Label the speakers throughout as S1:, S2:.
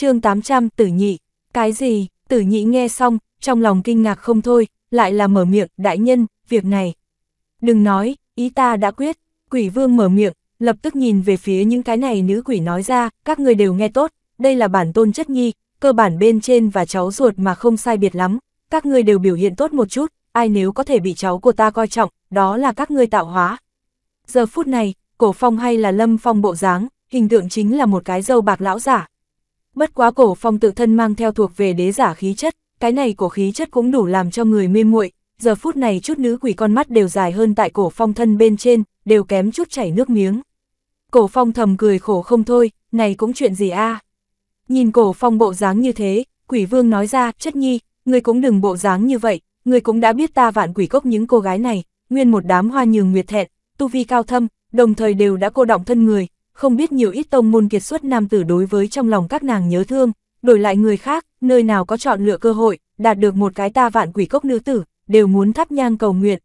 S1: chương 800, tử nhị, cái gì, tử nhị nghe xong, trong lòng kinh ngạc không thôi, lại là mở miệng, đại nhân, việc này. Đừng nói, ý ta đã quyết, quỷ vương mở miệng, lập tức nhìn về phía những cái này nữ quỷ nói ra, các người đều nghe tốt, đây là bản tôn chất nhi, cơ bản bên trên và cháu ruột mà không sai biệt lắm, các người đều biểu hiện tốt một chút, ai nếu có thể bị cháu của ta coi trọng, đó là các người tạo hóa. Giờ phút này, cổ phong hay là lâm phong bộ dáng, hình tượng chính là một cái dâu bạc lão giả, Bất quá cổ phong tự thân mang theo thuộc về đế giả khí chất, cái này cổ khí chất cũng đủ làm cho người mê muội. Giờ phút này chút nữ quỷ con mắt đều dài hơn tại cổ phong thân bên trên, đều kém chút chảy nước miếng. Cổ phong thầm cười khổ không thôi, này cũng chuyện gì a? Nhìn cổ phong bộ dáng như thế, quỷ vương nói ra, chất nhi, ngươi cũng đừng bộ dáng như vậy, ngươi cũng đã biết ta vạn quỷ cốc những cô gái này, nguyên một đám hoa nhường nguyệt thẹn, tu vi cao thâm, đồng thời đều đã cô động thân người, không biết nhiều ít tông môn kiệt xuất nam tử đối với trong lòng các nàng nhớ thương, đổi lại người khác, nơi nào có chọn lựa cơ hội, đạt được một cái ta vạn quỷ cốc nữ tử, đều muốn thắp nhang cầu nguyện.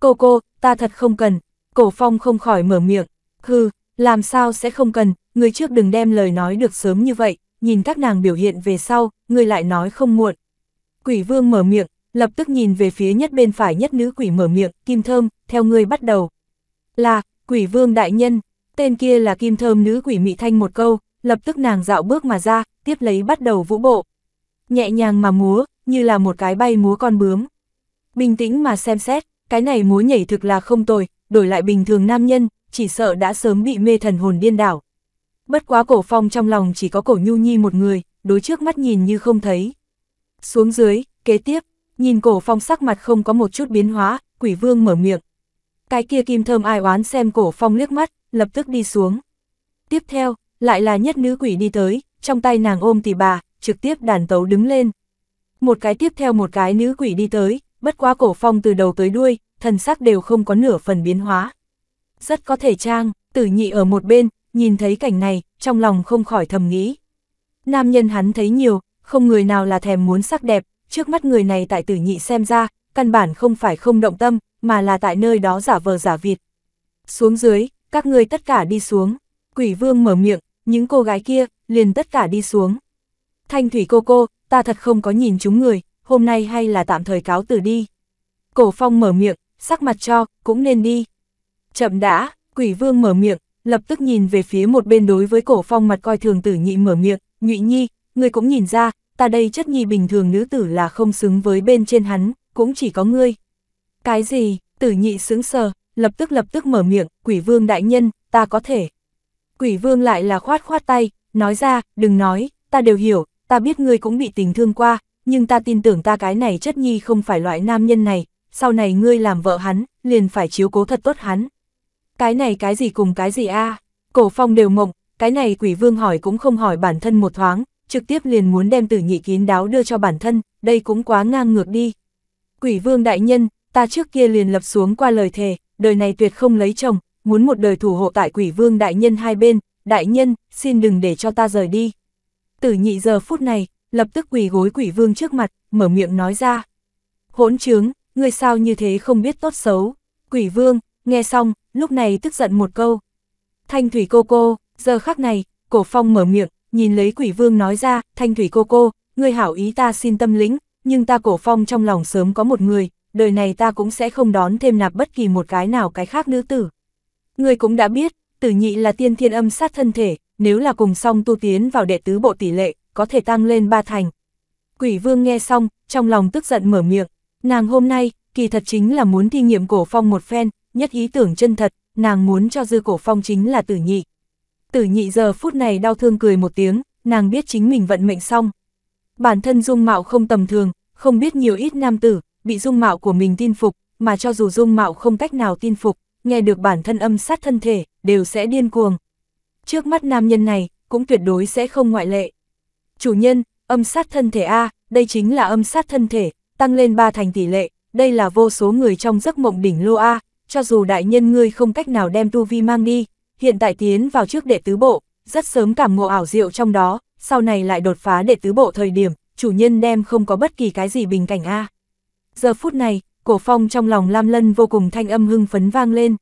S1: Cô cô, ta thật không cần, cổ phong không khỏi mở miệng, hư, làm sao sẽ không cần, người trước đừng đem lời nói được sớm như vậy, nhìn các nàng biểu hiện về sau, người lại nói không muộn. Quỷ vương mở miệng, lập tức nhìn về phía nhất bên phải nhất nữ quỷ mở miệng, kim thơm, theo người bắt đầu. Là, quỷ vương đại nhân, tên kia là kim thơm nữ quỷ mị thanh một câu, lập tức nàng dạo bước mà ra, tiếp lấy bắt đầu vũ bộ. Nhẹ nhàng mà múa, như là một cái bay múa con bướm. Bình tĩnh mà xem xét, cái này múa nhảy thực là không tồi, đổi lại bình thường nam nhân, chỉ sợ đã sớm bị mê thần hồn điên đảo. Bất quá cổ phong trong lòng chỉ có cổ nhu nhi một người, đối trước mắt nhìn như không thấy. Xuống dưới, kế tiếp, nhìn cổ phong sắc mặt không có một chút biến hóa, quỷ vương mở miệng. Cái kia kim thơm ai oán xem cổ phong liếc mắt, lập tức đi xuống. Tiếp theo, lại là nhất nữ quỷ đi tới, trong tay nàng ôm tỷ bà, trực tiếp đàn tấu đứng lên. Một cái tiếp theo một cái nữ quỷ đi tới, bất quá cổ phong từ đầu tới đuôi, thần sắc đều không có nửa phần biến hóa. Rất có thể trang, tử nhị ở một bên, nhìn thấy cảnh này, trong lòng không khỏi thầm nghĩ. Nam nhân hắn thấy nhiều, không người nào là thèm muốn sắc đẹp, trước mắt người này tại tử nhị xem ra, căn bản không phải không động tâm, mà là tại nơi đó giả vờ giả vịt. Xuống dưới, các ngươi tất cả đi xuống. Quỷ vương mở miệng, những cô gái kia, liền tất cả đi xuống. Thanh thủy cô cô, ta thật không có nhìn chúng người, hôm nay hay là tạm thời cáo từ đi. Cổ phong mở miệng, sắc mặt cho, cũng nên đi. Chậm đã, quỷ vương mở miệng, lập tức nhìn về phía một bên đối với cổ phong mặt coi thường tử nhị mở miệng, nhụy nhi, ngươi cũng nhìn ra, ta đây chất nhi bình thường nữ tử là không xứng với bên trên hắn, cũng chỉ có ngươi. Cái gì, tử nhị sướng sờ, lập tức lập tức mở miệng, quỷ vương đại nhân, ta có thể. Quỷ vương lại là khoát khoát tay, nói ra, đừng nói, ta đều hiểu, ta biết ngươi cũng bị tình thương qua, nhưng ta tin tưởng ta cái này chất nhi không phải loại nam nhân này, sau này ngươi làm vợ hắn, liền phải chiếu cố thật tốt hắn. Cái này cái gì cùng cái gì a cổ phong đều mộng, cái này quỷ vương hỏi cũng không hỏi bản thân một thoáng, trực tiếp liền muốn đem tử nhị kín đáo đưa cho bản thân, đây cũng quá ngang ngược đi. Quỷ vương đại nhân, ta trước kia liền lập xuống qua lời thề, đời này tuyệt không lấy chồng, muốn một đời thủ hộ tại quỷ vương đại nhân hai bên, đại nhân, xin đừng để cho ta rời đi. Tử nhị giờ phút này, lập tức quỳ gối quỷ vương trước mặt, mở miệng nói ra. Hỗn trướng, ngươi sao như thế không biết tốt xấu. Quỷ vương, nghe xong, lúc này tức giận một câu. Thanh thủy cô cô, giờ khắc này, cổ phong mở miệng, nhìn lấy quỷ vương nói ra, thanh thủy cô cô, ngươi hảo ý ta xin tâm lĩnh, nhưng ta cổ phong trong lòng sớm có một người, đời này ta cũng sẽ không đón thêm nạp bất kỳ một cái nào cái khác nữ tử. Người cũng đã biết, tử nhị là tiên thiên âm sát thân thể, nếu là cùng song tu tiến vào đệ tứ bộ tỷ lệ, có thể tăng lên ba thành. Quỷ vương nghe xong, trong lòng tức giận mở miệng, nàng hôm nay, kỳ thật chính là muốn thi nghiệm cổ phong một phen, nhất ý tưởng chân thật, nàng muốn cho dư cổ phong chính là tử nhị. Tử nhị giờ phút này đau thương cười một tiếng, nàng biết chính mình vận mệnh xong. Bản thân dung mạo không tầm thường, không biết nhiều ít nam tử, bị dung mạo của mình tin phục, mà cho dù dung mạo không cách nào tin phục, nghe được bản thân âm sát thân thể, đều sẽ điên cuồng. Trước mắt nam nhân này, cũng tuyệt đối sẽ không ngoại lệ. Chủ nhân, âm sát thân thể A, đây chính là âm sát thân thể, tăng lên ba thành tỷ lệ, đây là vô số người trong giấc mộng đỉnh lô A, cho dù đại nhân ngươi không cách nào đem tu vi mang đi, hiện tại tiến vào trước đệ tứ bộ, rất sớm cảm ngộ ảo diệu trong đó, sau này lại đột phá đệ tứ bộ thời điểm, chủ nhân đem không có bất kỳ cái gì bình cảnh A. Giờ phút này, cổ phong trong lòng Lam Lân vô cùng thanh âm hưng phấn vang lên.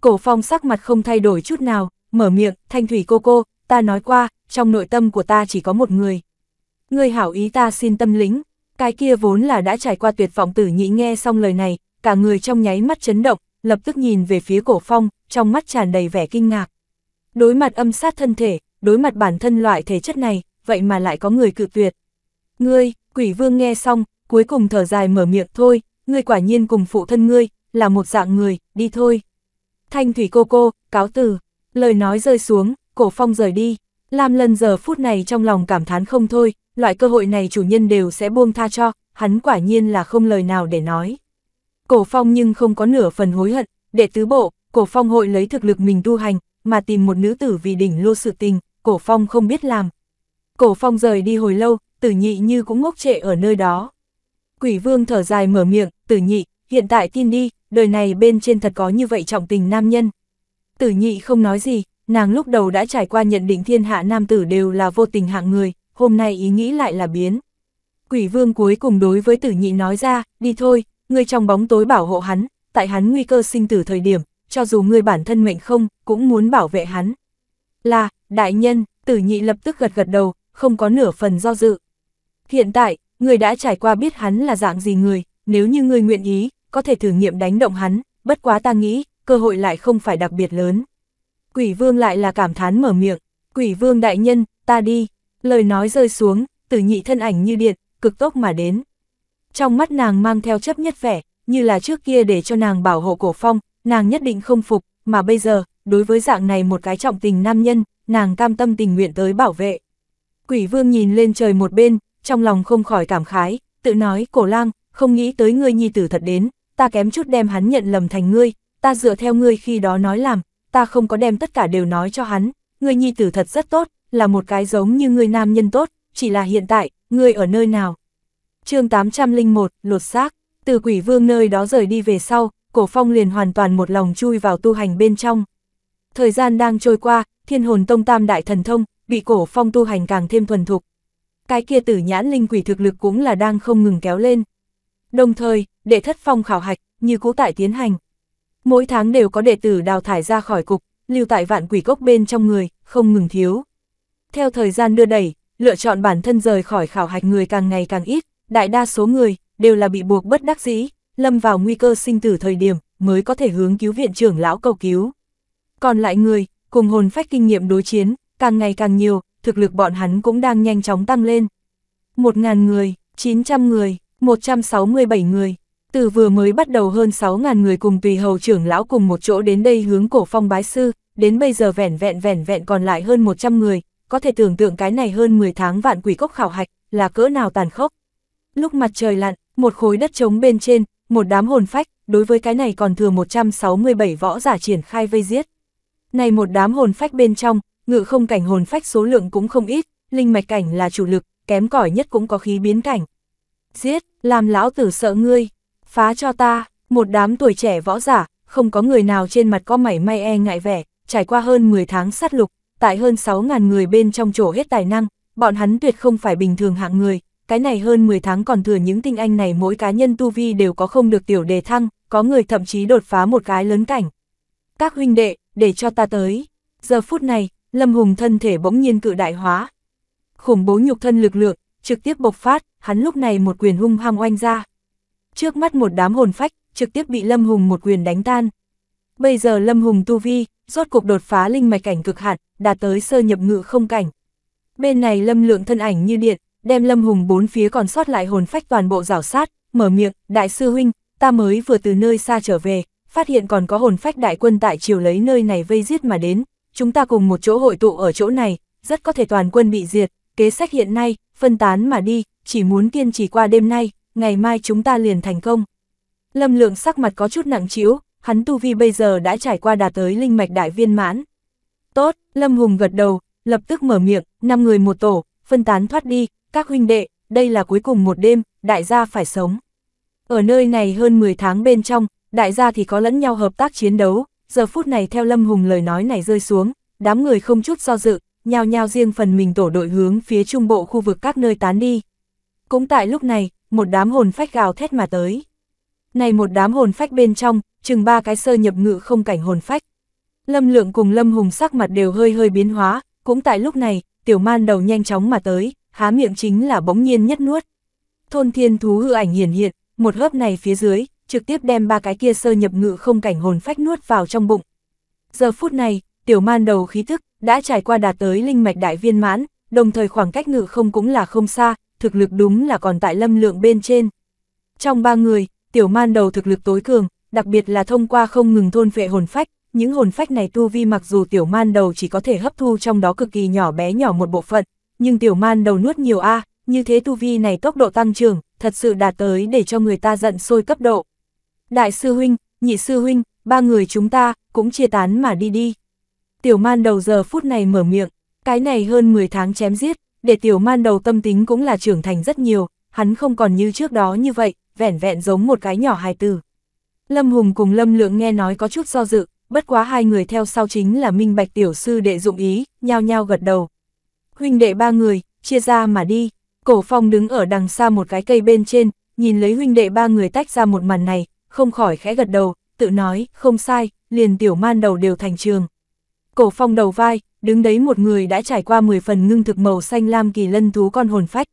S1: Cổ phong sắc mặt không thay đổi chút nào, mở miệng, thanh thủy cô cô, ta nói qua, trong nội tâm của ta chỉ có một người. Người hảo ý ta xin tâm lĩnh cái kia vốn là đã trải qua tuyệt vọng tử nhị nghe xong lời này, cả người trong nháy mắt chấn động, lập tức nhìn về phía cổ phong, trong mắt tràn đầy vẻ kinh ngạc. Đối mặt âm sát thân thể, đối mặt bản thân loại thể chất này, vậy mà lại có người cự tuyệt. Ngươi, quỷ vương nghe xong, cuối cùng thở dài mở miệng thôi, ngươi quả nhiên cùng phụ thân ngươi, là một dạng người, đi thôi. Thanh thủy cô cô, cáo từ, lời nói rơi xuống, cổ phong rời đi, Lam Lân giờ phút này trong lòng cảm thán không thôi, loại cơ hội này chủ nhân đều sẽ buông tha cho, hắn quả nhiên là không lời nào để nói. Cổ phong nhưng không có nửa phần hối hận, để tứ bộ, cổ phong hội lấy thực lực mình tu hành, mà tìm một nữ tử vì đỉnh lô sự tình, cổ phong không biết làm. Cổ phong rời đi hồi lâu, tử nhị như cũng ngốc trệ ở nơi đó. Quỷ vương thở dài mở miệng, tử nhị, hiện tại tin đi, đời này bên trên thật có như vậy trọng tình nam nhân. Tử nhị không nói gì, nàng lúc đầu đã trải qua nhận định thiên hạ nam tử đều là vô tình hạng người, hôm nay ý nghĩ lại là biến. Quỷ vương cuối cùng đối với tử nhị nói ra, đi thôi, ngươi trong bóng tối bảo hộ hắn, tại hắn nguy cơ sinh tử thời điểm, cho dù ngươi bản thân mệnh không, cũng muốn bảo vệ hắn. Là, đại nhân, tử nhị lập tức gật gật đầu, không có nửa phần do dự. Hiện tại, Người đã trải qua biết hắn là dạng gì người, nếu như người nguyện ý, có thể thử nghiệm đánh động hắn, bất quá ta nghĩ, cơ hội lại không phải đặc biệt lớn. Quỷ vương lại là cảm thán mở miệng, quỷ vương đại nhân, ta đi, lời nói rơi xuống, tử nhị thân ảnh như điện, cực tốc mà đến. Trong mắt nàng mang theo chấp nhất vẻ, như là trước kia để cho nàng bảo hộ cổ phong, nàng nhất định không phục, mà bây giờ, đối với dạng này một cái trọng tình nam nhân, nàng cam tâm tình nguyện tới bảo vệ. Quỷ vương nhìn lên trời một bên, trong lòng không khỏi cảm khái, tự nói cổ lang, không nghĩ tới ngươi nhi tử thật đến, ta kém chút đem hắn nhận lầm thành ngươi, ta dựa theo ngươi khi đó nói làm, ta không có đem tất cả đều nói cho hắn, ngươi nhi tử thật rất tốt, là một cái giống như ngươi nam nhân tốt, chỉ là hiện tại, ngươi ở nơi nào. chương 801, lột xác, từ quỷ vương nơi đó rời đi về sau, cổ phong liền hoàn toàn một lòng chui vào tu hành bên trong. Thời gian đang trôi qua, thiên hồn tông tam đại thần thông, bị cổ phong tu hành càng thêm thuần thục, cái kia tử nhãn linh quỷ thực lực cũng là đang không ngừng kéo lên. Đồng thời, đệ thất phong khảo hạch, như cũ tại tiến hành. Mỗi tháng đều có đệ tử đào thải ra khỏi cục, lưu tại vạn quỷ cốc bên trong người, không ngừng thiếu. Theo thời gian đưa đẩy, lựa chọn bản thân rời khỏi khảo hạch người càng ngày càng ít, đại đa số người đều là bị buộc bất đắc dĩ, lâm vào nguy cơ sinh tử thời điểm mới có thể hướng cứu viện trưởng lão cầu cứu. Còn lại người, cùng hồn phách kinh nghiệm đối chiến, càng ngày càng nhiều, thực lực bọn hắn cũng đang nhanh chóng tăng lên. 1.000 người, 900 người, 167 người, từ vừa mới bắt đầu hơn 6.000 người cùng tùy hầu trưởng lão cùng một chỗ đến đây hướng cổ phong bái sư, đến bây giờ vẻn vẹn vẻn vẹn còn lại hơn 100 người, có thể tưởng tượng cái này hơn 10 tháng vạn quỷ cốc khảo hạch, là cỡ nào tàn khốc. Lúc mặt trời lặn, một khối đất trống bên trên, một đám hồn phách, đối với cái này còn thừa 167 võ giả triển khai vây giết. Này một đám hồn phách bên trong, ngự không cảnh hồn phách số lượng cũng không ít, linh mạch cảnh là chủ lực, kém cỏi nhất cũng có khí biến cảnh. Giết, làm lão tử sợ ngươi, phá cho ta, một đám tuổi trẻ võ giả, không có người nào trên mặt có mảy may e ngại vẻ, trải qua hơn 10 tháng sát lục, tại hơn 6.000 người bên trong chỗ hết tài năng, bọn hắn tuyệt không phải bình thường hạng người, cái này hơn 10 tháng còn thừa những tinh anh này mỗi cá nhân tu vi đều có không được tiểu đề thăng, có người thậm chí đột phá một cái lớn cảnh. Các huynh đệ, để cho ta tới. Giờ phút này, Lâm Hùng thân thể bỗng nhiên cự đại hóa. Khủng bố nhục thân lực lượng, trực tiếp bộc phát, hắn lúc này một quyền hung hăng oanh ra. Trước mắt một đám hồn phách, trực tiếp bị Lâm Hùng một quyền đánh tan. Bây giờ Lâm Hùng tu vi, rốt cuộc đột phá linh mạch cảnh cực hạn, đạt tới sơ nhập ngự không cảnh. Bên này Lâm Lượng thân ảnh như điện, đem Lâm Hùng bốn phía còn sót lại hồn phách toàn bộ rảo sát, mở miệng, "Đại sư huynh, ta mới vừa từ nơi xa trở về, phát hiện còn có hồn phách đại quân tại chiều lấy nơi này vây giết mà đến, chúng ta cùng một chỗ hội tụ ở chỗ này, rất có thể toàn quân bị diệt, kế sách hiện nay, phân tán mà đi, chỉ muốn kiên trì qua đêm nay, ngày mai chúng ta liền thành công. Lâm lượng sắc mặt có chút nặng chiếu, hắn tu vi bây giờ đã trải qua đạt tới linh mạch đại viên mãn. Tốt, Lâm Hùng gật đầu, lập tức mở miệng, năm người một tổ, phân tán thoát đi, các huynh đệ, đây là cuối cùng một đêm, đại gia phải sống. Ở nơi này hơn 10 tháng bên trong, đại gia thì có lẫn nhau hợp tác chiến đấu, giờ phút này theo Lâm Hùng lời nói này rơi xuống, đám người không chút do dự, nhao nhao riêng phần mình tổ đội hướng phía trung bộ khu vực các nơi tán đi. Cũng tại lúc này, một đám hồn phách gào thét mà tới. Này một đám hồn phách bên trong, chừng ba cái sơ nhập ngự không cảnh hồn phách. Lâm Lượng cùng Lâm Hùng sắc mặt đều hơi hơi biến hóa, cũng tại lúc này, tiểu man đầu nhanh chóng mà tới, há miệng chính là bỗng nhiên nhất nuốt. Thôn thiên thú hư ảnh hiển hiện, một hớp này phía dưới, trực tiếp đem ba cái kia sơ nhập ngự không cảnh hồn phách nuốt vào trong bụng. Giờ phút này, tiểu man đầu khí thức đã trải qua đạt tới linh mạch đại viên mãn, đồng thời khoảng cách ngự không cũng là không xa, thực lực đúng là còn tại lâm lượng bên trên. Trong ba người, tiểu man đầu thực lực tối cường, đặc biệt là thông qua không ngừng thôn vệ hồn phách, những hồn phách này tu vi mặc dù tiểu man đầu chỉ có thể hấp thu trong đó cực kỳ nhỏ bé nhỏ một bộ phận, nhưng tiểu man đầu nuốt nhiều A, như thế tu vi này tốc độ tăng trưởng, thật sự đạt tới để cho người ta giận sôi cấp độ đại sư huynh, nhị sư huynh, ba người chúng ta, cũng chia tán mà đi đi. Tiểu man đầu giờ phút này mở miệng, cái này hơn 10 tháng chém giết, để tiểu man đầu tâm tính cũng là trưởng thành rất nhiều, hắn không còn như trước đó như vậy, vẻn vẹn giống một cái nhỏ hài tử. Lâm Hùng cùng Lâm Lượng nghe nói có chút do dự, bất quá hai người theo sau chính là minh bạch tiểu sư đệ dụng ý, nhao nhao gật đầu. Huynh đệ ba người, chia ra mà đi, cổ phong đứng ở đằng xa một cái cây bên trên, nhìn lấy huynh đệ ba người tách ra một màn này, không khỏi khẽ gật đầu, tự nói, không sai, liền tiểu man đầu đều thành trường. Cổ phong đầu vai, đứng đấy một người đã trải qua 10 phần ngưng thực màu xanh lam kỳ lân thú con hồn phách.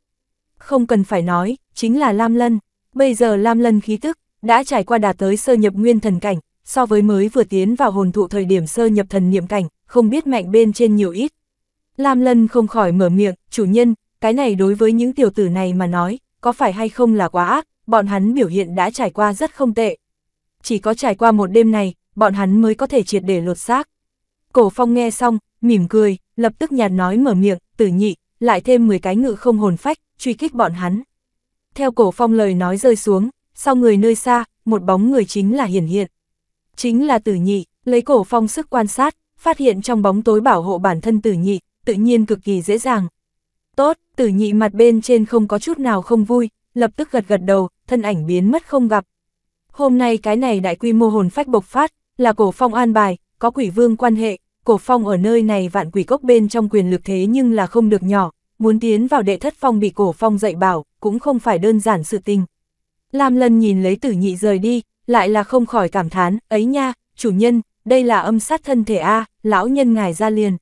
S1: Không cần phải nói, chính là lam lân. Bây giờ lam lân khí tức, đã trải qua đạt tới sơ nhập nguyên thần cảnh, so với mới vừa tiến vào hồn thụ thời điểm sơ nhập thần niệm cảnh, không biết mạnh bên trên nhiều ít. Lam lân không khỏi mở miệng, chủ nhân, cái này đối với những tiểu tử này mà nói, có phải hay không là quá ác, bọn hắn biểu hiện đã trải qua rất không tệ. Chỉ có trải qua một đêm này, bọn hắn mới có thể triệt để lột xác. Cổ phong nghe xong, mỉm cười, lập tức nhạt nói mở miệng, tử nhị, lại thêm 10 cái ngự không hồn phách, truy kích bọn hắn. Theo cổ phong lời nói rơi xuống, sau người nơi xa, một bóng người chính là hiển hiện. Chính là tử nhị, lấy cổ phong sức quan sát, phát hiện trong bóng tối bảo hộ bản thân tử nhị, tự nhiên cực kỳ dễ dàng. Tốt, tử nhị mặt bên trên không có chút nào không vui, lập tức gật gật đầu, thân ảnh biến mất không gặp. Hôm nay cái này đại quy mô hồn phách bộc phát, là cổ phong an bài, có quỷ vương quan hệ, cổ phong ở nơi này vạn quỷ cốc bên trong quyền lực thế nhưng là không được nhỏ, muốn tiến vào đệ thất phong bị cổ phong dạy bảo, cũng không phải đơn giản sự tình. Lam lần nhìn lấy tử nhị rời đi, lại là không khỏi cảm thán, ấy nha, chủ nhân, đây là âm sát thân thể A, lão nhân ngài ra liền.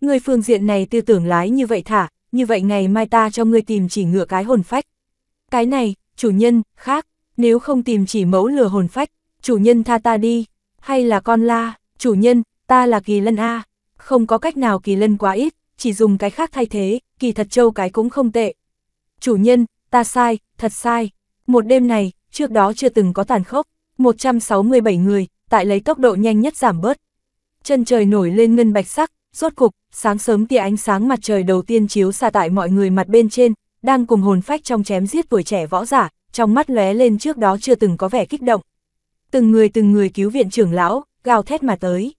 S1: Người phương diện này tư tưởng lái như vậy thả, như vậy ngày mai ta cho ngươi tìm chỉ ngựa cái hồn phách. Cái này, chủ nhân, khác, nếu không tìm chỉ mẫu lừa hồn phách, chủ nhân tha ta đi, hay là con la, chủ nhân, ta là kỳ lân A, không có cách nào kỳ lân quá ít, chỉ dùng cái khác thay thế, kỳ thật châu cái cũng không tệ. Chủ nhân, ta sai, thật sai, một đêm này, trước đó chưa từng có tàn khốc, 167 người, tại lấy tốc độ nhanh nhất giảm bớt. Chân trời nổi lên ngân bạch sắc, rốt cục, sáng sớm tia ánh sáng mặt trời đầu tiên chiếu xa tại mọi người mặt bên trên, đang cùng hồn phách trong chém giết tuổi trẻ võ giả, trong mắt lóe lên trước đó chưa từng có vẻ kích động. Từng người từng người cứu viện trưởng lão, gào thét mà tới.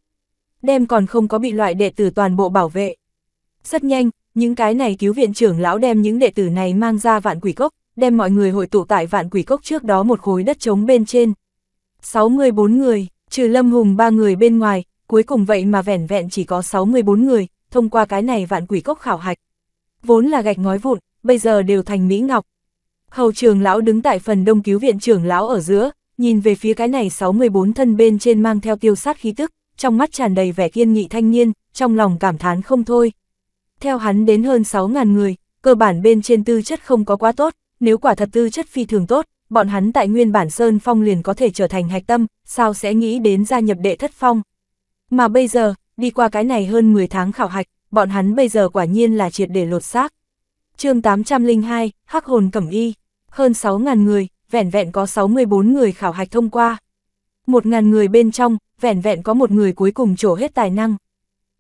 S1: Đem còn không có bị loại đệ tử toàn bộ bảo vệ. Rất nhanh, những cái này cứu viện trưởng lão đem những đệ tử này mang ra vạn quỷ cốc, đem mọi người hội tụ tại vạn quỷ cốc trước đó một khối đất trống bên trên. 64 người, trừ Lâm Hùng ba người bên ngoài, cuối cùng vậy mà vẻn vẹn chỉ có 64 người, thông qua cái này vạn quỷ cốc khảo hạch. Vốn là gạch ngói vụn, bây giờ đều thành Mỹ Ngọc. Hầu trường lão đứng tại phần đông cứu viện trưởng lão ở giữa, nhìn về phía cái này 64 thân bên trên mang theo tiêu sát khí tức, trong mắt tràn đầy vẻ kiên nghị thanh niên, trong lòng cảm thán không thôi. Theo hắn đến hơn 6.000 người, cơ bản bên trên tư chất không có quá tốt, nếu quả thật tư chất phi thường tốt, bọn hắn tại nguyên bản Sơn Phong liền có thể trở thành hạch tâm, sao sẽ nghĩ đến gia nhập đệ thất phong. Mà bây giờ, đi qua cái này hơn 10 tháng khảo hạch, bọn hắn bây giờ quả nhiên là triệt để lột xác chương 802, Hắc hồn cẩm y, hơn 6.000 người, vẹn vẹn có 64 người khảo hạch thông qua. 1.000 người bên trong, vẹn vẹn có một người cuối cùng trổ hết tài năng.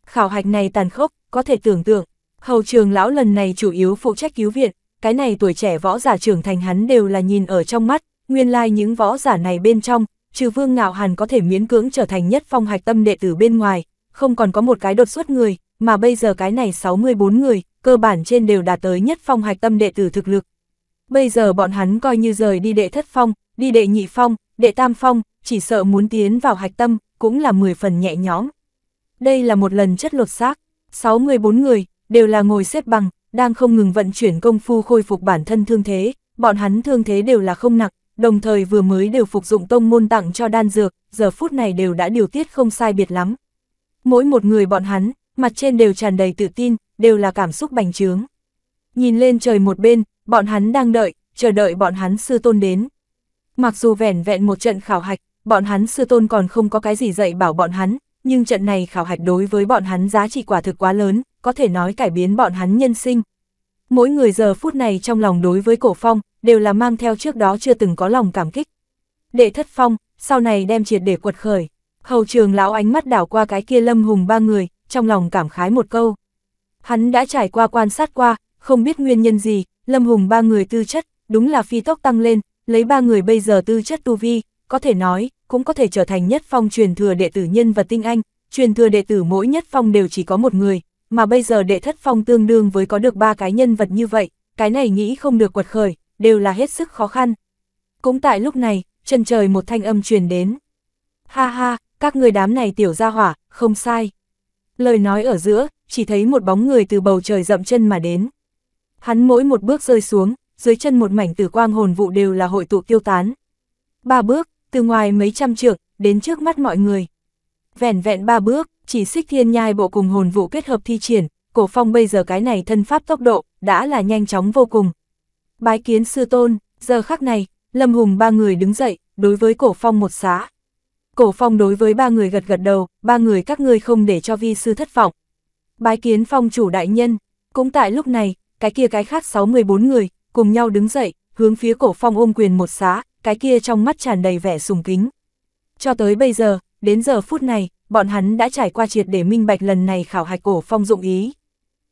S1: Khảo hạch này tàn khốc, có thể tưởng tượng, hầu trường lão lần này chủ yếu phụ trách cứu viện, cái này tuổi trẻ võ giả trưởng thành hắn đều là nhìn ở trong mắt, nguyên lai like những võ giả này bên trong, trừ vương ngạo hàn có thể miễn cưỡng trở thành nhất phong hạch tâm đệ tử bên ngoài, không còn có một cái đột xuất người, mà bây giờ cái này 64 người, cơ bản trên đều đạt tới nhất phong hạch tâm đệ tử thực lực. Bây giờ bọn hắn coi như rời đi đệ thất phong, đi đệ nhị phong, đệ tam phong, chỉ sợ muốn tiến vào hạch tâm, cũng là 10 phần nhẹ nhõm. Đây là một lần chất lột xác, người 64 người, đều là ngồi xếp bằng, đang không ngừng vận chuyển công phu khôi phục bản thân thương thế, bọn hắn thương thế đều là không nặng, đồng thời vừa mới đều phục dụng tông môn tặng cho đan dược, giờ phút này đều đã điều tiết không sai biệt lắm. Mỗi một người bọn hắn, mặt trên đều tràn đầy tự tin, đều là cảm xúc bành trướng. Nhìn lên trời một bên, bọn hắn đang đợi, chờ đợi bọn hắn sư tôn đến. Mặc dù vẻn vẹn một trận khảo hạch, bọn hắn sư tôn còn không có cái gì dạy bảo bọn hắn, nhưng trận này khảo hạch đối với bọn hắn giá trị quả thực quá lớn, có thể nói cải biến bọn hắn nhân sinh. Mỗi người giờ phút này trong lòng đối với cổ phong, đều là mang theo trước đó chưa từng có lòng cảm kích. Đệ thất phong, sau này đem triệt để quật khởi. Hầu trường lão ánh mắt đảo qua cái kia lâm hùng ba người, trong lòng cảm khái một câu. Hắn đã trải qua quan sát qua, không biết nguyên nhân gì, Lâm Hùng ba người tư chất, đúng là phi tốc tăng lên, lấy ba người bây giờ tư chất tu vi, có thể nói, cũng có thể trở thành nhất phong truyền thừa đệ tử nhân vật tinh anh, truyền thừa đệ tử mỗi nhất phong đều chỉ có một người, mà bây giờ đệ thất phong tương đương với có được ba cái nhân vật như vậy, cái này nghĩ không được quật khởi, đều là hết sức khó khăn. Cũng tại lúc này, chân trời một thanh âm truyền đến. Ha ha, các người đám này tiểu ra hỏa, không sai. Lời nói ở giữa, chỉ thấy một bóng người từ bầu trời dậm chân mà đến. Hắn mỗi một bước rơi xuống, dưới chân một mảnh tử quang hồn vụ đều là hội tụ tiêu tán. Ba bước, từ ngoài mấy trăm trượng, đến trước mắt mọi người. Vẹn vẹn ba bước, chỉ xích thiên nhai bộ cùng hồn vụ kết hợp thi triển, cổ phong bây giờ cái này thân pháp tốc độ, đã là nhanh chóng vô cùng. Bái kiến sư tôn, giờ khắc này, Lâm Hùng ba người đứng dậy, đối với cổ phong một xá. Cổ phong đối với ba người gật gật đầu, ba người các ngươi không để cho vi sư thất vọng, Bái kiến phong chủ đại nhân, cũng tại lúc này, cái kia cái khác 614 người, cùng nhau đứng dậy, hướng phía cổ phong ôm quyền một xá, cái kia trong mắt tràn đầy vẻ sùng kính. Cho tới bây giờ, đến giờ phút này, bọn hắn đã trải qua triệt để minh bạch lần này khảo hạch cổ phong dụng ý.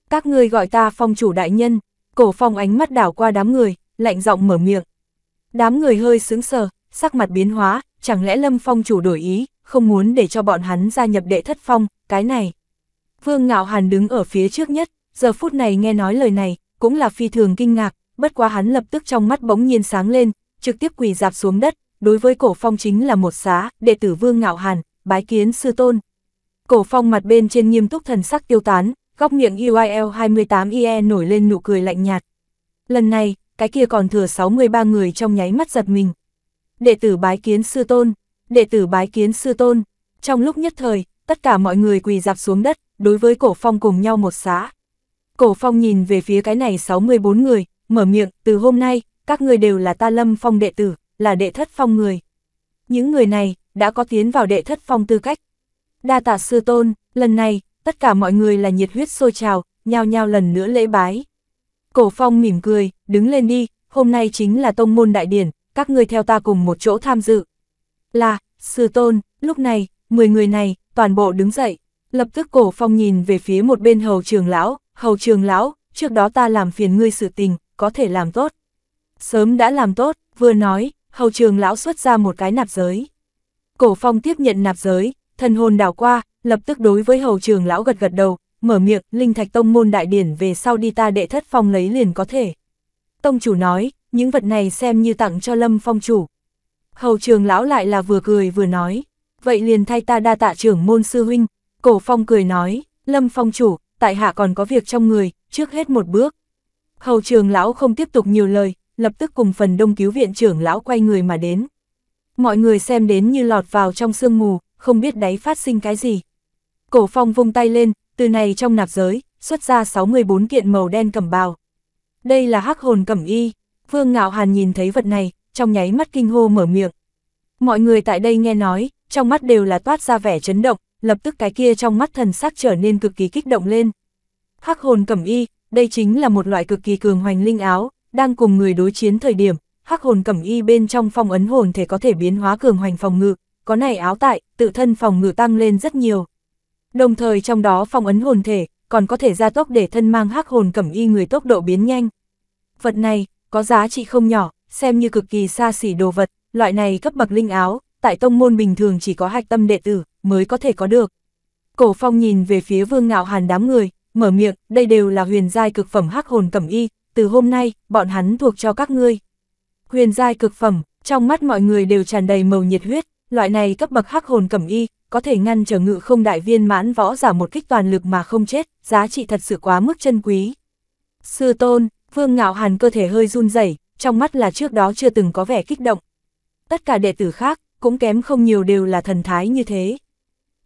S1: Các ngươi gọi ta phong chủ đại nhân, cổ phong ánh mắt đảo qua đám người, lạnh giọng mở miệng. Đám người hơi sướng sờ, sắc mặt biến hóa, chẳng lẽ lâm phong chủ đổi ý, không muốn để cho bọn hắn gia nhập đệ thất phong, cái này. Vương Ngạo Hàn đứng ở phía trước nhất, giờ phút này nghe nói lời này, cũng là phi thường kinh ngạc, bất quá hắn lập tức trong mắt bỗng nhiên sáng lên, trực tiếp quỳ dạp xuống đất, đối với cổ phong chính là một xá, đệ tử Vương Ngạo Hàn, bái kiến sư tôn. Cổ phong mặt bên trên nghiêm túc thần sắc tiêu tán, góc miệng UIL 28IE nổi lên nụ cười lạnh nhạt. Lần này, cái kia còn thừa 63 người trong nháy mắt giật mình. Đệ tử bái kiến sư tôn, đệ tử bái kiến sư tôn. Trong lúc nhất thời, tất cả mọi người quỳ dạp xuống đất, đối với cổ phong cùng nhau một xã. Cổ phong nhìn về phía cái này 64 người, mở miệng, từ hôm nay, các người đều là ta lâm phong đệ tử, là đệ thất phong người. Những người này, đã có tiến vào đệ thất phong tư cách. Đa tạ sư tôn, lần này, tất cả mọi người là nhiệt huyết sôi trào, nhao nhao lần nữa lễ bái. Cổ phong mỉm cười, đứng lên đi, hôm nay chính là tông môn đại điển, các người theo ta cùng một chỗ tham dự. Là, sư tôn, lúc này, 10 người này, toàn bộ đứng dậy. Lập tức cổ phong nhìn về phía một bên hầu trường lão, hầu trường lão, trước đó ta làm phiền ngươi sự tình, có thể làm tốt. Sớm đã làm tốt, vừa nói, hầu trường lão xuất ra một cái nạp giới. Cổ phong tiếp nhận nạp giới, thần hồn đảo qua, lập tức đối với hầu trường lão gật gật đầu, mở miệng, linh thạch tông môn đại điển về sau đi ta đệ thất phong lấy liền có thể. Tông chủ nói, những vật này xem như tặng cho lâm phong chủ. Hầu trường lão lại là vừa cười vừa nói, vậy liền thay ta đa tạ trưởng môn sư huynh, Cổ Phong cười nói, Lâm Phong chủ, tại hạ còn có việc trong người, trước hết một bước. Hầu trường lão không tiếp tục nhiều lời, lập tức cùng phần đông cứu viện trưởng lão quay người mà đến. Mọi người xem đến như lọt vào trong sương mù, không biết đáy phát sinh cái gì. Cổ Phong vung tay lên, từ này trong nạp giới, xuất ra 64 kiện màu đen cẩm bào. Đây là hắc hồn cẩm y, Vương Ngạo Hàn nhìn thấy vật này, trong nháy mắt kinh hô mở miệng. Mọi người tại đây nghe nói, trong mắt đều là toát ra vẻ chấn động, lập tức cái kia trong mắt thần sắc trở nên cực kỳ kích động lên. Hắc hồn cẩm y, đây chính là một loại cực kỳ cường hoành linh áo, đang cùng người đối chiến thời điểm, hắc hồn cẩm y bên trong phong ấn hồn thể có thể biến hóa cường hoành phòng ngự, có này áo tại, tự thân phòng ngự tăng lên rất nhiều. Đồng thời trong đó phong ấn hồn thể, còn có thể gia tốc để thân mang hắc hồn cẩm y người tốc độ biến nhanh. Vật này, có giá trị không nhỏ, xem như cực kỳ xa xỉ đồ vật, loại này cấp bậc linh áo, tại tông môn bình thường chỉ có hạch tâm đệ tử, mới có thể có được. Cổ phong nhìn về phía vương ngạo hàn đám người, mở miệng, đây đều là huyền giai cực phẩm hắc hồn cẩm y, từ hôm nay, bọn hắn thuộc cho các ngươi. Huyền giai cực phẩm, trong mắt mọi người đều tràn đầy màu nhiệt huyết, loại này cấp bậc hắc hồn cẩm y, có thể ngăn trở ngự không đại viên mãn võ giả một kích toàn lực mà không chết, giá trị thật sự quá mức chân quý. Sư tôn, vương ngạo hàn cơ thể hơi run rẩy trong mắt là trước đó chưa từng có vẻ kích động. Tất cả đệ tử khác, cũng kém không nhiều đều là thần thái như thế.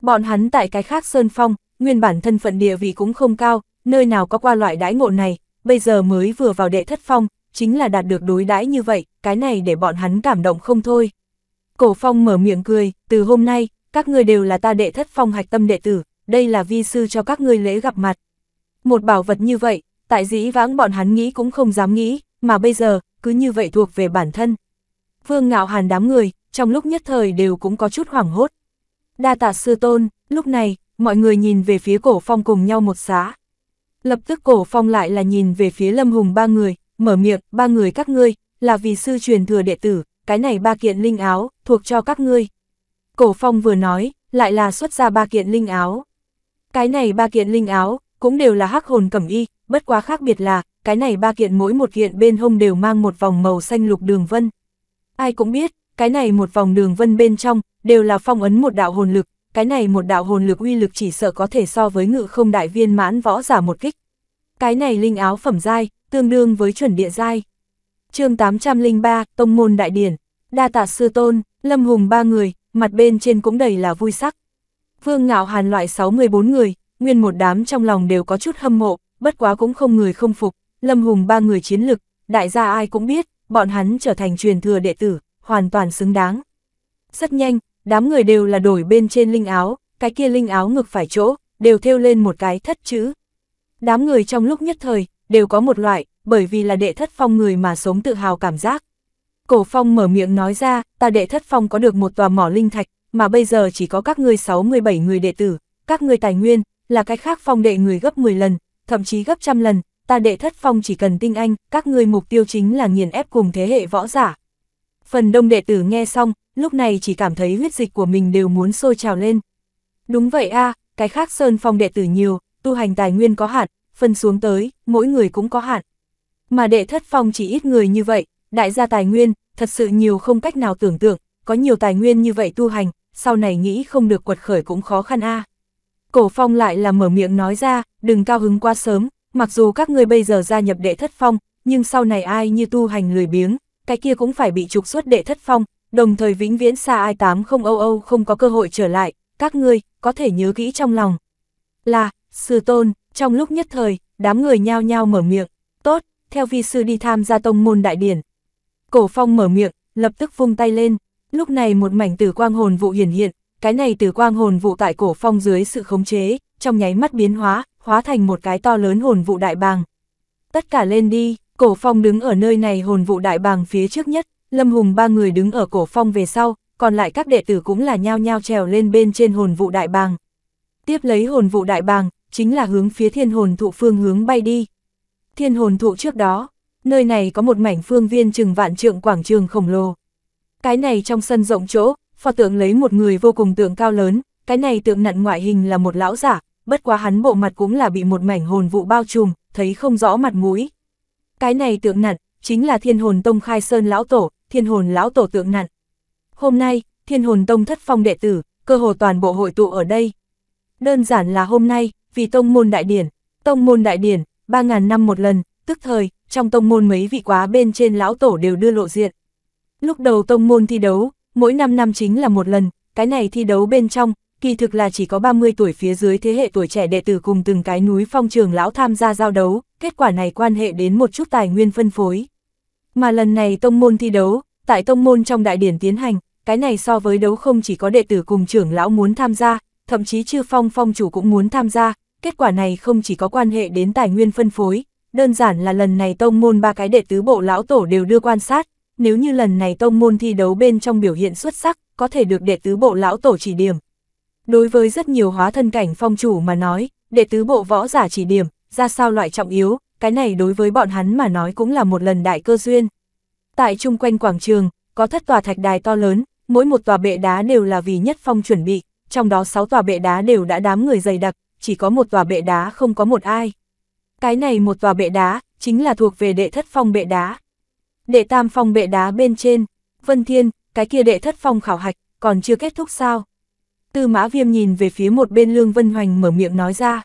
S1: Bọn hắn tại cái khác Sơn Phong, nguyên bản thân phận địa vị cũng không cao, nơi nào có qua loại đãi ngộ này, bây giờ mới vừa vào đệ thất phong, chính là đạt được đối đãi như vậy, cái này để bọn hắn cảm động không thôi. Cổ phong mở miệng cười, từ hôm nay, các ngươi đều là ta đệ thất phong hạch tâm đệ tử, đây là vi sư cho các ngươi lễ gặp mặt. Một bảo vật như vậy, tại dĩ vãng bọn hắn nghĩ cũng không dám nghĩ, mà bây giờ, cứ như vậy thuộc về bản thân. Vương ngạo hàn đám người, trong lúc nhất thời đều cũng có chút hoảng hốt. Đa tạ sư tôn, lúc này, mọi người nhìn về phía cổ phong cùng nhau một xá. Lập tức cổ phong lại là nhìn về phía lâm hùng ba người, mở miệng, ba người các ngươi, là vì sư truyền thừa đệ tử, cái này ba kiện linh áo, thuộc cho các ngươi. Cổ phong vừa nói, lại là xuất ra ba kiện linh áo. Cái này ba kiện linh áo, cũng đều là hắc hồn cẩm y, bất quá khác biệt là, cái này ba kiện mỗi một kiện bên hông đều mang một vòng màu xanh lục đường vân. Ai cũng biết, cái này một vòng đường vân bên trong, đều là phong ấn một đạo hồn lực, cái này một đạo hồn lực uy lực chỉ sợ có thể so với ngự không đại viên mãn võ giả một kích. Cái này linh áo phẩm giai, tương đương với chuẩn địa giai. chương 803, Tông Môn Đại Điển, Đa Tạ Sư Tôn, Lâm Hùng ba người, mặt bên trên cũng đầy là vui sắc. Vương Ngạo Hàn loại 64 người, nguyên một đám trong lòng đều có chút hâm mộ, bất quá cũng không người không phục, Lâm Hùng ba người chiến lực, đại gia ai cũng biết, bọn hắn trở thành truyền thừa đệ tử, hoàn toàn xứng đáng. Rất nhanh, đám người đều là đổi bên trên linh áo, cái kia linh áo ngực phải chỗ, đều thêu lên một cái thất chữ. Đám người trong lúc nhất thời, đều có một loại, bởi vì là đệ thất phong người mà sống tự hào cảm giác. Cổ phong mở miệng nói ra, ta đệ thất phong có được một tòa mỏ linh thạch, mà bây giờ chỉ có các người 67 người đệ tử, các người tài nguyên, là cái khác phong đệ người gấp 10 lần, thậm chí gấp trăm lần, ta đệ thất phong chỉ cần tinh anh, các người mục tiêu chính là nghiền ép cùng thế hệ võ giả, Phần đông đệ tử nghe xong, lúc này chỉ cảm thấy huyết dịch của mình đều muốn sôi trào lên. Đúng vậy a, cái khác sơn phong đệ tử nhiều, tu hành tài nguyên có hạn, phân xuống tới, mỗi người cũng có hạn. Mà đệ thất phong chỉ ít người như vậy, đại gia tài nguyên, thật sự nhiều không cách nào tưởng tượng, có nhiều tài nguyên như vậy tu hành, sau này nghĩ không được quật khởi cũng khó khăn a. Cổ phong lại là mở miệng nói ra, đừng cao hứng quá sớm, mặc dù các ngươi bây giờ gia nhập đệ thất phong, nhưng sau này ai như tu hành lười biếng, cái kia cũng phải bị trục xuất đệ thất phong, đồng thời vĩnh viễn xa ai tám không âu âu không có cơ hội trở lại, các ngươi có thể nhớ kỹ trong lòng. Là, sư tôn, trong lúc nhất thời, đám người nhao nhao mở miệng, tốt, theo vi sư đi tham gia tông môn đại điển. Cổ phong mở miệng, lập tức vung tay lên, lúc này một mảnh tử quang hồn vụ hiển hiện, cái này tử quang hồn vụ tại cổ phong dưới sự khống chế, trong nháy mắt biến hóa, hóa thành một cái to lớn hồn vụ đại bàng. Tất cả lên đi, Cổ phong đứng ở nơi này hồn vụ đại bàng phía trước nhất, Lâm Hùng ba người đứng ở cổ phong về sau, còn lại các đệ tử cũng là nhao nhao trèo lên bên trên hồn vụ đại bàng. Tiếp lấy hồn vụ đại bàng, chính là hướng phía thiên hồn thụ phương hướng bay đi. Thiên hồn thụ trước đó, nơi này có một mảnh phương viên chừng vạn trượng quảng trường khổng lồ. Cái này trong sân rộng chỗ, pho tượng lấy một người vô cùng tượng cao lớn, cái này tượng nặn ngoại hình là một lão giả, bất quá hắn bộ mặt cũng là bị một mảnh hồn vụ bao trùm, thấy không rõ mặt mũi. Cái này tượng nặn, chính là thiên hồn tông khai sơn lão tổ, thiên hồn lão tổ tượng nặn. Hôm nay, thiên hồn tông thất phong đệ tử, cơ hồ toàn bộ hội tụ ở đây. Đơn giản là hôm nay, vì tông môn đại điển, tông môn đại điển, 3.000 năm một lần, tức thời, trong tông môn mấy vị quá bên trên lão tổ đều đưa lộ diện. Lúc đầu tông môn thi đấu, mỗi 5 năm chính là một lần, cái này thi đấu bên trong, kỳ thực là chỉ có 30 tuổi phía dưới thế hệ tuổi trẻ đệ tử cùng từng cái núi phong trường lão tham gia giao đấu, kết quả này quan hệ đến một chút tài nguyên phân phối. Mà lần này tông môn thi đấu, tại tông môn trong đại điển tiến hành, cái này so với đấu không chỉ có đệ tử cùng trưởng lão muốn tham gia, thậm chí chư phong phong chủ cũng muốn tham gia, kết quả này không chỉ có quan hệ đến tài nguyên phân phối, đơn giản là lần này tông môn ba cái đệ tứ bộ lão tổ đều đưa quan sát, nếu như lần này tông môn thi đấu bên trong biểu hiện xuất sắc, có thể được đệ tứ bộ lão tổ chỉ điểm, Đối với rất nhiều hóa thân cảnh phong chủ mà nói, đệ tứ bộ võ giả chỉ điểm, ra sao loại trọng yếu, cái này đối với bọn hắn mà nói cũng là một lần đại cơ duyên. Tại chung quanh quảng trường, có thất tòa thạch đài to lớn, mỗi một tòa bệ đá đều là vì nhất phong chuẩn bị, trong đó 6 tòa bệ đá đều đã đám người dày đặc, chỉ có một tòa bệ đá không có một ai. Cái này một tòa bệ đá, chính là thuộc về đệ thất phong bệ đá. Đệ tam phong bệ đá bên trên, Vân Thiên, cái kia đệ thất phong khảo hạch, còn chưa kết thúc sao? Tư mã viêm nhìn về phía một bên Lương Vân Hoành mở miệng nói ra.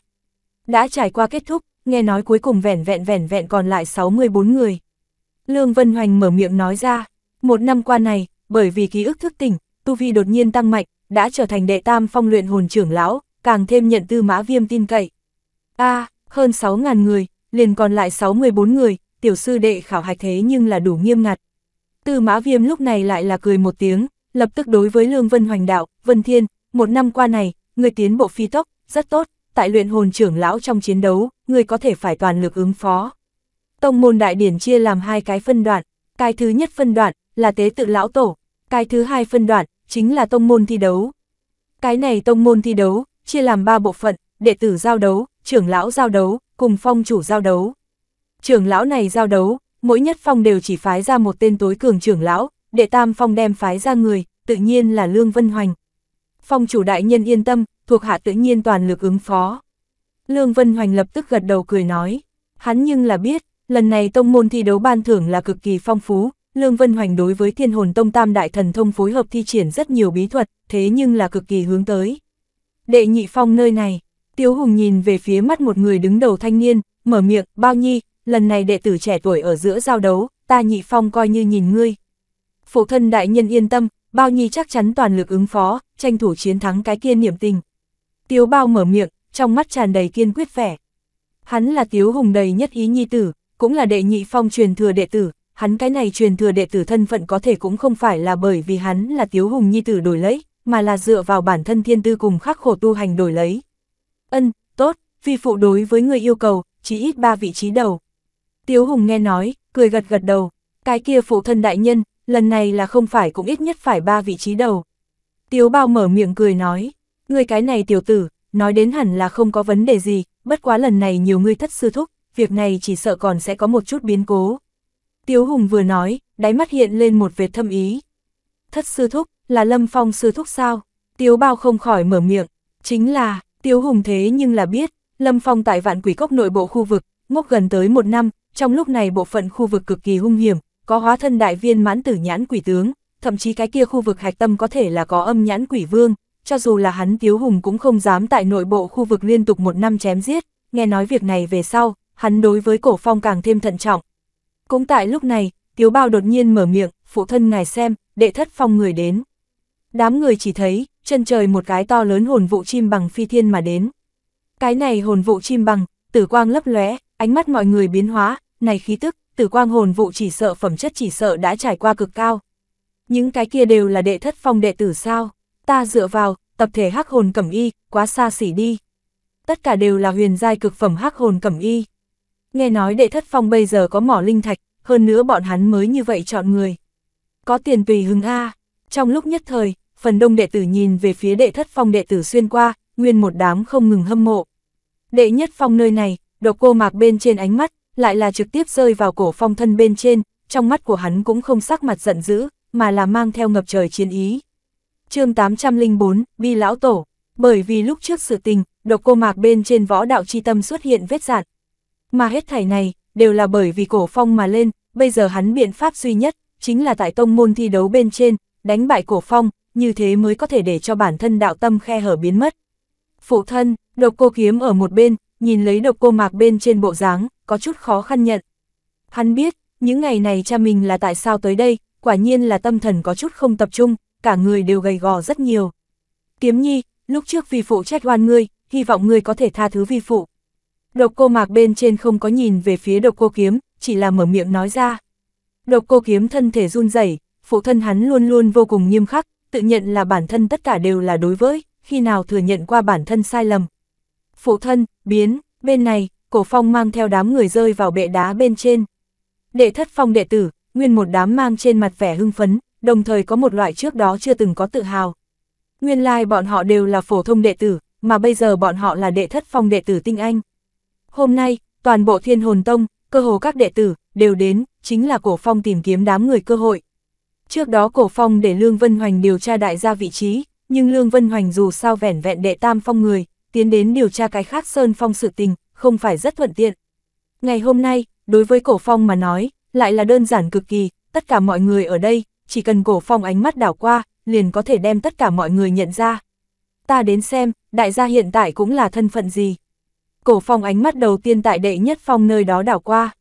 S1: Đã trải qua kết thúc, nghe nói cuối cùng vẻn vẹn vẹn vẹn còn lại 64 người. Lương Vân Hoành mở miệng nói ra, một năm qua này, bởi vì ký ức thức tỉnh, tu vi đột nhiên tăng mạnh, đã trở thành đệ tam phong luyện hồn trưởng lão, càng thêm nhận tư mã viêm tin cậy. a à, hơn 6.000 người, liền còn lại 614 người, tiểu sư đệ khảo hạch thế nhưng là đủ nghiêm ngặt. Tư mã viêm lúc này lại là cười một tiếng, lập tức đối với Lương Vân Hoành đạo, Vân Thiên, một năm qua này, người tiến bộ phi tốc, rất tốt, tại luyện hồn trưởng lão trong chiến đấu, người có thể phải toàn lực ứng phó. Tông môn đại điển chia làm hai cái phân đoạn, cái thứ nhất phân đoạn là tế tự lão tổ, cái thứ hai phân đoạn chính là tông môn thi đấu. Cái này tông môn thi đấu chia làm ba bộ phận, đệ tử giao đấu, trưởng lão giao đấu, cùng phong chủ giao đấu. Trưởng lão này giao đấu, mỗi nhất phong đều chỉ phái ra một tên tối cường trưởng lão, đệ tam phong đem phái ra người, tự nhiên là Lương Vân Hoành, Phong chủ đại nhân yên tâm, thuộc hạ tự nhiên toàn lực ứng phó. Lương Vân Hoành lập tức gật đầu cười nói. Hắn nhưng là biết, lần này tông môn thi đấu ban thưởng là cực kỳ phong phú, Lương Vân Hoành đối với thiên hồn tông tam đại thần thông phối hợp thi triển rất nhiều bí thuật, thế nhưng là cực kỳ hướng tới. Đệ nhị phong nơi này, Tiếu Hùng nhìn về phía mắt một người đứng đầu thanh niên, mở miệng, bao nhi, lần này đệ tử trẻ tuổi ở giữa giao đấu, ta nhị phong coi như nhìn ngươi. Phụ thân đại nhân yên tâm, bao nhi chắc chắn toàn lực ứng phó, tranh thủ chiến thắng cái kia niệm tình. Tiếu bao mở miệng, trong mắt tràn đầy kiên quyết vẻ. Hắn là tiếu hùng đầy nhất ý nhi tử, cũng là đệ nhị phong truyền thừa đệ tử, hắn cái này truyền thừa đệ tử thân phận có thể cũng không phải là bởi vì hắn là tiếu hùng nhi tử đổi lấy, mà là dựa vào bản thân thiên tư cùng khắc khổ tu hành đổi lấy. Ân, tốt, vi phụ đối với người yêu cầu, chỉ ít ba vị trí đầu. Tiếu hùng nghe nói, cười gật gật đầu, cái kia phụ thân đại nhân, lần này là không phải cũng ít nhất phải ba vị trí đầu. Tiếu bao mở miệng cười nói, người cái này tiểu tử, nói đến hẳn là không có vấn đề gì, bất quá lần này nhiều người thất sư thúc, việc này chỉ sợ còn sẽ có một chút biến cố. Tiếu Hùng vừa nói, đáy mắt hiện lên một vệt thâm ý. Thất sư thúc, là lâm phong sư thúc sao? Tiếu bao không khỏi mở miệng, chính là, Tiếu Hùng thế nhưng là biết, lâm phong tại vạn quỷ cốc nội bộ khu vực, ngốc gần tới một năm, trong lúc này bộ phận khu vực cực kỳ hung hiểm, có hóa thân đại viên mãn tử nhãn quỷ tướng, thậm chí cái kia khu vực hạch tâm có thể là có âm nhãn quỷ vương, cho dù là hắn Tiếu Hùng cũng không dám tại nội bộ khu vực liên tục một năm chém giết, nghe nói việc này về sau, hắn đối với cổ phong càng thêm thận trọng. Cũng tại lúc này, Tiếu Bao đột nhiên mở miệng, phụ thân ngài xem, đệ thất phong người đến. Đám người chỉ thấy, chân trời một cái to lớn hồn vụ chim bằng phi thiên mà đến. Cái này hồn vụ chim bằng, tử quang lấp lóe, ánh mắt mọi người biến hóa, này khí tức, tử quang hồn vụ chỉ sợ phẩm chất chỉ sợ đã trải qua cực cao. Những cái kia đều là đệ thất phong đệ tử sao, ta dựa vào, tập thể hắc hồn cẩm y, quá xa xỉ đi. Tất cả đều là huyền giai cực phẩm hắc hồn cẩm y. Nghe nói đệ thất phong bây giờ có mỏ linh thạch, hơn nữa bọn hắn mới như vậy chọn người. Có tiền tùy hứng A, trong lúc nhất thời, phần đông đệ tử nhìn về phía đệ thất phong đệ tử xuyên qua, nguyên một đám không ngừng hâm mộ. Đệ nhất phong nơi này, độc cô mạc bên trên ánh mắt, lại là trực tiếp rơi vào cổ phong thân bên trên, trong mắt của hắn cũng không sắc mặt giận dữ, mà là mang theo ngập trời chiến ý. chương 804, Bi Lão Tổ, bởi vì lúc trước sự tình, độc cô mạc bên trên võ đạo chi tâm xuất hiện vết dạn. Mà hết thảy này, đều là bởi vì cổ phong mà lên, bây giờ hắn biện pháp duy nhất, chính là tại tông môn thi đấu bên trên, đánh bại cổ phong, như thế mới có thể để cho bản thân đạo tâm khe hở biến mất. Phụ thân, độc cô kiếm ở một bên, nhìn lấy độc cô mạc bên trên bộ dáng, có chút khó khăn nhận. Hắn biết, những ngày này cha mình là tại sao tới đây, quả nhiên là tâm thần có chút không tập trung, cả người đều gầy gò rất nhiều. Kiếm nhi, lúc trước vi phụ trách oan ngươi, hy vọng ngươi có thể tha thứ vi phụ. Độc cô mạc bên trên không có nhìn về phía độc cô kiếm, chỉ là mở miệng nói ra. Độc cô kiếm thân thể run rẩy, phụ thân hắn luôn luôn vô cùng nghiêm khắc, tự nhận là bản thân tất cả đều là đối với, khi nào thừa nhận qua bản thân sai lầm, phụ thân, biến, bên này, cổ phong mang theo đám người rơi vào bệ đá bên trên. Đệ thất phong đệ tử, nguyên một đám mang trên mặt vẻ hưng phấn, đồng thời có một loại trước đó chưa từng có tự hào. Nguyên lai like bọn họ đều là phổ thông đệ tử, mà bây giờ bọn họ là đệ thất phong đệ tử tinh anh. Hôm nay, toàn bộ thiên hồn tông, cơ hồ các đệ tử, đều đến, chính là cổ phong tìm kiếm đám người cơ hội. Trước đó cổ phong để Lương Vân Hoành điều tra đại gia vị trí, nhưng Lương Vân Hoành dù sao vẻn vẹn đệ tam phong người, tiến đến điều tra cái khác Sơn Phong sự tình, không phải rất thuận tiện. Ngày hôm nay, đối với Cổ Phong mà nói, lại là đơn giản cực kỳ, tất cả mọi người ở đây, chỉ cần Cổ Phong ánh mắt đảo qua, liền có thể đem tất cả mọi người nhận ra. Ta đến xem, đại gia hiện tại cũng là thân phận gì. Cổ Phong ánh mắt đầu tiên tại đệ nhất phong nơi đó đảo qua.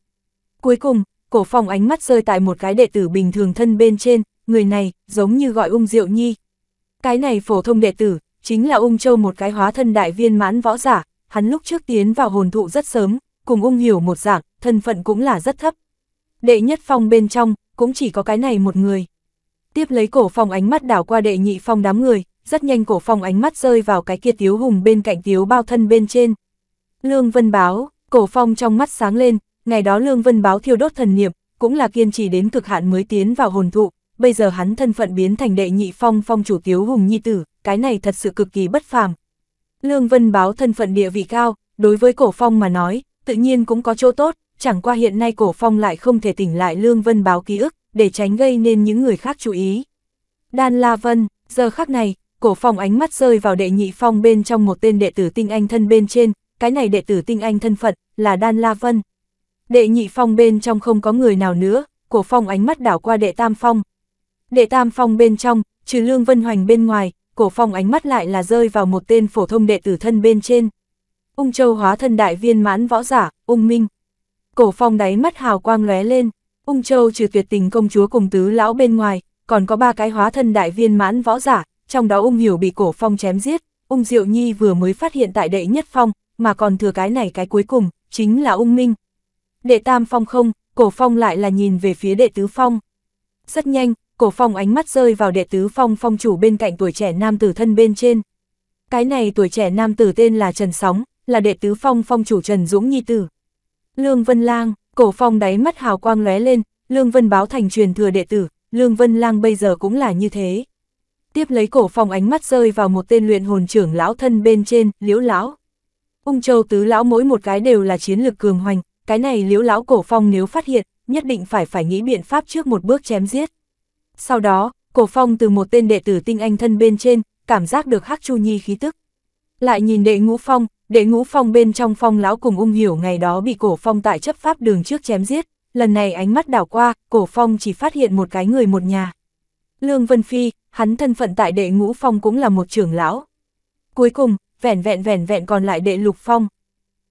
S1: Cuối cùng, Cổ Phong ánh mắt rơi tại một cái đệ tử bình thường thân bên trên, người này, giống như gọi ung diệu nhi. Cái này phổ thông đệ tử, chính là Ung Châu một cái hóa thân đại viên mãn võ giả, hắn lúc trước tiến vào hồn thụ rất sớm, cùng Ung Hiểu một dạng, thân phận cũng là rất thấp. Đệ nhất phong bên trong, cũng chỉ có cái này một người. Tiếp lấy cổ phong ánh mắt đảo qua đệ nhị phong đám người, rất nhanh cổ phong ánh mắt rơi vào cái kia tiếu hùng bên cạnh tiếu bao thân bên trên. Lương Vân Báo, cổ phong trong mắt sáng lên, ngày đó Lương Vân Báo thiêu đốt thần niệm, cũng là kiên trì đến cực hạn mới tiến vào hồn thụ, bây giờ hắn thân phận biến thành đệ nhị phong phong chủ tiếu hùng nhi tử, cái này thật sự cực kỳ bất phàm. Lương Vân báo thân phận địa vị cao, đối với cổ phong mà nói, tự nhiên cũng có chỗ tốt, chẳng qua hiện nay cổ phong lại không thể tỉnh lại Lương Vân báo ký ức, để tránh gây nên những người khác chú ý. Đan La Vân, giờ khắc này, cổ phong ánh mắt rơi vào đệ nhị phong bên trong một tên đệ tử tinh anh thân bên trên, cái này đệ tử tinh anh thân phận, là Đan La Vân. Đệ nhị phong bên trong không có người nào nữa, cổ phong ánh mắt đảo qua đệ tam phong. Đệ tam phong bên trong, trừ Lương Vân Hoành bên ngoài, cổ phong ánh mắt lại là rơi vào một tên phổ thông đệ tử thân bên trên. Ung châu hóa thân đại viên mãn võ giả, ung minh. Cổ phong đáy mắt hào quang lóe lên, ung châu trừ tuyệt tình công chúa cùng tứ lão bên ngoài, còn có ba cái hóa thân đại viên mãn võ giả, trong đó ung hiểu bị cổ phong chém giết, ung diệu nhi vừa mới phát hiện tại đệ nhất phong, mà còn thừa cái này cái cuối cùng, chính là ung minh. Đệ tam phong không, cổ phong lại là nhìn về phía đệ tứ phong. Rất nhanh, cổ phong ánh mắt rơi vào đệ tứ phong phong chủ bên cạnh tuổi trẻ nam tử thân bên trên. Cái này tuổi trẻ nam tử tên là Trần Sóng, là đệ tứ phong phong chủ Trần Dũng Nhi Tử. Lương Vân Lang, cổ phong đáy mắt hào quang lóe lên, Lương Vân báo thành truyền thừa đệ tử, Lương Vân Lang bây giờ cũng là như thế. Tiếp lấy cổ phong ánh mắt rơi vào một tên luyện hồn trưởng lão thân bên trên, liễu lão. Ung châu tứ lão mỗi một cái đều là chiến lực cường hoành, cái này liễu lão cổ phong nếu phát hiện, nhất định phải phải nghĩ biện pháp trước một bước chém giết. Sau đó, Cổ Phong từ một tên đệ tử tinh anh thân bên trên, cảm giác được Hắc Chu Nhi khí tức. Lại nhìn đệ ngũ phong, đệ ngũ phong bên trong phong lão cùng ung hiểu ngày đó bị Cổ Phong tại chấp pháp đường trước chém giết, lần này ánh mắt đảo qua, Cổ Phong chỉ phát hiện một cái người một nhà. Lương Vân Phi, hắn thân phận tại đệ ngũ phong cũng là một trưởng lão. Cuối cùng, vẻn vẹn vẻn vẹn còn lại đệ lục phong.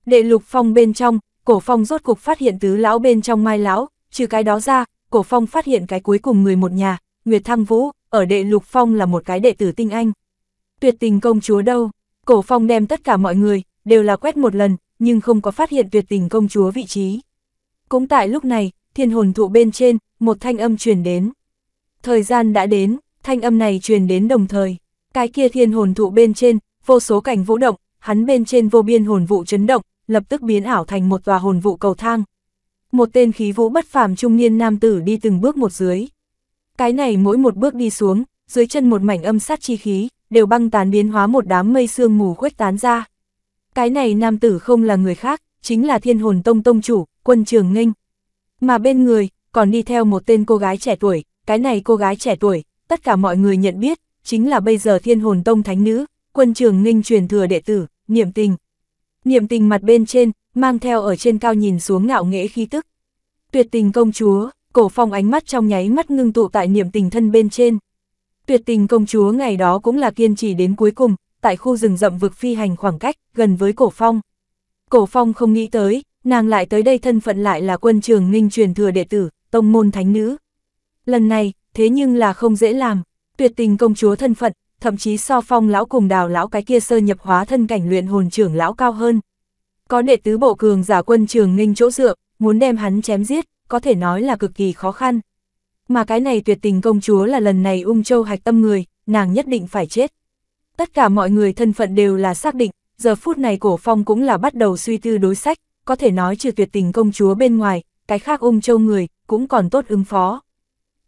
S1: Đệ lục phong bên trong, cổ phong rốt cục phát hiện tứ lão bên trong mai lão, trừ cái đó ra, Cổ Phong phát hiện cái cuối cùng người một nhà, Nguyệt Thăng Vũ, ở đệ Lục Phong là một cái đệ tử tinh anh. Tuyệt tình công chúa đâu? Cổ Phong đem tất cả mọi người, đều là quét một lần, nhưng không có phát hiện tuyệt tình công chúa vị trí. Cũng tại lúc này, thiên hồn thụ bên trên, một thanh âm truyền đến. Thời gian đã đến, thanh âm này truyền đến đồng thời. Cái kia thiên hồn thụ bên trên, vô số cảnh vũ động, hắn bên trên vô biên hồn vụ chấn động, lập tức biến ảo thành một tòa hồn vụ cầu thang, một tên khí vũ bất phàm trung niên nam tử đi từng bước một dưới. Cái này mỗi một bước đi xuống, dưới chân một mảnh âm sát chi khí, đều băng tán biến hóa một đám mây sương mù khuếch tán ra. Cái này nam tử không là người khác, chính là thiên hồn tông tông chủ, quân trường nghênh. Mà bên người, còn đi theo một tên cô gái trẻ tuổi, cái này cô gái trẻ tuổi, tất cả mọi người nhận biết, chính là bây giờ thiên hồn tông thánh nữ, quân trường nghênh truyền thừa đệ tử, niệm tình. Niệm tình mặt bên trên, mang theo ở trên cao nhìn xuống ngạo nghễ khí tức. Tuyệt tình công chúa, cổ phong ánh mắt trong nháy mắt ngưng tụ tại niệm tình thân bên trên. Tuyệt tình công chúa ngày đó cũng là kiên trì đến cuối cùng, tại khu rừng rậm vực phi hành khoảng cách, gần với cổ phong. Cổ phong không nghĩ tới, nàng lại tới đây thân phận lại là quân trường ninh truyền thừa đệ tử, tông môn thánh nữ. Lần này, thế nhưng là không dễ làm, tuyệt tình công chúa thân phận, thậm chí so phong lão cùng đào lão cái kia sơ nhập hóa thân cảnh luyện hồn trưởng lão cao hơn. Có đệ tứ bộ cường giả quân trường nghênh chỗ dựa, muốn đem hắn chém giết, có thể nói là cực kỳ khó khăn. Mà cái này tuyệt tình công chúa là lần này ung châu hạch tâm người, nàng nhất định phải chết. Tất cả mọi người thân phận đều là xác định, giờ phút này cổ phong cũng là bắt đầu suy tư đối sách, có thể nói trừ tuyệt tình công chúa bên ngoài, cái khác ung châu người, cũng còn tốt ứng phó.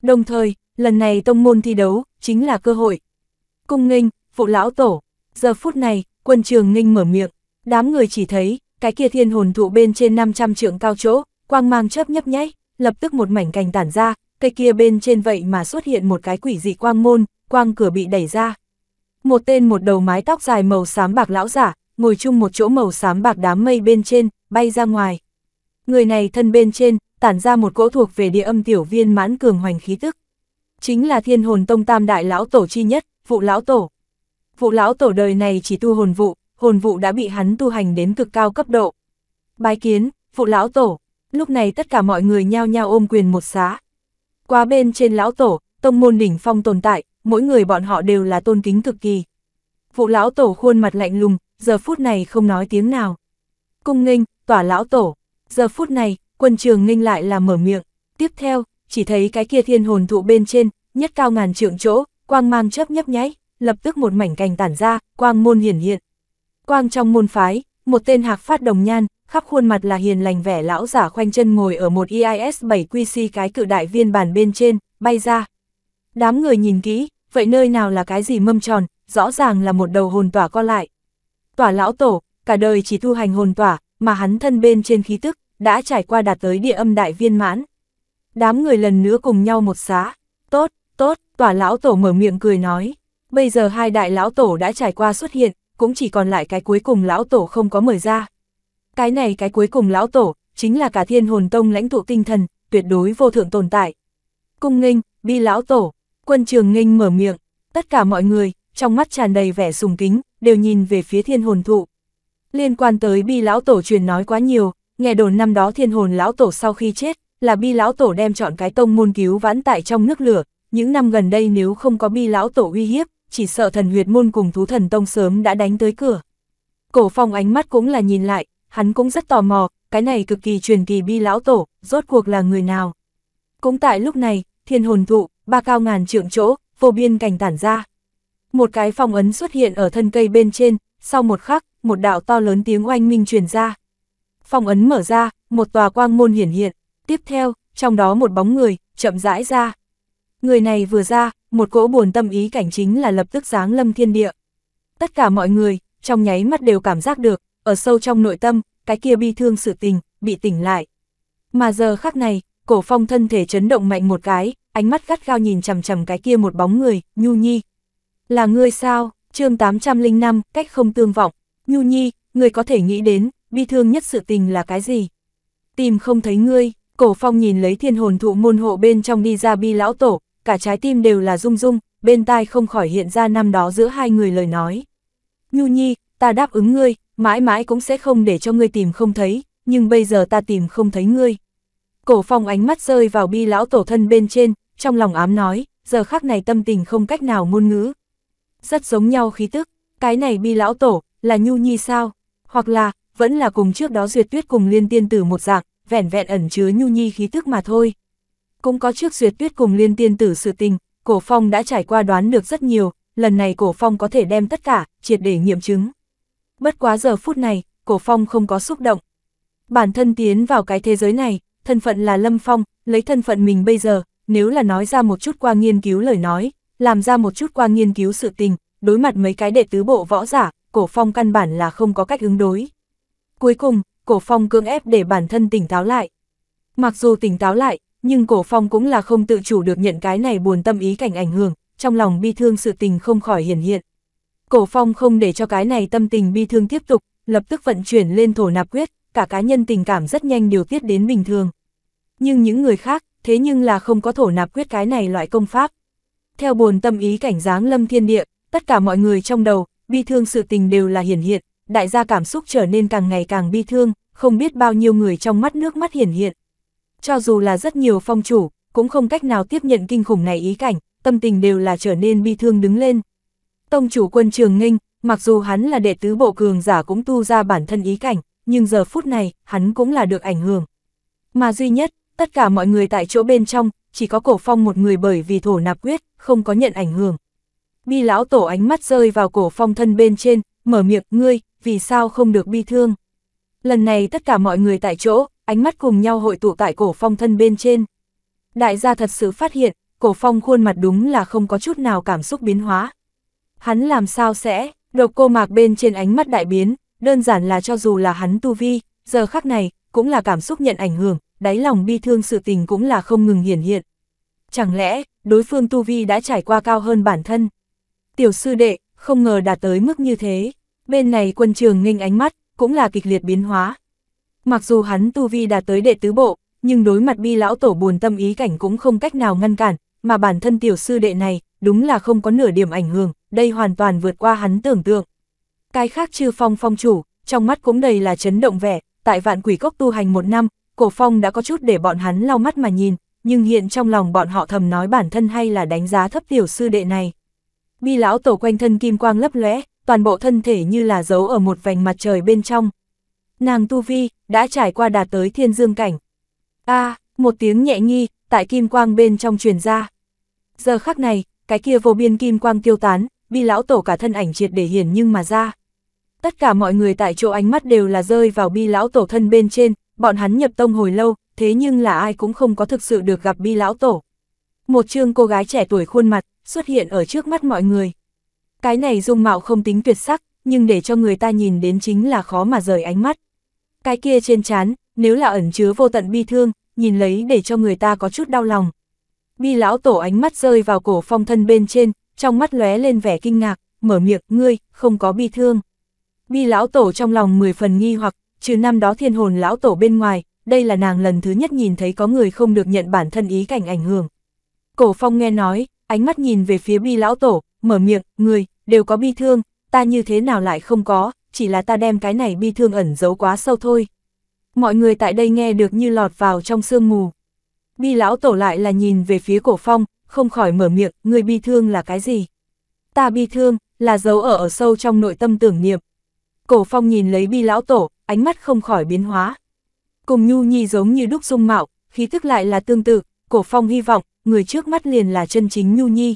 S1: Đồng thời, lần này tông môn thi đấu, chính là cơ hội. Cung nghênh, phụ lão tổ, giờ phút này, quân trường nghênh mở miệng, đám người chỉ thấy, cái kia thiên hồn thụ bên trên 500 trượng cao chỗ, quang mang chớp nhấp nháy, lập tức một mảnh cành tản ra, cây kia bên trên vậy mà xuất hiện một cái quỷ dị quang môn, quang cửa bị đẩy ra. Một tên một đầu mái tóc dài màu xám bạc lão giả, ngồi chung một chỗ màu xám bạc đám mây bên trên, bay ra ngoài. Người này thân bên trên, tản ra một cỗ thuộc về địa âm tiểu viên mãn cường hoành khí tức. Chính là thiên hồn tông tam đại lão tổ chi nhất, vụ lão tổ. Vụ lão tổ đời này chỉ tu hồn vụ, hồn vụ đã bị hắn tu hành đến cực cao cấp độ. Bái kiến, phụ lão tổ, lúc này tất cả mọi người nhao nhao ôm quyền một xá. Qua bên trên lão tổ, tông môn đỉnh phong tồn tại, mỗi người bọn họ đều là tôn kính cực kỳ. phụ lão tổ khuôn mặt lạnh lùng, giờ phút này không nói tiếng nào. Cung nghênh, tỏa lão tổ, giờ phút này, quân trường nghênh lại là mở miệng. Tiếp theo, chỉ thấy cái kia thiên hồn thụ bên trên, nhất cao ngàn trượng chỗ, quang mang chớp nhấp nháy, lập tức một mảnh cành tản ra, quang môn hiển hiện. Quang trong môn phái, một tên hạc phát đồng nhan, khắp khuôn mặt là hiền lành vẻ lão giả khoanh chân ngồi ở một EIS 7 QC cái cự đại viên bản bên trên, bay ra. Đám người nhìn kỹ, vậy nơi nào là cái gì mâm tròn, rõ ràng là một đầu hồn tỏa co lại. Tỏa lão tổ, cả đời chỉ tu hành hồn tỏa, mà hắn thân bên trên khí tức, đã trải qua đạt tới địa âm đại viên mãn. Đám người lần nữa cùng nhau một xá, tốt, tốt, tỏa lão tổ mở miệng cười nói. Bây giờ hai đại lão tổ đã trải qua xuất hiện, cũng chỉ còn lại cái cuối cùng lão tổ không có mời ra. Cái này cái cuối cùng lão tổ, chính là cả thiên hồn tông lãnh tụ tinh thần, tuyệt đối vô thượng tồn tại. Cung nghênh, bi lão tổ, quân trường nghênh mở miệng, tất cả mọi người, trong mắt tràn đầy vẻ sùng kính, đều nhìn về phía thiên hồn thụ. Liên quan tới bi lão tổ truyền nói quá nhiều, nghe đồn năm đó thiên hồn lão tổ sau khi chết, là bi lão tổ đem chọn cái tông môn cứu vãn tại trong nước lửa, những năm gần đây nếu không có bi lão tổ uy hiếp, chỉ sợ thần huyệt môn cùng thú thần tông sớm đã đánh tới cửa. Cổ phong ánh mắt cũng là nhìn lại, hắn cũng rất tò mò, cái này cực kỳ truyền kỳ bi lão tổ, rốt cuộc là người nào. Cũng tại lúc này, thiên hồn thụ, ba cao ngàn trượng chỗ, vô biên cảnh tản ra. Một cái phong ấn xuất hiện ở thân cây bên trên, sau một khắc, một đạo to lớn tiếng oanh minh truyền ra. Phong ấn mở ra, một tòa quang môn hiển hiện, tiếp theo, trong đó một bóng người, chậm rãi ra. Người này vừa ra, một cỗ buồn tâm ý cảnh chính là lập tức giáng lâm thiên địa. Tất cả mọi người, trong nháy mắt đều cảm giác được, ở sâu trong nội tâm, cái kia bi thương sự tình, bị tỉnh lại. Mà giờ khắc này, cổ phong thân thể chấn động mạnh một cái, ánh mắt gắt gao nhìn chằm chằm cái kia một bóng người, Nhu Nhi. Là ngươi sao, chương 805, cách không tương vọng, Nhu Nhi, ngươi có thể nghĩ đến, bi thương nhất sự tình là cái gì? Tìm không thấy ngươi, cổ phong nhìn lấy thiên hồn thụ môn hộ bên trong đi ra bi lão tổ, cả trái tim đều là rung rung, bên tai không khỏi hiện ra năm đó giữa hai người lời nói. Nhu Nhi, ta đáp ứng ngươi, mãi mãi cũng sẽ không để cho ngươi tìm không thấy, nhưng bây giờ ta tìm không thấy ngươi. Cổ phong ánh mắt rơi vào bi lão tổ thân bên trên, trong lòng ám nói, giờ khắc này tâm tình không cách nào ngôn ngữ. Rất giống nhau khí tức, cái này bi lão tổ, là Nhu Nhi sao? Hoặc là, vẫn là cùng trước đó duyệt tuyết cùng liên tiên tử một dạng, vẻn vẹn ẩn chứa Nhu Nhi khí tức mà thôi cũng có trước duyệt tuyết cùng liên tiên tử sự tình, cổ phong đã trải qua đoán được rất nhiều, lần này cổ phong có thể đem tất cả, triệt để nghiệm chứng. Bất quá giờ phút này, cổ phong không có xúc động. Bản thân tiến vào cái thế giới này, thân phận là lâm phong, lấy thân phận mình bây giờ, nếu là nói ra một chút qua nghiên cứu lời nói, làm ra một chút qua nghiên cứu sự tình, đối mặt mấy cái đệ tứ bộ võ giả, cổ phong căn bản là không có cách ứng đối. Cuối cùng, cổ phong cưỡng ép để bản thân tỉnh táo lại. Mặc dù tỉnh táo lại, nhưng cổ phong cũng là không tự chủ được nhận cái này buồn tâm ý cảnh ảnh hưởng, trong lòng bi thương sự tình không khỏi hiển hiện. Cổ phong không để cho cái này tâm tình bi thương tiếp tục, lập tức vận chuyển lên thổ nạp quyết, cả cá nhân tình cảm rất nhanh điều tiết đến bình thường. Nhưng những người khác, thế nhưng là không có thổ nạp quyết cái này loại công pháp. Theo buồn tâm ý cảnh giáng lâm thiên địa, tất cả mọi người trong đầu, bi thương sự tình đều là hiển hiện, đại gia cảm xúc trở nên càng ngày càng bi thương, không biết bao nhiêu người trong mắt nước mắt hiển hiện cho dù là rất nhiều phong chủ, cũng không cách nào tiếp nhận kinh khủng này ý cảnh, tâm tình đều là trở nên bi thương đứng lên. Tông chủ quân trường nghênh, mặc dù hắn là đệ tứ bộ cường giả cũng tu ra bản thân ý cảnh, nhưng giờ phút này, hắn cũng là được ảnh hưởng. Mà duy nhất, tất cả mọi người tại chỗ bên trong, chỉ có cổ phong một người bởi vì thổ nạp quyết, không có nhận ảnh hưởng. Bi lão tổ ánh mắt rơi vào cổ phong thân bên trên, mở miệng ngươi, vì sao không được bi thương. Lần này tất cả mọi người tại chỗ, ánh mắt cùng nhau hội tụ tại cổ phong thân bên trên. Đại gia thật sự phát hiện, cổ phong khuôn mặt đúng là không có chút nào cảm xúc biến hóa. Hắn làm sao sẽ, độc cô mạc bên trên ánh mắt đại biến, đơn giản là cho dù là hắn tu vi, giờ khắc này, cũng là cảm xúc nhận ảnh hưởng, đáy lòng bi thương sự tình cũng là không ngừng hiển hiện. Chẳng lẽ, đối phương tu vi đã trải qua cao hơn bản thân? Tiểu sư đệ, không ngờ đạt tới mức như thế. Bên này quân trường nghênh ánh mắt, cũng là kịch liệt biến hóa. Mặc dù hắn tu vi đạt tới đệ tứ bộ, nhưng đối mặt bi lão tổ buồn tâm ý cảnh cũng không cách nào ngăn cản, mà bản thân tiểu sư đệ này, đúng là không có nửa điểm ảnh hưởng, đây hoàn toàn vượt qua hắn tưởng tượng. Cái khác chư phong phong chủ, trong mắt cũng đầy là chấn động vẻ, tại vạn quỷ cốc tu hành một năm, cổ phong đã có chút để bọn hắn lau mắt mà nhìn, nhưng hiện trong lòng bọn họ thầm nói bản thân hay là đánh giá thấp tiểu sư đệ này. Bi lão tổ quanh thân kim quang lấp lóe, toàn bộ thân thể như là giấu ở một vành mặt trời bên trong. Nàng Tu Vi, đã trải qua đạt tới thiên dương cảnh. a một tiếng nhẹ nghi, tại kim quang bên trong truyền ra. Giờ khắc này, cái kia vô biên kim quang tiêu tán, bi lão tổ cả thân ảnh triệt để hiển nhưng mà ra. Tất cả mọi người tại chỗ ánh mắt đều là rơi vào bi lão tổ thân bên trên, bọn hắn nhập tông hồi lâu, thế nhưng là ai cũng không có thực sự được gặp bi lão tổ. Một chương cô gái trẻ tuổi khuôn mặt, xuất hiện ở trước mắt mọi người. Cái này dung mạo không tính tuyệt sắc, nhưng để cho người ta nhìn đến chính là khó mà rời ánh mắt. Cái kia trên chán, nếu là ẩn chứa vô tận bi thương, nhìn lấy để cho người ta có chút đau lòng. Bi lão tổ ánh mắt rơi vào cổ phong thân bên trên, trong mắt lóe lên vẻ kinh ngạc, mở miệng, ngươi, không có bi thương. Bi lão tổ trong lòng mười phần nghi hoặc, trừ năm đó thiên hồn lão tổ bên ngoài, đây là nàng lần thứ nhất nhìn thấy có người không được nhận bản thân ý cảnh ảnh hưởng. Cổ phong nghe nói, ánh mắt nhìn về phía bi lão tổ, mở miệng, người, đều có bi thương, ta như thế nào lại không có, chỉ là ta đem cái này bi thương ẩn giấu quá sâu thôi. Mọi người tại đây nghe được như lọt vào trong sương mù. Bi lão tổ lại là nhìn về phía cổ phong, không khỏi mở miệng, người bi thương là cái gì? Ta bi thương, là dấu ở ở sâu trong nội tâm tưởng niệm. Cổ phong nhìn lấy bi lão tổ, ánh mắt không khỏi biến hóa. Cùng nhu nhi giống như đúc dung mạo, khí thức lại là tương tự, cổ phong hy vọng, người trước mắt liền là chân chính nhu nhi.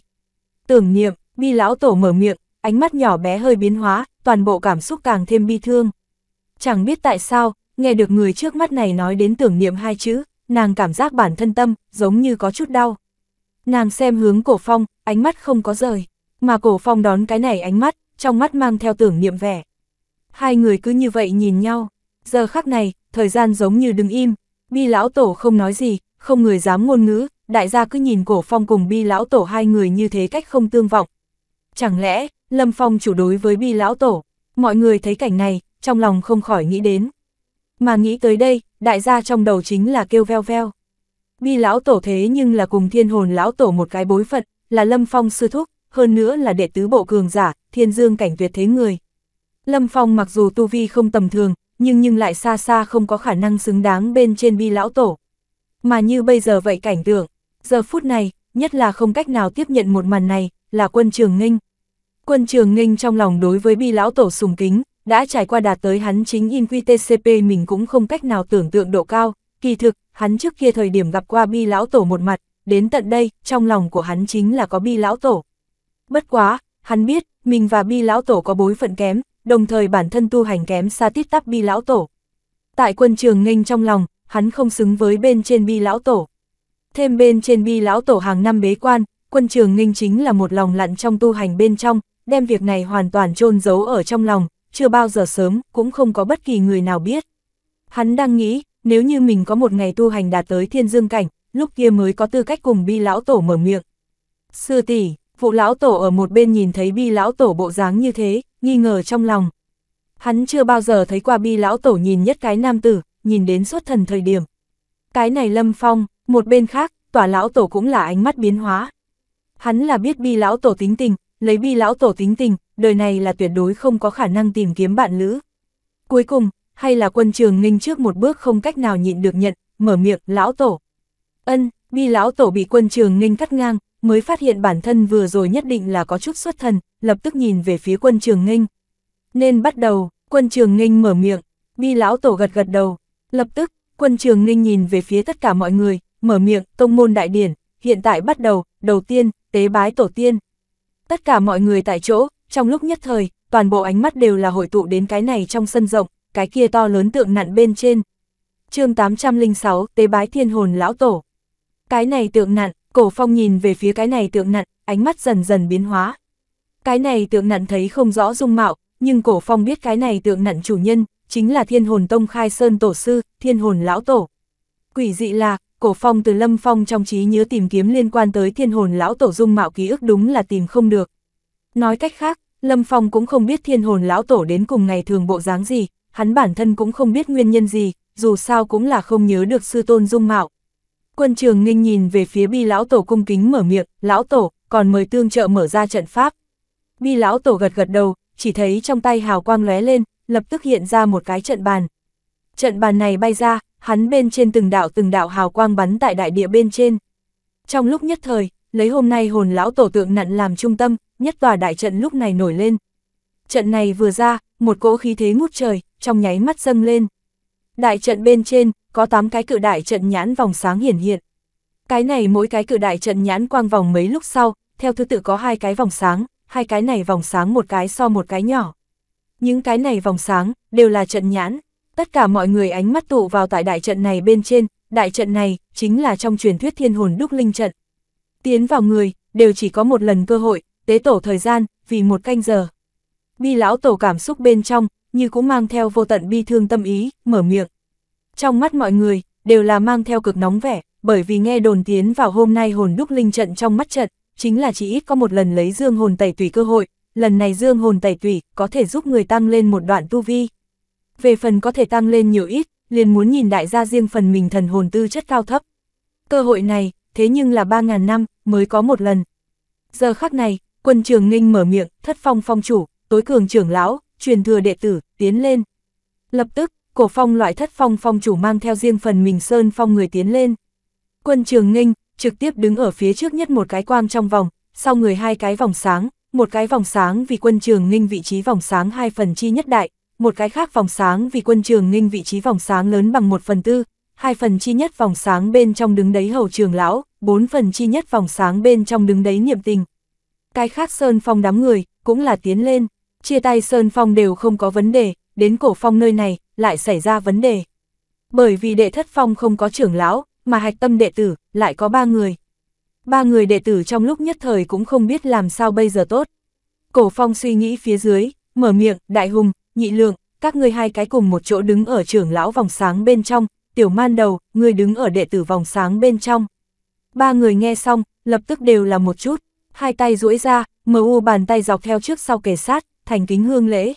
S1: Tưởng niệm, Bi lão tổ mở miệng, ánh mắt nhỏ bé hơi biến hóa, toàn bộ cảm xúc càng thêm bi thương. Chẳng biết tại sao, nghe được người trước mắt này nói đến tưởng niệm hai chữ, nàng cảm giác bản thân tâm, giống như có chút đau. Nàng xem hướng cổ phong, ánh mắt không có rời, mà cổ phong đón cái này ánh mắt, trong mắt mang theo tưởng niệm vẻ. Hai người cứ như vậy nhìn nhau, giờ khắc này, thời gian giống như đứng im, bi lão tổ không nói gì, không người dám ngôn ngữ, đại gia cứ nhìn cổ phong cùng bi lão tổ hai người như thế cách không tương vọng, Chẳng lẽ, Lâm Phong chủ đối với bi lão tổ, mọi người thấy cảnh này, trong lòng không khỏi nghĩ đến. Mà nghĩ tới đây, đại gia trong đầu chính là kêu veo veo. Bi lão tổ thế nhưng là cùng thiên hồn lão tổ một cái bối phận, là Lâm Phong sư thúc, hơn nữa là đệ tứ bộ cường giả, thiên dương cảnh tuyệt thế người. Lâm Phong mặc dù tu vi không tầm thường, nhưng nhưng lại xa xa không có khả năng xứng đáng bên trên bi lão tổ. Mà như bây giờ vậy cảnh tượng, giờ phút này, nhất là không cách nào tiếp nhận một màn này, là quân trường ninh. Quân trường ninh trong lòng đối với bi lão tổ sùng kính, đã trải qua đạt tới hắn chính in QTCP mình cũng không cách nào tưởng tượng độ cao, kỳ thực, hắn trước kia thời điểm gặp qua bi lão tổ một mặt, đến tận đây, trong lòng của hắn chính là có bi lão tổ. Bất quá, hắn biết, mình và bi lão tổ có bối phận kém, đồng thời bản thân tu hành kém xa tít tắp bi lão tổ. Tại quân trường nghênh trong lòng, hắn không xứng với bên trên bi lão tổ. Thêm bên trên bi lão tổ hàng năm bế quan, quân trường nghinh chính là một lòng lặn trong tu hành bên trong, đem việc này hoàn toàn chôn giấu ở trong lòng, chưa bao giờ sớm, cũng không có bất kỳ người nào biết. Hắn đang nghĩ, nếu như mình có một ngày tu hành đạt tới thiên dương cảnh, lúc kia mới có tư cách cùng bi lão tổ mở miệng. Sư tỷ, phụ lão tổ ở một bên nhìn thấy bi lão tổ bộ dáng như thế, nghi ngờ trong lòng. Hắn chưa bao giờ thấy qua bi lão tổ nhìn nhất cái nam tử, nhìn đến suốt thần thời điểm. Cái này lâm phong, một bên khác, tòa lão tổ cũng là ánh mắt biến hóa, Hắn là biết bi lão tổ tính tình, lấy bi lão tổ tính tình, đời này là tuyệt đối không có khả năng tìm kiếm bạn lữ. Cuối cùng, hay là quân trường ninh trước một bước không cách nào nhịn được nhận, mở miệng, lão tổ. Ân, bi lão tổ bị quân trường ninh cắt ngang, mới phát hiện bản thân vừa rồi nhất định là có chút xuất thần, lập tức nhìn về phía quân trường ninh. Nên bắt đầu, quân trường ninh mở miệng, bi lão tổ gật gật đầu, lập tức, quân trường ninh nhìn về phía tất cả mọi người, mở miệng, tông môn đại điển, hiện tại bắt đầu, đầu tiên, tế bái tổ tiên. Tất cả mọi người tại chỗ, trong lúc nhất thời, toàn bộ ánh mắt đều là hội tụ đến cái này trong sân rộng, cái kia to lớn tượng nặn bên trên. chương 806, tế bái thiên hồn lão tổ. Cái này tượng nặn, cổ phong nhìn về phía cái này tượng nặn, ánh mắt dần dần biến hóa. Cái này tượng nặn thấy không rõ dung mạo, nhưng cổ phong biết cái này tượng nặn chủ nhân, chính là thiên hồn tông khai sơn tổ sư, thiên hồn lão tổ. Quỷ dị là, Cổ Phong từ Lâm Phong trong trí nhớ tìm kiếm liên quan tới thiên hồn lão tổ dung mạo ký ức đúng là tìm không được. Nói cách khác, Lâm Phong cũng không biết thiên hồn lão tổ đến cùng ngày thường bộ dáng gì, hắn bản thân cũng không biết nguyên nhân gì, dù sao cũng là không nhớ được sư tôn dung mạo. Quân trường nghinh nhìn về phía bi lão tổ cung kính mở miệng, lão tổ, còn mời tương trợ mở ra trận pháp. Bi lão tổ gật gật đầu, chỉ thấy trong tay hào quang lóe lên, lập tức hiện ra một cái trận bàn. Trận bàn này bay ra, hắn bên trên từng đạo từng đạo hào quang bắn tại đại địa bên trên. Trong lúc nhất thời, lấy hôm nay hồn lão tổ tượng nặn làm trung tâm, nhất tòa đại trận lúc này nổi lên. Trận này vừa ra, một cỗ khí thế ngút trời, trong nháy mắt dâng lên. Đại trận bên trên, có 8 cái cự đại trận nhãn vòng sáng hiển hiện. Cái này mỗi cái cự đại trận nhãn quang vòng mấy lúc sau, theo thứ tự có hai cái vòng sáng, hai cái này vòng sáng một cái so một cái nhỏ. Những cái này vòng sáng, đều là trận nhãn, tất cả mọi người ánh mắt tụ vào tại đại trận này bên trên, đại trận này chính là trong truyền thuyết thiên hồn đúc linh trận. Tiến vào người, đều chỉ có một lần cơ hội, tế tổ thời gian, vì một canh giờ. Bi lão tổ cảm xúc bên trong, như cũng mang theo vô tận bi thương tâm ý, mở miệng. Trong mắt mọi người, đều là mang theo cực nóng vẻ, bởi vì nghe đồn tiến vào hôm nay hồn đúc linh trận trong mắt trận, chính là chỉ ít có một lần lấy dương hồn tẩy tùy cơ hội, lần này dương hồn tẩy tùy có thể giúp người tăng lên một đoạn tu vi, về phần có thể tăng lên nhiều ít, liền muốn nhìn đại gia riêng phần mình thần hồn tư chất cao thấp. Cơ hội này, thế nhưng là 3.000 năm, mới có một lần. Giờ khắc này, quân trường ninh mở miệng, thất phong phong chủ, tối cường trưởng lão, truyền thừa đệ tử, tiến lên. Lập tức, cổ phong loại thất phong phong chủ mang theo riêng phần mình sơn phong người tiến lên. Quân trường ninh, trực tiếp đứng ở phía trước nhất một cái quang trong vòng, sau người hai cái vòng sáng, một cái vòng sáng vì quân trường ninh vị trí vòng sáng hai phần chi nhất đại, một cái khác vòng sáng vì quân trường ninh vị trí vòng sáng lớn bằng một phần tư, hai phần chi nhất vòng sáng bên trong đứng đấy hầu trường lão, bốn phần chi nhất vòng sáng bên trong đứng đấy niệm tình. Cái khác Sơn Phong đám người, cũng là tiến lên, chia tay Sơn Phong đều không có vấn đề, đến cổ phong nơi này, lại xảy ra vấn đề. Bởi vì đệ thất phong không có trưởng lão, mà hạch tâm đệ tử, lại có ba người. Ba người đệ tử trong lúc nhất thời cũng không biết làm sao bây giờ tốt. Cổ phong suy nghĩ phía dưới, mở miệng, đại hùng, nhị lượng, các ngươi hai cái cùng một chỗ đứng ở trưởng lão vòng sáng bên trong, tiểu man đầu, ngươi đứng ở đệ tử vòng sáng bên trong. Ba người nghe xong, lập tức đều là một chút, hai tay duỗi ra, mờ u bàn tay dọc theo trước sau kề sát, thành kính hương lễ.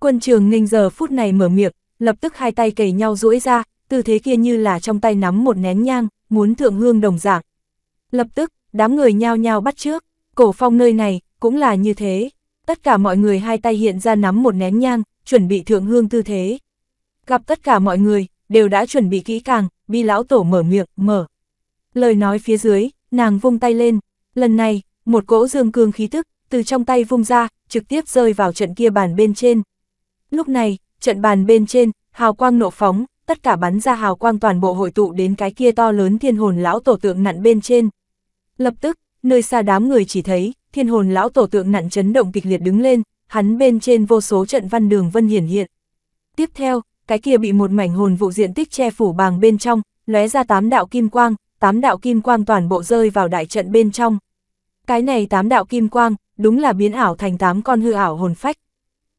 S1: Quân trường ninh giờ phút này mở miệng, lập tức hai tay kề nhau duỗi ra, tư thế kia như là trong tay nắm một nén nhang, muốn thượng hương đồng dạng. Lập tức, đám người nhao nhao bắt trước, cổ phong nơi này, cũng là như thế tất cả mọi người hai tay hiện ra nắm một nén nhang, chuẩn bị thượng hương tư thế. Gặp tất cả mọi người, đều đã chuẩn bị kỹ càng, bi lão tổ mở miệng, mở. Lời nói phía dưới, nàng vung tay lên, lần này, một cỗ dương cương khí tức, từ trong tay vung ra, trực tiếp rơi vào trận kia bàn bên trên. Lúc này, trận bàn bên trên, hào quang nộ phóng, tất cả bắn ra hào quang toàn bộ hội tụ đến cái kia to lớn thiên hồn lão tổ tượng nặn bên trên. Lập tức, nơi xa đám người chỉ thấy, thiên hồn lão tổ tượng nặn chấn động kịch liệt đứng lên, hắn bên trên vô số trận văn đường vân hiển hiện. Tiếp theo, cái kia bị một mảnh hồn vụ diện tích che phủ bàng bên trong, lóe ra tám đạo kim quang, tám đạo kim quang toàn bộ rơi vào đại trận bên trong. Cái này tám đạo kim quang, đúng là biến ảo thành tám con hư ảo hồn phách.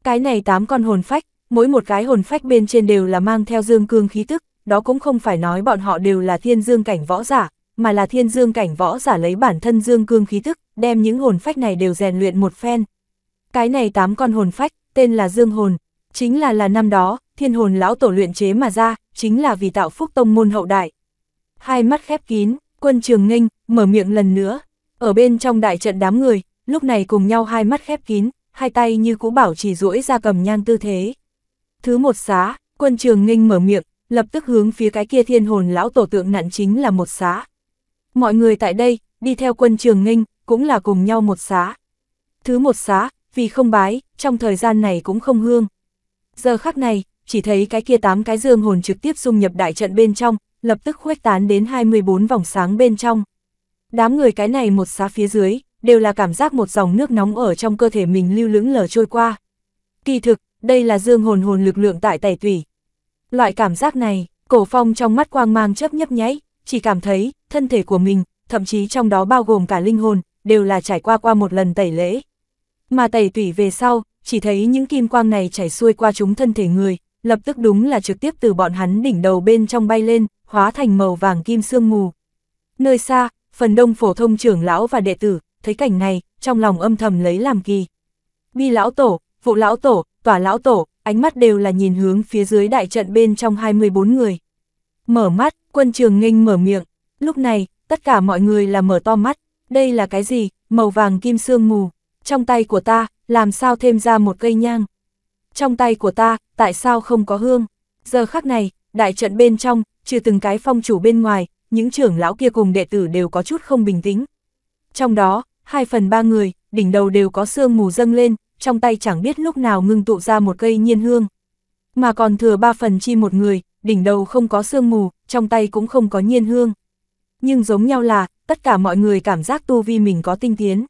S1: Cái này tám con hồn phách, mỗi một cái hồn phách bên trên đều là mang theo dương cương khí tức, đó cũng không phải nói bọn họ đều là thiên dương cảnh võ giả, mà là thiên dương cảnh võ giả lấy bản thân dương cương khí thức, đem những hồn phách này đều rèn luyện một phen. Cái này tám con hồn phách, tên là dương hồn, chính là là năm đó, thiên hồn lão tổ luyện chế mà ra, chính là vì tạo phúc tông môn hậu đại. Hai mắt khép kín, quân trường nghênh, mở miệng lần nữa, ở bên trong đại trận đám người, lúc này cùng nhau hai mắt khép kín, hai tay như cũ bảo chỉ rũi ra cầm nhang tư thế. Thứ một xá, quân trường nghênh mở miệng, lập tức hướng phía cái kia thiên hồn lão tổ tượng nặn chính là một xá, Mọi người tại đây, đi theo quân trường nghinh, cũng là cùng nhau một xá. Thứ một xá, vì không bái, trong thời gian này cũng không hương. Giờ khắc này, chỉ thấy cái kia tám cái dương hồn trực tiếp dung nhập đại trận bên trong, lập tức khuếch tán đến 24 vòng sáng bên trong. Đám người cái này một xá phía dưới, đều là cảm giác một dòng nước nóng ở trong cơ thể mình lưu lững lờ trôi qua. Kỳ thực, đây là dương hồn hồn lực lượng tại tẩy tủy. Loại cảm giác này, cổ phong trong mắt quang mang chớp nhấp nháy, chỉ cảm thấy, thân thể của mình, thậm chí trong đó bao gồm cả linh hồn, đều là trải qua qua một lần tẩy lễ. Mà tẩy tủy về sau, chỉ thấy những kim quang này chảy xuôi qua chúng thân thể người, lập tức đúng là trực tiếp từ bọn hắn đỉnh đầu bên trong bay lên, hóa thành màu vàng kim sương mù. Nơi xa, phần đông phổ thông trưởng lão và đệ tử, thấy cảnh này, trong lòng âm thầm lấy làm kỳ. Bi lão tổ, phụ lão tổ, tòa lão tổ, ánh mắt đều là nhìn hướng phía dưới đại trận bên trong 24 người. Mở mắt, quân trường nghênh mở miệng. Lúc này, tất cả mọi người là mở to mắt, đây là cái gì, màu vàng kim sương mù, trong tay của ta, làm sao thêm ra một cây nhang. Trong tay của ta, tại sao không có hương? Giờ khắc này, đại trận bên trong, trừ từng cái phong chủ bên ngoài, những trưởng lão kia cùng đệ tử đều có chút không bình tĩnh. Trong đó, hai phần ba người, đỉnh đầu đều có sương mù dâng lên, trong tay chẳng biết lúc nào ngưng tụ ra một cây nhiên hương. Mà còn thừa ba phần chi một người, đỉnh đầu không có sương mù, trong tay cũng không có nhiên hương nhưng giống nhau là, tất cả mọi người cảm giác tu vi mình có tinh tiến.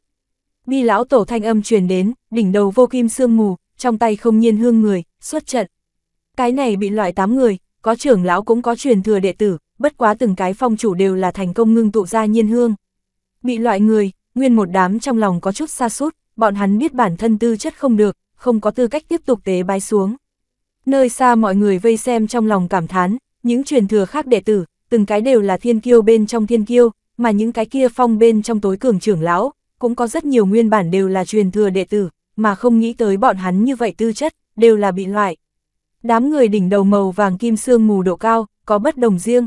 S1: Bi lão tổ thanh âm truyền đến, đỉnh đầu vô kim sương mù, trong tay không nhiên hương người, xuất trận. Cái này bị loại 8 người, có trưởng lão cũng có truyền thừa đệ tử, bất quá từng cái phong chủ đều là thành công ngưng tụ ra nhiên hương. Bị loại người, nguyên một đám trong lòng có chút xa sút bọn hắn biết bản thân tư chất không được, không có tư cách tiếp tục tế bái xuống. Nơi xa mọi người vây xem trong lòng cảm thán, những truyền thừa khác đệ tử, từng cái đều là thiên kiêu bên trong thiên kiêu, mà những cái kia phong bên trong tối cường trưởng lão, cũng có rất nhiều nguyên bản đều là truyền thừa đệ tử, mà không nghĩ tới bọn hắn như vậy tư chất, đều là bị loại. Đám người đỉnh đầu màu vàng kim sương mù độ cao, có bất đồng riêng.